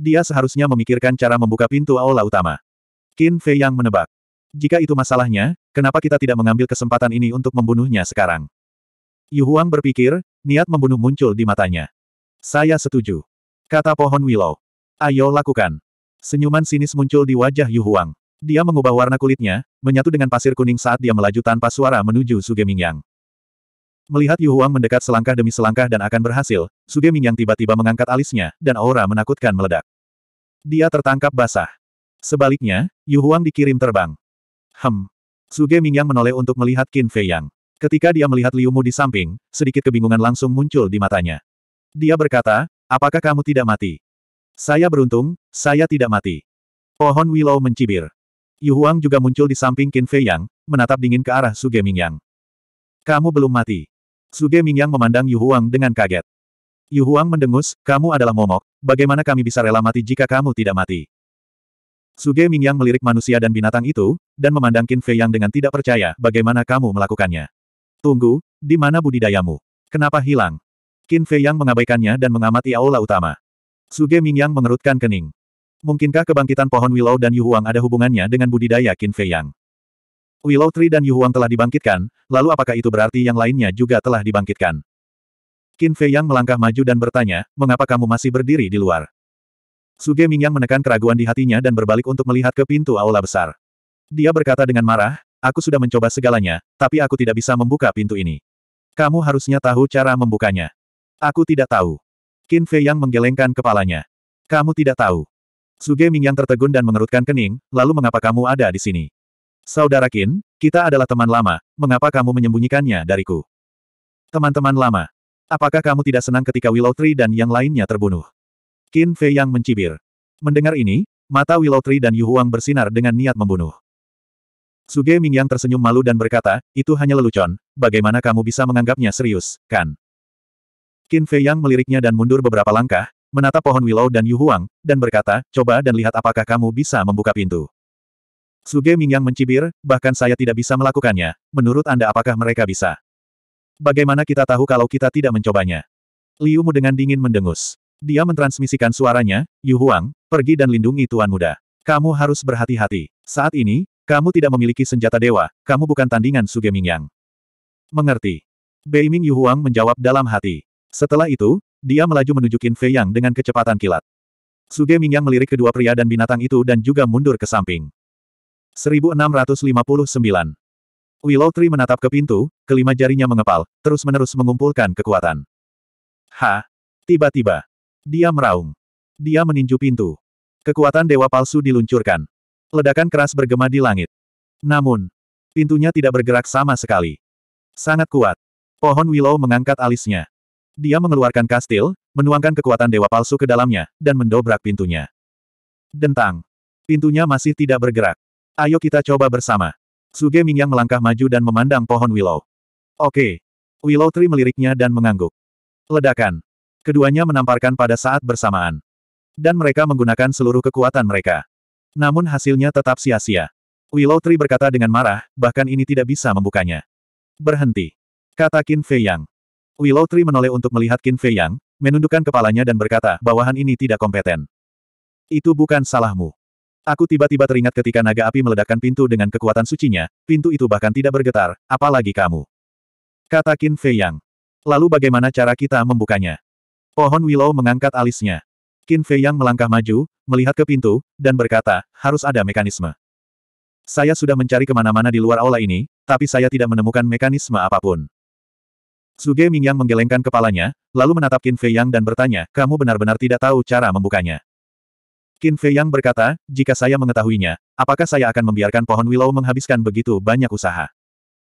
Dia seharusnya memikirkan cara membuka pintu aula utama. Qin Fei yang menebak. Jika itu masalahnya, kenapa kita tidak mengambil kesempatan ini untuk membunuhnya sekarang? Yu Huang berpikir, niat membunuh muncul di matanya. Saya setuju. Kata pohon Willow. Ayo lakukan. Senyuman sinis muncul di wajah Yu Huang. Dia mengubah warna kulitnya, menyatu dengan pasir kuning saat dia melaju tanpa suara menuju Suge Mingyang. Melihat Yu Huang mendekat selangkah demi selangkah dan akan berhasil, Suge Mingyang tiba-tiba mengangkat alisnya, dan aura menakutkan meledak. Dia tertangkap basah. Sebaliknya, Yu Huang dikirim terbang. Hem. Suge Mingyang menoleh untuk melihat Qin Fei Yang. Ketika dia melihat Liu Mu di samping, sedikit kebingungan langsung muncul di matanya. Dia berkata, apakah kamu tidak mati? Saya beruntung, saya tidak mati. Pohon Willow mencibir. Yu Huang juga muncul di samping Qin Fei Yang, menatap dingin ke arah Suge Yang. Kamu belum mati. Suge Yang memandang Yu Huang dengan kaget. Yu Huang mendengus, kamu adalah momok, bagaimana kami bisa rela mati jika kamu tidak mati? Suge Yang melirik manusia dan binatang itu, dan memandang Qin Fei Yang dengan tidak percaya bagaimana kamu melakukannya. Tunggu, di mana budidayamu? Kenapa hilang? Qin Fei Yang mengabaikannya dan mengamati aula utama. Suge Mingyang mengerutkan kening. Mungkinkah kebangkitan pohon Willow dan Yu Huang ada hubungannya dengan budidaya Qin Fei Yang? Willow Tree dan Yu Huang telah dibangkitkan, lalu apakah itu berarti yang lainnya juga telah dibangkitkan? Qin Fei Yang melangkah maju dan bertanya, mengapa kamu masih berdiri di luar? Suge Mingyang menekan keraguan di hatinya dan berbalik untuk melihat ke pintu aula besar. Dia berkata dengan marah, aku sudah mencoba segalanya, tapi aku tidak bisa membuka pintu ini. Kamu harusnya tahu cara membukanya. Aku tidak tahu. Qin Fei yang menggelengkan kepalanya. Kamu tidak tahu. Suge yang tertegun dan mengerutkan kening, lalu mengapa kamu ada di sini? Saudara Qin, kita adalah teman lama, mengapa kamu menyembunyikannya dariku? Teman-teman lama, apakah kamu tidak senang ketika Willow Tree dan yang lainnya terbunuh? Qin Fei yang mencibir. Mendengar ini, mata Willow Tree dan Yu Huang bersinar dengan niat membunuh. Suge yang tersenyum malu dan berkata, itu hanya lelucon, bagaimana kamu bisa menganggapnya serius, kan? Qin Fei Yang meliriknya dan mundur beberapa langkah, menatap pohon Willow dan Yu Huang, dan berkata, coba dan lihat apakah kamu bisa membuka pintu. Suge Yang mencibir, bahkan saya tidak bisa melakukannya, menurut Anda apakah mereka bisa? Bagaimana kita tahu kalau kita tidak mencobanya? Liu Mu dengan dingin mendengus. Dia mentransmisikan suaranya, Yu Huang, pergi dan lindungi Tuan Muda. Kamu harus berhati-hati. Saat ini, kamu tidak memiliki senjata dewa, kamu bukan tandingan Suge Yang. Mengerti. Bei Ming Yu Huang menjawab dalam hati. Setelah itu, dia melaju menuju Qin Fei Yang dengan kecepatan kilat. Suge Mingyang melirik kedua pria dan binatang itu dan juga mundur ke samping. 1659. Willow Tree menatap ke pintu, kelima jarinya mengepal, terus-menerus mengumpulkan kekuatan. Ha! Tiba-tiba. Dia meraung. Dia meninju pintu. Kekuatan dewa palsu diluncurkan. Ledakan keras bergema di langit. Namun, pintunya tidak bergerak sama sekali. Sangat kuat. Pohon Willow mengangkat alisnya. Dia mengeluarkan kastil, menuangkan kekuatan dewa palsu ke dalamnya, dan mendobrak pintunya. Dentang. Pintunya masih tidak bergerak. Ayo kita coba bersama. Suge Mingyang melangkah maju dan memandang pohon Willow. Oke. Willow Tree meliriknya dan mengangguk. Ledakan. Keduanya menamparkan pada saat bersamaan. Dan mereka menggunakan seluruh kekuatan mereka. Namun hasilnya tetap sia-sia. Willow Tree berkata dengan marah, bahkan ini tidak bisa membukanya. Berhenti. Kata Qin Fei Yang. Willow Tree menoleh untuk melihat Qin Fei Yang, menundukkan kepalanya dan berkata, bawahan ini tidak kompeten. Itu bukan salahmu. Aku tiba-tiba teringat ketika naga api meledakkan pintu dengan kekuatan sucinya, pintu itu bahkan tidak bergetar, apalagi kamu. Kata Qin Fei Yang. Lalu bagaimana cara kita membukanya? Pohon Willow mengangkat alisnya. Qin Fei Yang melangkah maju, melihat ke pintu, dan berkata, harus ada mekanisme. Saya sudah mencari kemana-mana di luar aula ini, tapi saya tidak menemukan mekanisme apapun. Suge Mingyang menggelengkan kepalanya, lalu menatap Qin Fei Yang dan bertanya, kamu benar-benar tidak tahu cara membukanya. Qin Fei Yang berkata, jika saya mengetahuinya, apakah saya akan membiarkan pohon willow menghabiskan begitu banyak usaha?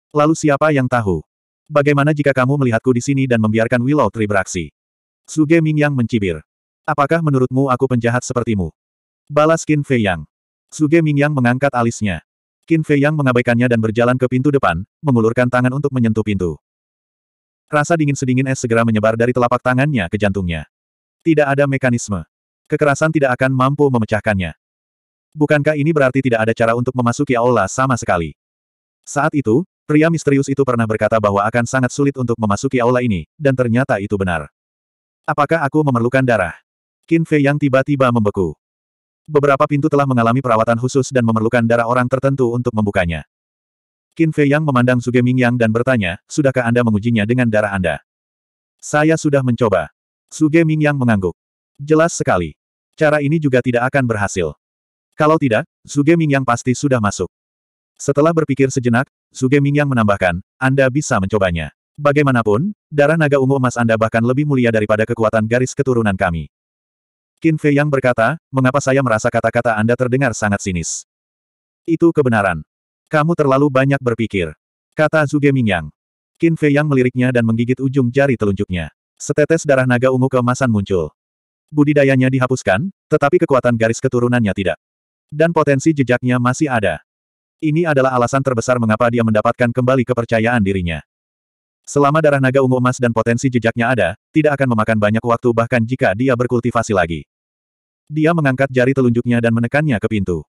Lalu siapa yang tahu? Bagaimana jika kamu melihatku di sini dan membiarkan willow tree beraksi? Suge Mingyang mencibir. Apakah menurutmu aku penjahat sepertimu? Balas Qin Fei Yang. Suge Mingyang mengangkat alisnya. Qin Fei Yang mengabaikannya dan berjalan ke pintu depan, mengulurkan tangan untuk menyentuh pintu. Rasa dingin sedingin es segera menyebar dari telapak tangannya ke jantungnya. Tidak ada mekanisme. Kekerasan tidak akan mampu memecahkannya. Bukankah ini berarti tidak ada cara untuk memasuki aula sama sekali? Saat itu, pria misterius itu pernah berkata bahwa akan sangat sulit untuk memasuki aula ini, dan ternyata itu benar. Apakah aku memerlukan darah? Qin Fei yang tiba-tiba membeku. Beberapa pintu telah mengalami perawatan khusus dan memerlukan darah orang tertentu untuk membukanya. Qin Fei Yang memandang Suge Ming Yang dan bertanya, sudahkah Anda mengujinya dengan darah Anda? Saya sudah mencoba. Suge Ming Yang mengangguk. Jelas sekali. Cara ini juga tidak akan berhasil. Kalau tidak, Suge Ming Yang pasti sudah masuk. Setelah berpikir sejenak, Suge Ming Yang menambahkan, Anda bisa mencobanya. Bagaimanapun, darah naga ungu emas Anda bahkan lebih mulia daripada kekuatan garis keturunan kami. Qin Fei Yang berkata, mengapa saya merasa kata-kata Anda terdengar sangat sinis? Itu kebenaran. Kamu terlalu banyak berpikir. Kata Zuge Mingyang. Qin Fei Yang meliriknya dan menggigit ujung jari telunjuknya. Setetes darah naga ungu keemasan muncul. Budidayanya dihapuskan, tetapi kekuatan garis keturunannya tidak. Dan potensi jejaknya masih ada. Ini adalah alasan terbesar mengapa dia mendapatkan kembali kepercayaan dirinya. Selama darah naga ungu emas dan potensi jejaknya ada, tidak akan memakan banyak waktu bahkan jika dia berkultivasi lagi. Dia mengangkat jari telunjuknya dan menekannya ke pintu.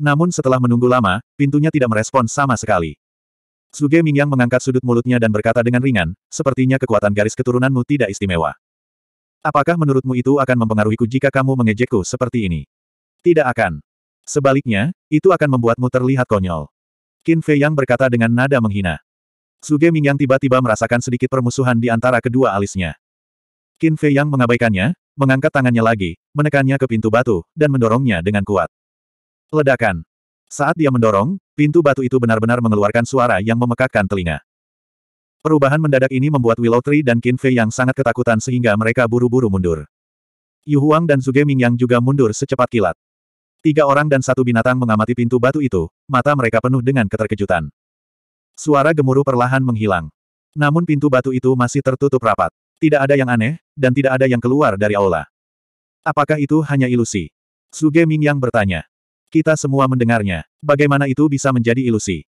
Namun setelah menunggu lama, pintunya tidak merespon sama sekali. Suge Mingyang mengangkat sudut mulutnya dan berkata dengan ringan, sepertinya kekuatan garis keturunanmu tidak istimewa. Apakah menurutmu itu akan mempengaruhiku jika kamu mengejekku seperti ini? Tidak akan. Sebaliknya, itu akan membuatmu terlihat konyol. Qin Fei Yang berkata dengan nada menghina. Suge Mingyang tiba-tiba merasakan sedikit permusuhan di antara kedua alisnya. Qin Fei Yang mengabaikannya, mengangkat tangannya lagi, menekannya ke pintu batu, dan mendorongnya dengan kuat. Ledakan. Saat dia mendorong, pintu batu itu benar-benar mengeluarkan suara yang memekakkan telinga. Perubahan mendadak ini membuat Willow Tree dan Qin Fei yang sangat ketakutan sehingga mereka buru-buru mundur. Yu Huang dan Ming yang juga mundur secepat kilat. Tiga orang dan satu binatang mengamati pintu batu itu, mata mereka penuh dengan keterkejutan. Suara gemuruh perlahan menghilang. Namun pintu batu itu masih tertutup rapat. Tidak ada yang aneh, dan tidak ada yang keluar dari aula. Apakah itu hanya ilusi? Suge Ming yang bertanya. Kita semua mendengarnya. Bagaimana itu bisa menjadi ilusi?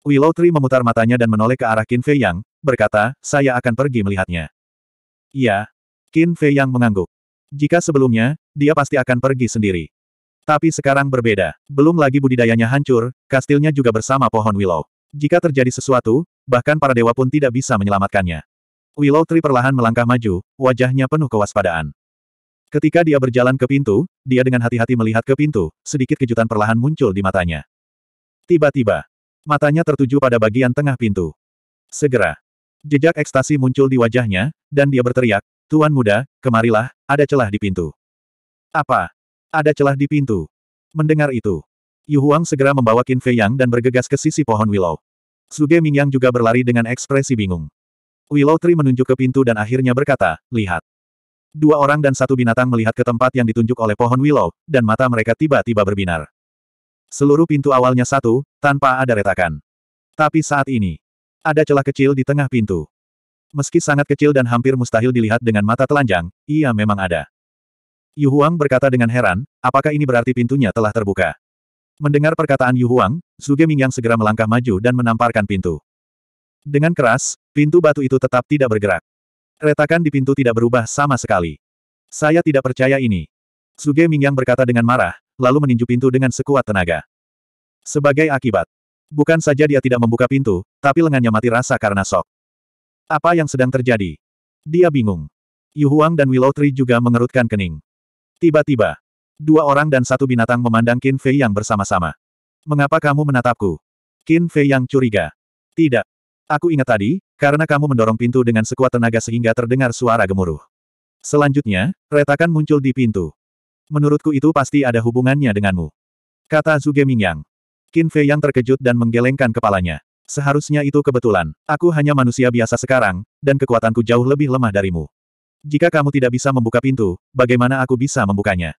Willow Tree memutar matanya dan menoleh ke arah Qin Fei Yang, berkata, saya akan pergi melihatnya. Iya. Qin Fei Yang mengangguk. Jika sebelumnya, dia pasti akan pergi sendiri. Tapi sekarang berbeda. Belum lagi budidayanya hancur, kastilnya juga bersama pohon Willow. Jika terjadi sesuatu, bahkan para dewa pun tidak bisa menyelamatkannya. Willow Tree perlahan melangkah maju, wajahnya penuh kewaspadaan. Ketika dia berjalan ke pintu, dia dengan hati-hati melihat ke pintu, sedikit kejutan perlahan muncul di matanya. Tiba-tiba, matanya tertuju pada bagian tengah pintu. Segera, jejak ekstasi muncul di wajahnya, dan dia berteriak, Tuan muda, kemarilah, ada celah di pintu. Apa? Ada celah di pintu. Mendengar itu, Yu Huang segera membawa Qin Fei Yang dan bergegas ke sisi pohon Willow. Suge Mingyang juga berlari dengan ekspresi bingung. Willow Tree menunjuk ke pintu dan akhirnya berkata, lihat. Dua orang dan satu binatang melihat ke tempat yang ditunjuk oleh pohon willow, dan mata mereka tiba-tiba berbinar. Seluruh pintu awalnya satu, tanpa ada retakan. Tapi saat ini, ada celah kecil di tengah pintu. Meski sangat kecil dan hampir mustahil dilihat dengan mata telanjang, ia memang ada. Yu Huang berkata dengan heran, apakah ini berarti pintunya telah terbuka? Mendengar perkataan Yu Huang, Zhuge Mingyang segera melangkah maju dan menamparkan pintu. Dengan keras, pintu batu itu tetap tidak bergerak. Retakan di pintu tidak berubah sama sekali. Saya tidak percaya ini. Suge Mingyang berkata dengan marah, lalu meninju pintu dengan sekuat tenaga. Sebagai akibat, bukan saja dia tidak membuka pintu, tapi lengannya mati rasa karena sok. Apa yang sedang terjadi? Dia bingung. Yu Huang dan Willow Tree juga mengerutkan kening. Tiba-tiba, dua orang dan satu binatang memandang Qin Fei yang bersama-sama. Mengapa kamu menatapku? Qin Fei yang curiga. Tidak. Aku ingat tadi, karena kamu mendorong pintu dengan sekuat tenaga sehingga terdengar suara gemuruh. Selanjutnya, retakan muncul di pintu. Menurutku itu pasti ada hubungannya denganmu. Kata Zuge Mingyang. Qin Fei yang terkejut dan menggelengkan kepalanya. Seharusnya itu kebetulan. Aku hanya manusia biasa sekarang, dan kekuatanku jauh lebih lemah darimu. Jika kamu tidak bisa membuka pintu, bagaimana aku bisa membukanya?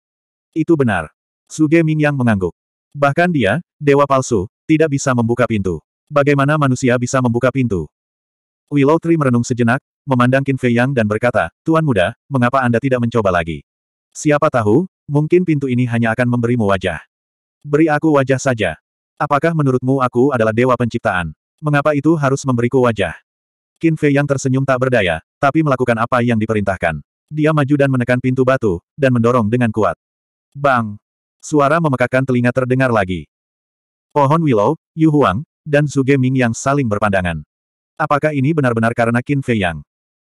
Itu benar. Suge Mingyang mengangguk. Bahkan dia, dewa palsu, tidak bisa membuka pintu. Bagaimana manusia bisa membuka pintu? Willow Tree merenung sejenak, memandang Qin Fei Yang dan berkata, Tuan muda, mengapa Anda tidak mencoba lagi? Siapa tahu, mungkin pintu ini hanya akan memberimu wajah. Beri aku wajah saja. Apakah menurutmu aku adalah dewa penciptaan? Mengapa itu harus memberiku wajah? Qin Fei Yang tersenyum tak berdaya, tapi melakukan apa yang diperintahkan. Dia maju dan menekan pintu batu, dan mendorong dengan kuat. Bang! Suara memekakkan telinga terdengar lagi. Pohon Willow, Yu Huang, dan Zuge Ming yang saling berpandangan. Apakah ini benar-benar karena Qin Fei Yang?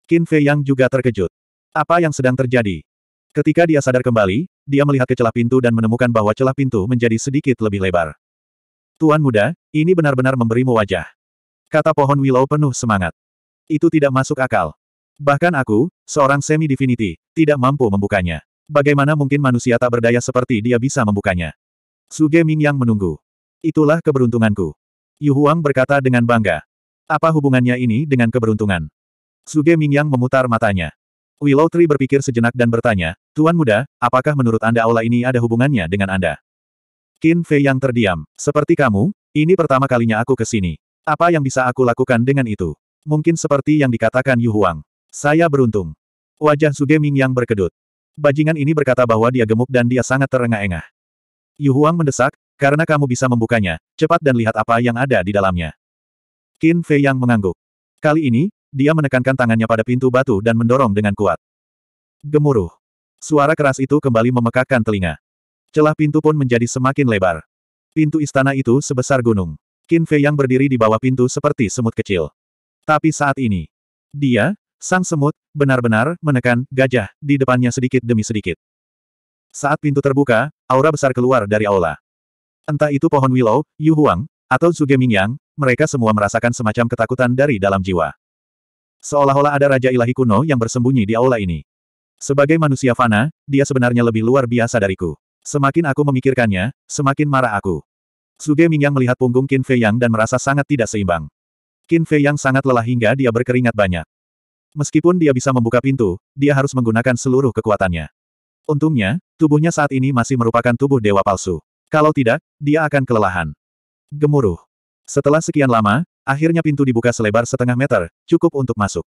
Qin Fei Yang juga terkejut. Apa yang sedang terjadi? Ketika dia sadar kembali, dia melihat ke celah pintu dan menemukan bahwa celah pintu menjadi sedikit lebih lebar. Tuan muda, ini benar-benar memberimu wajah. Kata pohon Willow penuh semangat. Itu tidak masuk akal. Bahkan aku, seorang semi-divinity, tidak mampu membukanya. Bagaimana mungkin manusia tak berdaya seperti dia bisa membukanya? Suge Ming yang menunggu. Itulah keberuntunganku. Yu Huang berkata dengan bangga. Apa hubungannya ini dengan keberuntungan? Suge Mingyang memutar matanya. Willow Tree berpikir sejenak dan bertanya, Tuan Muda, apakah menurut Anda aula ini ada hubungannya dengan Anda? Qin Fei yang terdiam. Seperti kamu, ini pertama kalinya aku ke sini. Apa yang bisa aku lakukan dengan itu? Mungkin seperti yang dikatakan Yu Huang. Saya beruntung. Wajah Suge Mingyang berkedut. Bajingan ini berkata bahwa dia gemuk dan dia sangat terengah-engah. Yu Huang mendesak, karena kamu bisa membukanya, cepat dan lihat apa yang ada di dalamnya. Qin Fei yang mengangguk. Kali ini, dia menekankan tangannya pada pintu batu dan mendorong dengan kuat. Gemuruh. Suara keras itu kembali memekakkan telinga. Celah pintu pun menjadi semakin lebar. Pintu istana itu sebesar gunung. Qin Fei yang berdiri di bawah pintu seperti semut kecil. Tapi saat ini, dia, sang semut, benar-benar menekan gajah di depannya sedikit demi sedikit. Saat pintu terbuka, aura besar keluar dari aula. Entah itu pohon willow, Yu Huang, atau Zuge Mingyang, mereka semua merasakan semacam ketakutan dari dalam jiwa. Seolah-olah ada Raja Ilahi kuno yang bersembunyi di aula ini. Sebagai manusia fana, dia sebenarnya lebih luar biasa dariku. Semakin aku memikirkannya, semakin marah aku. Suge Mingyang melihat punggung Qin Fei Yang dan merasa sangat tidak seimbang. Qin Fei Yang sangat lelah hingga dia berkeringat banyak. Meskipun dia bisa membuka pintu, dia harus menggunakan seluruh kekuatannya. Untungnya, tubuhnya saat ini masih merupakan tubuh dewa palsu. Kalau tidak, dia akan kelelahan. Gemuruh. Setelah sekian lama, akhirnya pintu dibuka selebar setengah meter, cukup untuk masuk.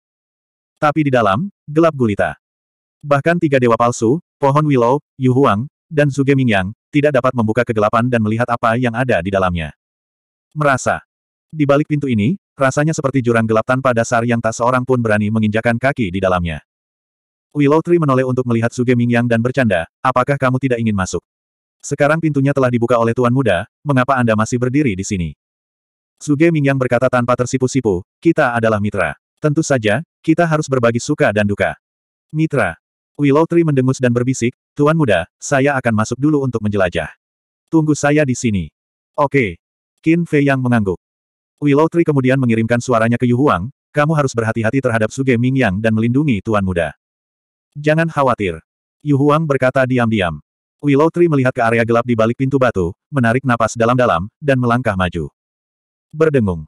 Tapi di dalam, gelap gulita. Bahkan tiga dewa palsu, pohon Willow, Yu Huang, dan Zuge Mingyang, tidak dapat membuka kegelapan dan melihat apa yang ada di dalamnya. Merasa. Di balik pintu ini, rasanya seperti jurang gelap tanpa dasar yang tak seorang pun berani menginjakan kaki di dalamnya. Willow Tree menoleh untuk melihat Suge Mingyang dan bercanda, apakah kamu tidak ingin masuk? Sekarang pintunya telah dibuka oleh Tuan Muda, mengapa Anda masih berdiri di sini? Suge Mingyang berkata tanpa tersipu-sipu, kita adalah mitra. Tentu saja, kita harus berbagi suka dan duka. Mitra. Willow Tree mendengus dan berbisik, Tuan Muda, saya akan masuk dulu untuk menjelajah. Tunggu saya di sini. Oke. Qin Fei yang mengangguk. Willow Tree kemudian mengirimkan suaranya ke Yu Huang, kamu harus berhati-hati terhadap Suge Mingyang dan melindungi Tuan Muda. Jangan khawatir. Yu Huang berkata diam-diam. Willow Tree melihat ke area gelap di balik pintu batu, menarik napas dalam-dalam, dan melangkah maju. Berdengung.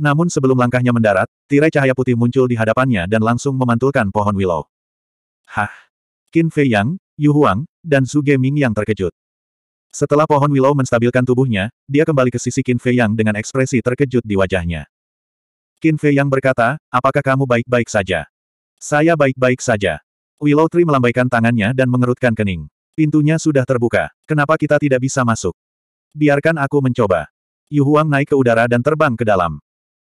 Namun sebelum langkahnya mendarat, tirai cahaya putih muncul di hadapannya dan langsung memantulkan pohon willow. Hah! Qin Fei Yang, Yu Huang, dan Su Ming yang terkejut. Setelah pohon willow menstabilkan tubuhnya, dia kembali ke sisi Qin Fei Yang dengan ekspresi terkejut di wajahnya. Qin Fei Yang berkata, apakah kamu baik-baik saja? Saya baik-baik saja. Willow Tree melambaikan tangannya dan mengerutkan kening. Pintunya sudah terbuka. Kenapa kita tidak bisa masuk? Biarkan aku mencoba. Yu Huang naik ke udara dan terbang ke dalam.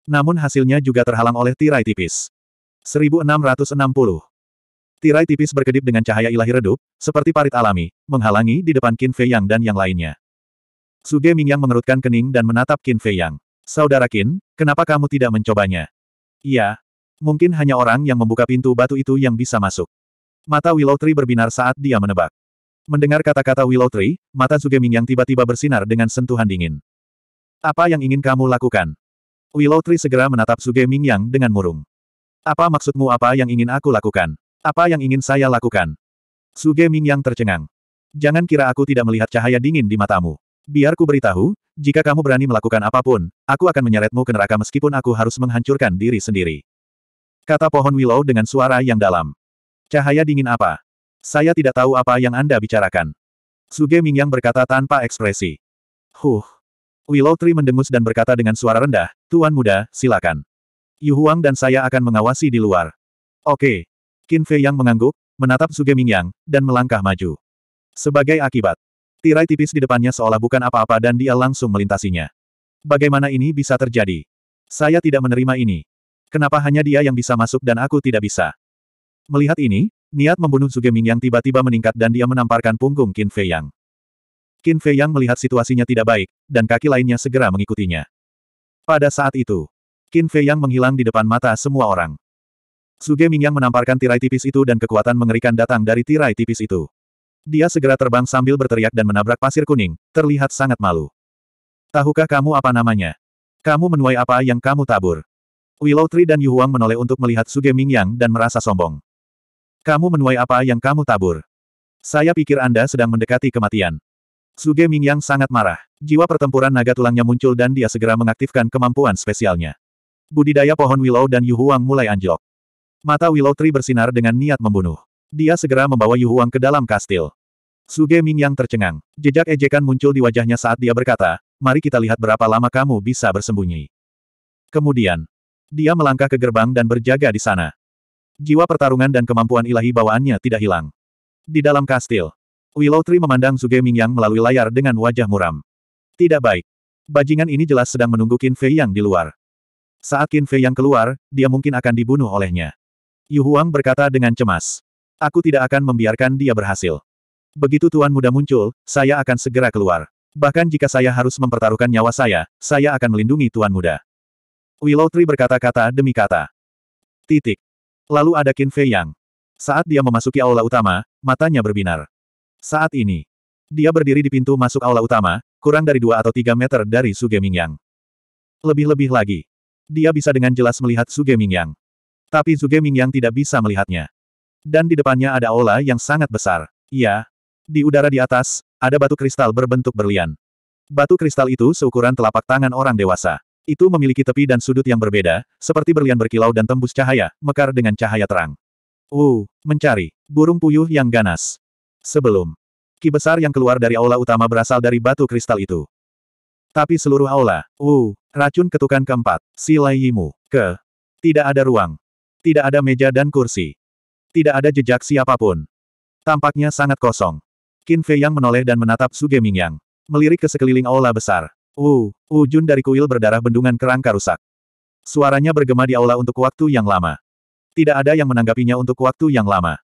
Namun hasilnya juga terhalang oleh tirai tipis. 1660. Tirai tipis berkedip dengan cahaya ilahi redup, seperti parit alami, menghalangi di depan Qin Fei Yang dan yang lainnya. Suge Yang mengerutkan kening dan menatap Qin Fei Yang. Saudara Qin, kenapa kamu tidak mencobanya? Iya, mungkin hanya orang yang membuka pintu batu itu yang bisa masuk. Mata Willow Tree berbinar saat dia menebak. Mendengar kata-kata Willow Tree, mata Suge Yang tiba-tiba bersinar dengan sentuhan dingin. Apa yang ingin kamu lakukan? Willow Tree segera menatap Suge Mingyang dengan murung. Apa maksudmu apa yang ingin aku lakukan? Apa yang ingin saya lakukan? Suge Mingyang tercengang. Jangan kira aku tidak melihat cahaya dingin di matamu. Biar ku beritahu, jika kamu berani melakukan apapun, aku akan menyeretmu ke neraka meskipun aku harus menghancurkan diri sendiri. Kata pohon Willow dengan suara yang dalam. Cahaya dingin apa? Saya tidak tahu apa yang Anda bicarakan. Suge Mingyang berkata tanpa ekspresi. Huh. Willow Tree mendengus dan berkata dengan suara rendah, Tuan Muda, silakan. Yu Huang dan saya akan mengawasi di luar. Oke. Qin Fei yang mengangguk, menatap Suge Ming Yang, dan melangkah maju. Sebagai akibat, tirai tipis di depannya seolah bukan apa-apa dan dia langsung melintasinya. Bagaimana ini bisa terjadi? Saya tidak menerima ini. Kenapa hanya dia yang bisa masuk dan aku tidak bisa? Melihat ini, niat membunuh Suge Ming Yang tiba-tiba meningkat dan dia menamparkan punggung Qin Fei Yang. Qin Fei Yang melihat situasinya tidak baik, dan kaki lainnya segera mengikutinya. Pada saat itu, Qin Fei Yang menghilang di depan mata semua orang. Suge Yang menamparkan tirai tipis itu dan kekuatan mengerikan datang dari tirai tipis itu. Dia segera terbang sambil berteriak dan menabrak pasir kuning, terlihat sangat malu. Tahukah kamu apa namanya? Kamu menuai apa yang kamu tabur? Willow Tree dan Yu Huang menoleh untuk melihat Suge Yang dan merasa sombong. Kamu menuai apa yang kamu tabur? Saya pikir Anda sedang mendekati kematian. Suge Mingyang sangat marah. Jiwa pertempuran naga tulangnya muncul dan dia segera mengaktifkan kemampuan spesialnya. Budidaya pohon Willow dan Yu Huang mulai anjlok. Mata Willow Tree bersinar dengan niat membunuh. Dia segera membawa Yu Huang ke dalam kastil. Suge Mingyang tercengang. Jejak ejekan muncul di wajahnya saat dia berkata, mari kita lihat berapa lama kamu bisa bersembunyi. Kemudian, dia melangkah ke gerbang dan berjaga di sana. Jiwa pertarungan dan kemampuan ilahi bawaannya tidak hilang. Di dalam kastil, Willow Tree memandang Zuge Mingyang melalui layar dengan wajah muram. Tidak baik. Bajingan ini jelas sedang menunggu Qin Fei Yang di luar. Saat Qin Fei Yang keluar, dia mungkin akan dibunuh olehnya. Yu Huang berkata dengan cemas. Aku tidak akan membiarkan dia berhasil. Begitu Tuan Muda muncul, saya akan segera keluar. Bahkan jika saya harus mempertaruhkan nyawa saya, saya akan melindungi Tuan Muda. Willow Tree berkata-kata demi kata. Titik. Lalu ada Qin Fei Yang. Saat dia memasuki aula utama, matanya berbinar. Saat ini, dia berdiri di pintu masuk aula utama, kurang dari dua atau tiga meter dari Suge Mingyang. Lebih-lebih lagi, dia bisa dengan jelas melihat Suge Mingyang. Tapi Suge Mingyang tidak bisa melihatnya. Dan di depannya ada aula yang sangat besar. iya di udara di atas, ada batu kristal berbentuk berlian. Batu kristal itu seukuran telapak tangan orang dewasa. Itu memiliki tepi dan sudut yang berbeda, seperti berlian berkilau dan tembus cahaya, mekar dengan cahaya terang. Uh, mencari burung puyuh yang ganas. Sebelum. Ki besar yang keluar dari aula utama berasal dari batu kristal itu. Tapi seluruh aula, uh, racun ketukan keempat, silai yimu, ke. Tidak ada ruang. Tidak ada meja dan kursi. Tidak ada jejak siapapun. Tampaknya sangat kosong. Qin Fei Yang menoleh dan menatap Su Geming Yang. Melirik ke sekeliling aula besar. Uh, ujun dari kuil berdarah bendungan kerangka rusak. Suaranya bergema di aula untuk waktu yang lama. Tidak ada yang menanggapinya untuk waktu yang lama.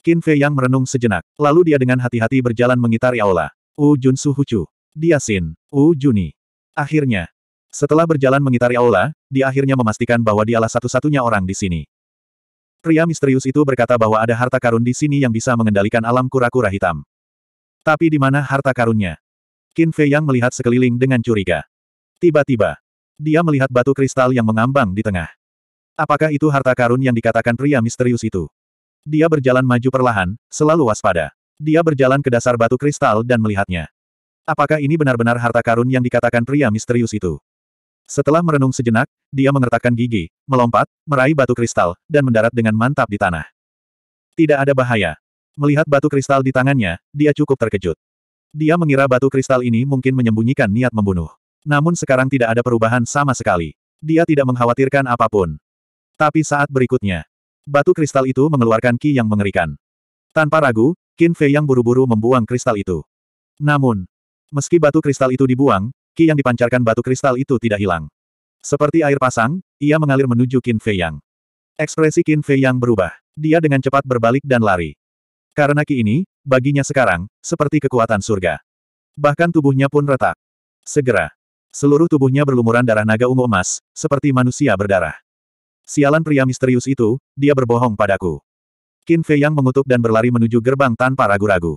Qin Fei Yang merenung sejenak. Lalu dia dengan hati-hati berjalan mengitari aula. U Jun Su Hucu. Dia Sin. U Juni. Akhirnya. Setelah berjalan mengitari aula, dia akhirnya memastikan bahwa dialah satu-satunya orang di sini. Pria misterius itu berkata bahwa ada harta karun di sini yang bisa mengendalikan alam kura-kura hitam. Tapi di mana harta karunnya? Qin Fei Yang melihat sekeliling dengan curiga. Tiba-tiba, dia melihat batu kristal yang mengambang di tengah. Apakah itu harta karun yang dikatakan pria misterius itu? Dia berjalan maju perlahan, selalu waspada. Dia berjalan ke dasar batu kristal dan melihatnya. Apakah ini benar-benar harta karun yang dikatakan pria misterius itu? Setelah merenung sejenak, dia mengertakkan gigi, melompat, meraih batu kristal, dan mendarat dengan mantap di tanah. Tidak ada bahaya. Melihat batu kristal di tangannya, dia cukup terkejut. Dia mengira batu kristal ini mungkin menyembunyikan niat membunuh. Namun sekarang tidak ada perubahan sama sekali. Dia tidak mengkhawatirkan apapun. Tapi saat berikutnya, Batu kristal itu mengeluarkan ki yang mengerikan. Tanpa ragu, Qin Fei yang buru-buru membuang kristal itu. Namun, meski batu kristal itu dibuang, ki yang dipancarkan batu kristal itu tidak hilang. Seperti air pasang, ia mengalir menuju Qin Fei Yang. Ekspresi Qin Fei Yang berubah. Dia dengan cepat berbalik dan lari. Karena ki ini, baginya sekarang, seperti kekuatan surga. Bahkan tubuhnya pun retak. Segera, seluruh tubuhnya berlumuran darah naga ungu emas, seperti manusia berdarah. Sialan pria misterius itu, dia berbohong padaku. Qin Fei Yang mengutuk dan berlari menuju gerbang tanpa ragu-ragu.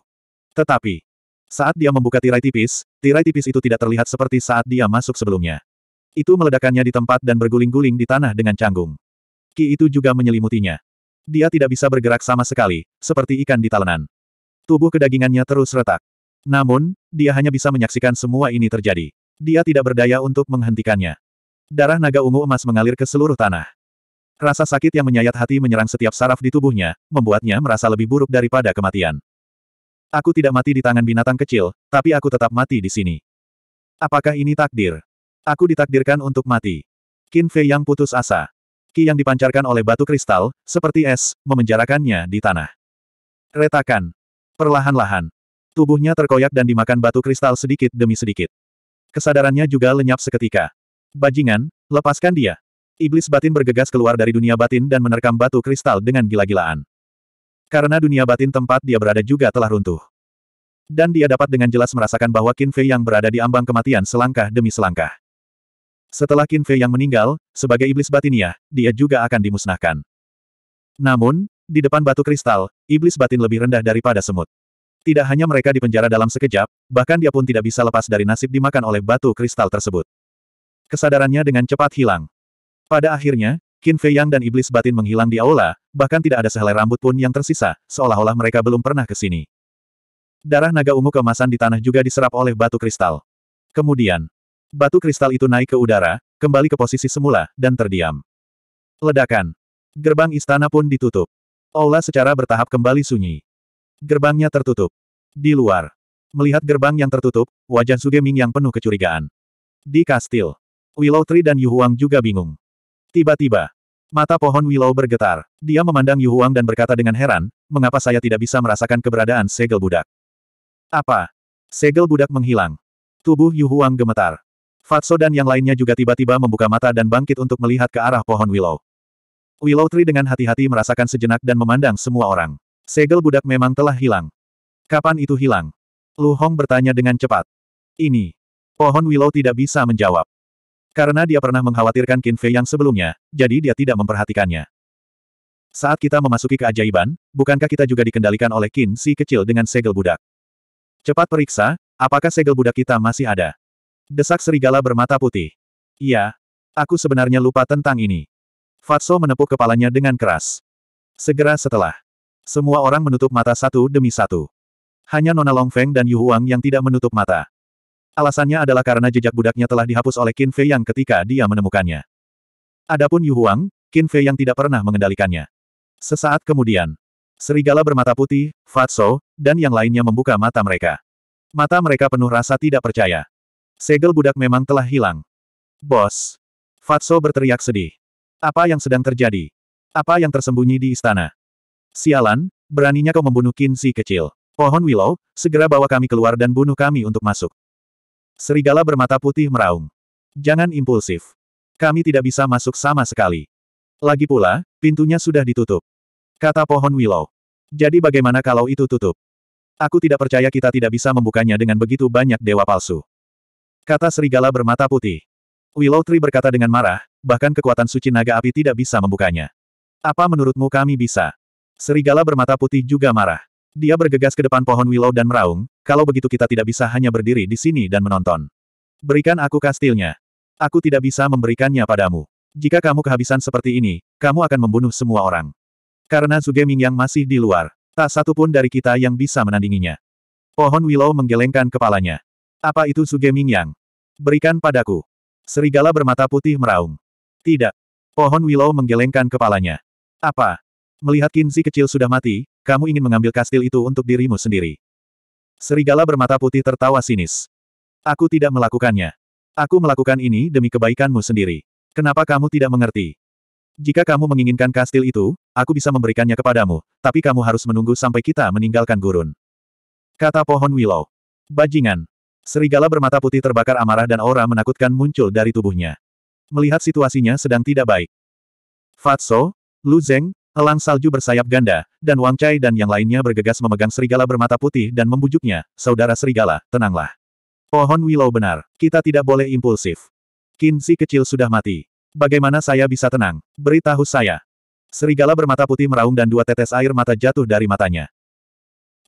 Tetapi, saat dia membuka tirai tipis, tirai tipis itu tidak terlihat seperti saat dia masuk sebelumnya. Itu meledakannya di tempat dan berguling-guling di tanah dengan canggung. Ki itu juga menyelimutinya. Dia tidak bisa bergerak sama sekali, seperti ikan di talenan. Tubuh kedagingannya terus retak. Namun, dia hanya bisa menyaksikan semua ini terjadi. Dia tidak berdaya untuk menghentikannya. Darah naga ungu emas mengalir ke seluruh tanah. Rasa sakit yang menyayat hati menyerang setiap saraf di tubuhnya, membuatnya merasa lebih buruk daripada kematian. Aku tidak mati di tangan binatang kecil, tapi aku tetap mati di sini. Apakah ini takdir? Aku ditakdirkan untuk mati. Qin Fei yang putus asa. Ki yang dipancarkan oleh batu kristal, seperti es, memenjarakannya di tanah. Retakan. Perlahan-lahan. Tubuhnya terkoyak dan dimakan batu kristal sedikit demi sedikit. Kesadarannya juga lenyap seketika. Bajingan, lepaskan dia. Iblis batin bergegas keluar dari dunia batin dan menerkam batu kristal dengan gila-gilaan. Karena dunia batin tempat dia berada juga telah runtuh. Dan dia dapat dengan jelas merasakan bahwa Qin Fei yang berada di ambang kematian selangkah demi selangkah. Setelah Qin Fei yang meninggal, sebagai iblis batinnya, dia juga akan dimusnahkan. Namun, di depan batu kristal, iblis batin lebih rendah daripada semut. Tidak hanya mereka dipenjara dalam sekejap, bahkan dia pun tidak bisa lepas dari nasib dimakan oleh batu kristal tersebut. Kesadarannya dengan cepat hilang. Pada akhirnya, Qin Fei Yang dan iblis batin menghilang di aula, bahkan tidak ada sehelai rambut pun yang tersisa, seolah-olah mereka belum pernah ke sini. Darah naga ungu kemasan di tanah juga diserap oleh batu kristal. Kemudian, batu kristal itu naik ke udara, kembali ke posisi semula, dan terdiam. Ledakan. Gerbang istana pun ditutup. Aula secara bertahap kembali sunyi. Gerbangnya tertutup. Di luar. Melihat gerbang yang tertutup, wajah Suge Ming yang penuh kecurigaan. Di kastil. Willow Tree dan Yu Huang juga bingung. Tiba-tiba, mata pohon Willow bergetar. Dia memandang Yu Huang dan berkata dengan heran, mengapa saya tidak bisa merasakan keberadaan segel budak? Apa? Segel budak menghilang. Tubuh Yu Huang gemetar. Fatso dan yang lainnya juga tiba-tiba membuka mata dan bangkit untuk melihat ke arah pohon Willow. Willow Tree dengan hati-hati merasakan sejenak dan memandang semua orang. Segel budak memang telah hilang. Kapan itu hilang? Lu Hong bertanya dengan cepat. Ini. Pohon Willow tidak bisa menjawab. Karena dia pernah mengkhawatirkan Qin Fei yang sebelumnya, jadi dia tidak memperhatikannya. Saat kita memasuki keajaiban, bukankah kita juga dikendalikan oleh Qin Si kecil dengan segel budak? Cepat periksa, apakah segel budak kita masih ada? Desak serigala bermata putih. Iya. Aku sebenarnya lupa tentang ini. Fatso menepuk kepalanya dengan keras. Segera setelah. Semua orang menutup mata satu demi satu. Hanya Nona Longfeng dan Yu Huang yang tidak menutup mata. Alasannya adalah karena jejak budaknya telah dihapus oleh Qin Fei Yang ketika dia menemukannya. Adapun Yu Huang, Qin Fei Yang tidak pernah mengendalikannya. Sesaat kemudian, serigala bermata putih, Fatso, dan yang lainnya membuka mata mereka. Mata mereka penuh rasa tidak percaya. Segel budak memang telah hilang. Bos! Fatso berteriak sedih. Apa yang sedang terjadi? Apa yang tersembunyi di istana? Sialan, beraninya kau membunuh Qin Si kecil. Pohon Willow, segera bawa kami keluar dan bunuh kami untuk masuk. Serigala bermata putih meraung. Jangan impulsif. Kami tidak bisa masuk sama sekali. Lagi pula, pintunya sudah ditutup. Kata pohon Willow. Jadi bagaimana kalau itu tutup? Aku tidak percaya kita tidak bisa membukanya dengan begitu banyak dewa palsu. Kata serigala bermata putih. Willow Tree berkata dengan marah, bahkan kekuatan suci naga api tidak bisa membukanya. Apa menurutmu kami bisa? Serigala bermata putih juga marah. Dia bergegas ke depan pohon willow dan meraung, kalau begitu kita tidak bisa hanya berdiri di sini dan menonton. Berikan aku kastilnya. Aku tidak bisa memberikannya padamu. Jika kamu kehabisan seperti ini, kamu akan membunuh semua orang. Karena Zuge yang masih di luar, tak satu pun dari kita yang bisa menandinginya. Pohon willow menggelengkan kepalanya. Apa itu Zuge Yang? Berikan padaku. Serigala bermata putih meraung. Tidak. Pohon willow menggelengkan kepalanya. Apa? Melihat Kinzi kecil sudah mati, kamu ingin mengambil kastil itu untuk dirimu sendiri. Serigala bermata putih tertawa sinis. Aku tidak melakukannya. Aku melakukan ini demi kebaikanmu sendiri. Kenapa kamu tidak mengerti? Jika kamu menginginkan kastil itu, aku bisa memberikannya kepadamu, tapi kamu harus menunggu sampai kita meninggalkan gurun. Kata pohon willow. Bajingan. Serigala bermata putih terbakar amarah dan aura menakutkan muncul dari tubuhnya. Melihat situasinya sedang tidak baik. Fatso, Lu Zeng, Elang salju bersayap ganda, dan Wang Chai dan yang lainnya bergegas memegang serigala bermata putih dan membujuknya, saudara serigala, tenanglah. Pohon oh Willow benar, kita tidak boleh impulsif. Kinsi kecil sudah mati. Bagaimana saya bisa tenang? Beritahu saya. Serigala bermata putih meraung dan dua tetes air mata jatuh dari matanya.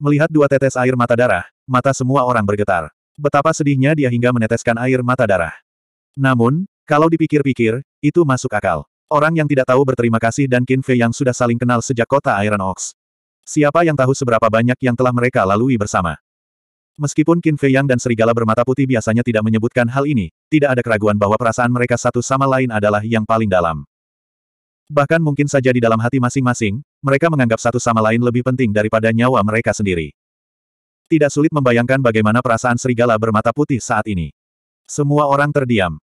Melihat dua tetes air mata darah, mata semua orang bergetar. Betapa sedihnya dia hingga meneteskan air mata darah. Namun, kalau dipikir-pikir, itu masuk akal. Orang yang tidak tahu berterima kasih dan Qin Fei yang sudah saling kenal sejak kota Iron Ox. Siapa yang tahu seberapa banyak yang telah mereka lalui bersama. Meskipun Qin Fei yang dan serigala bermata putih biasanya tidak menyebutkan hal ini, tidak ada keraguan bahwa perasaan mereka satu sama lain adalah yang paling dalam. Bahkan mungkin saja di dalam hati masing-masing, mereka menganggap satu sama lain lebih penting daripada nyawa mereka sendiri. Tidak sulit membayangkan bagaimana perasaan serigala bermata putih saat ini. Semua orang terdiam.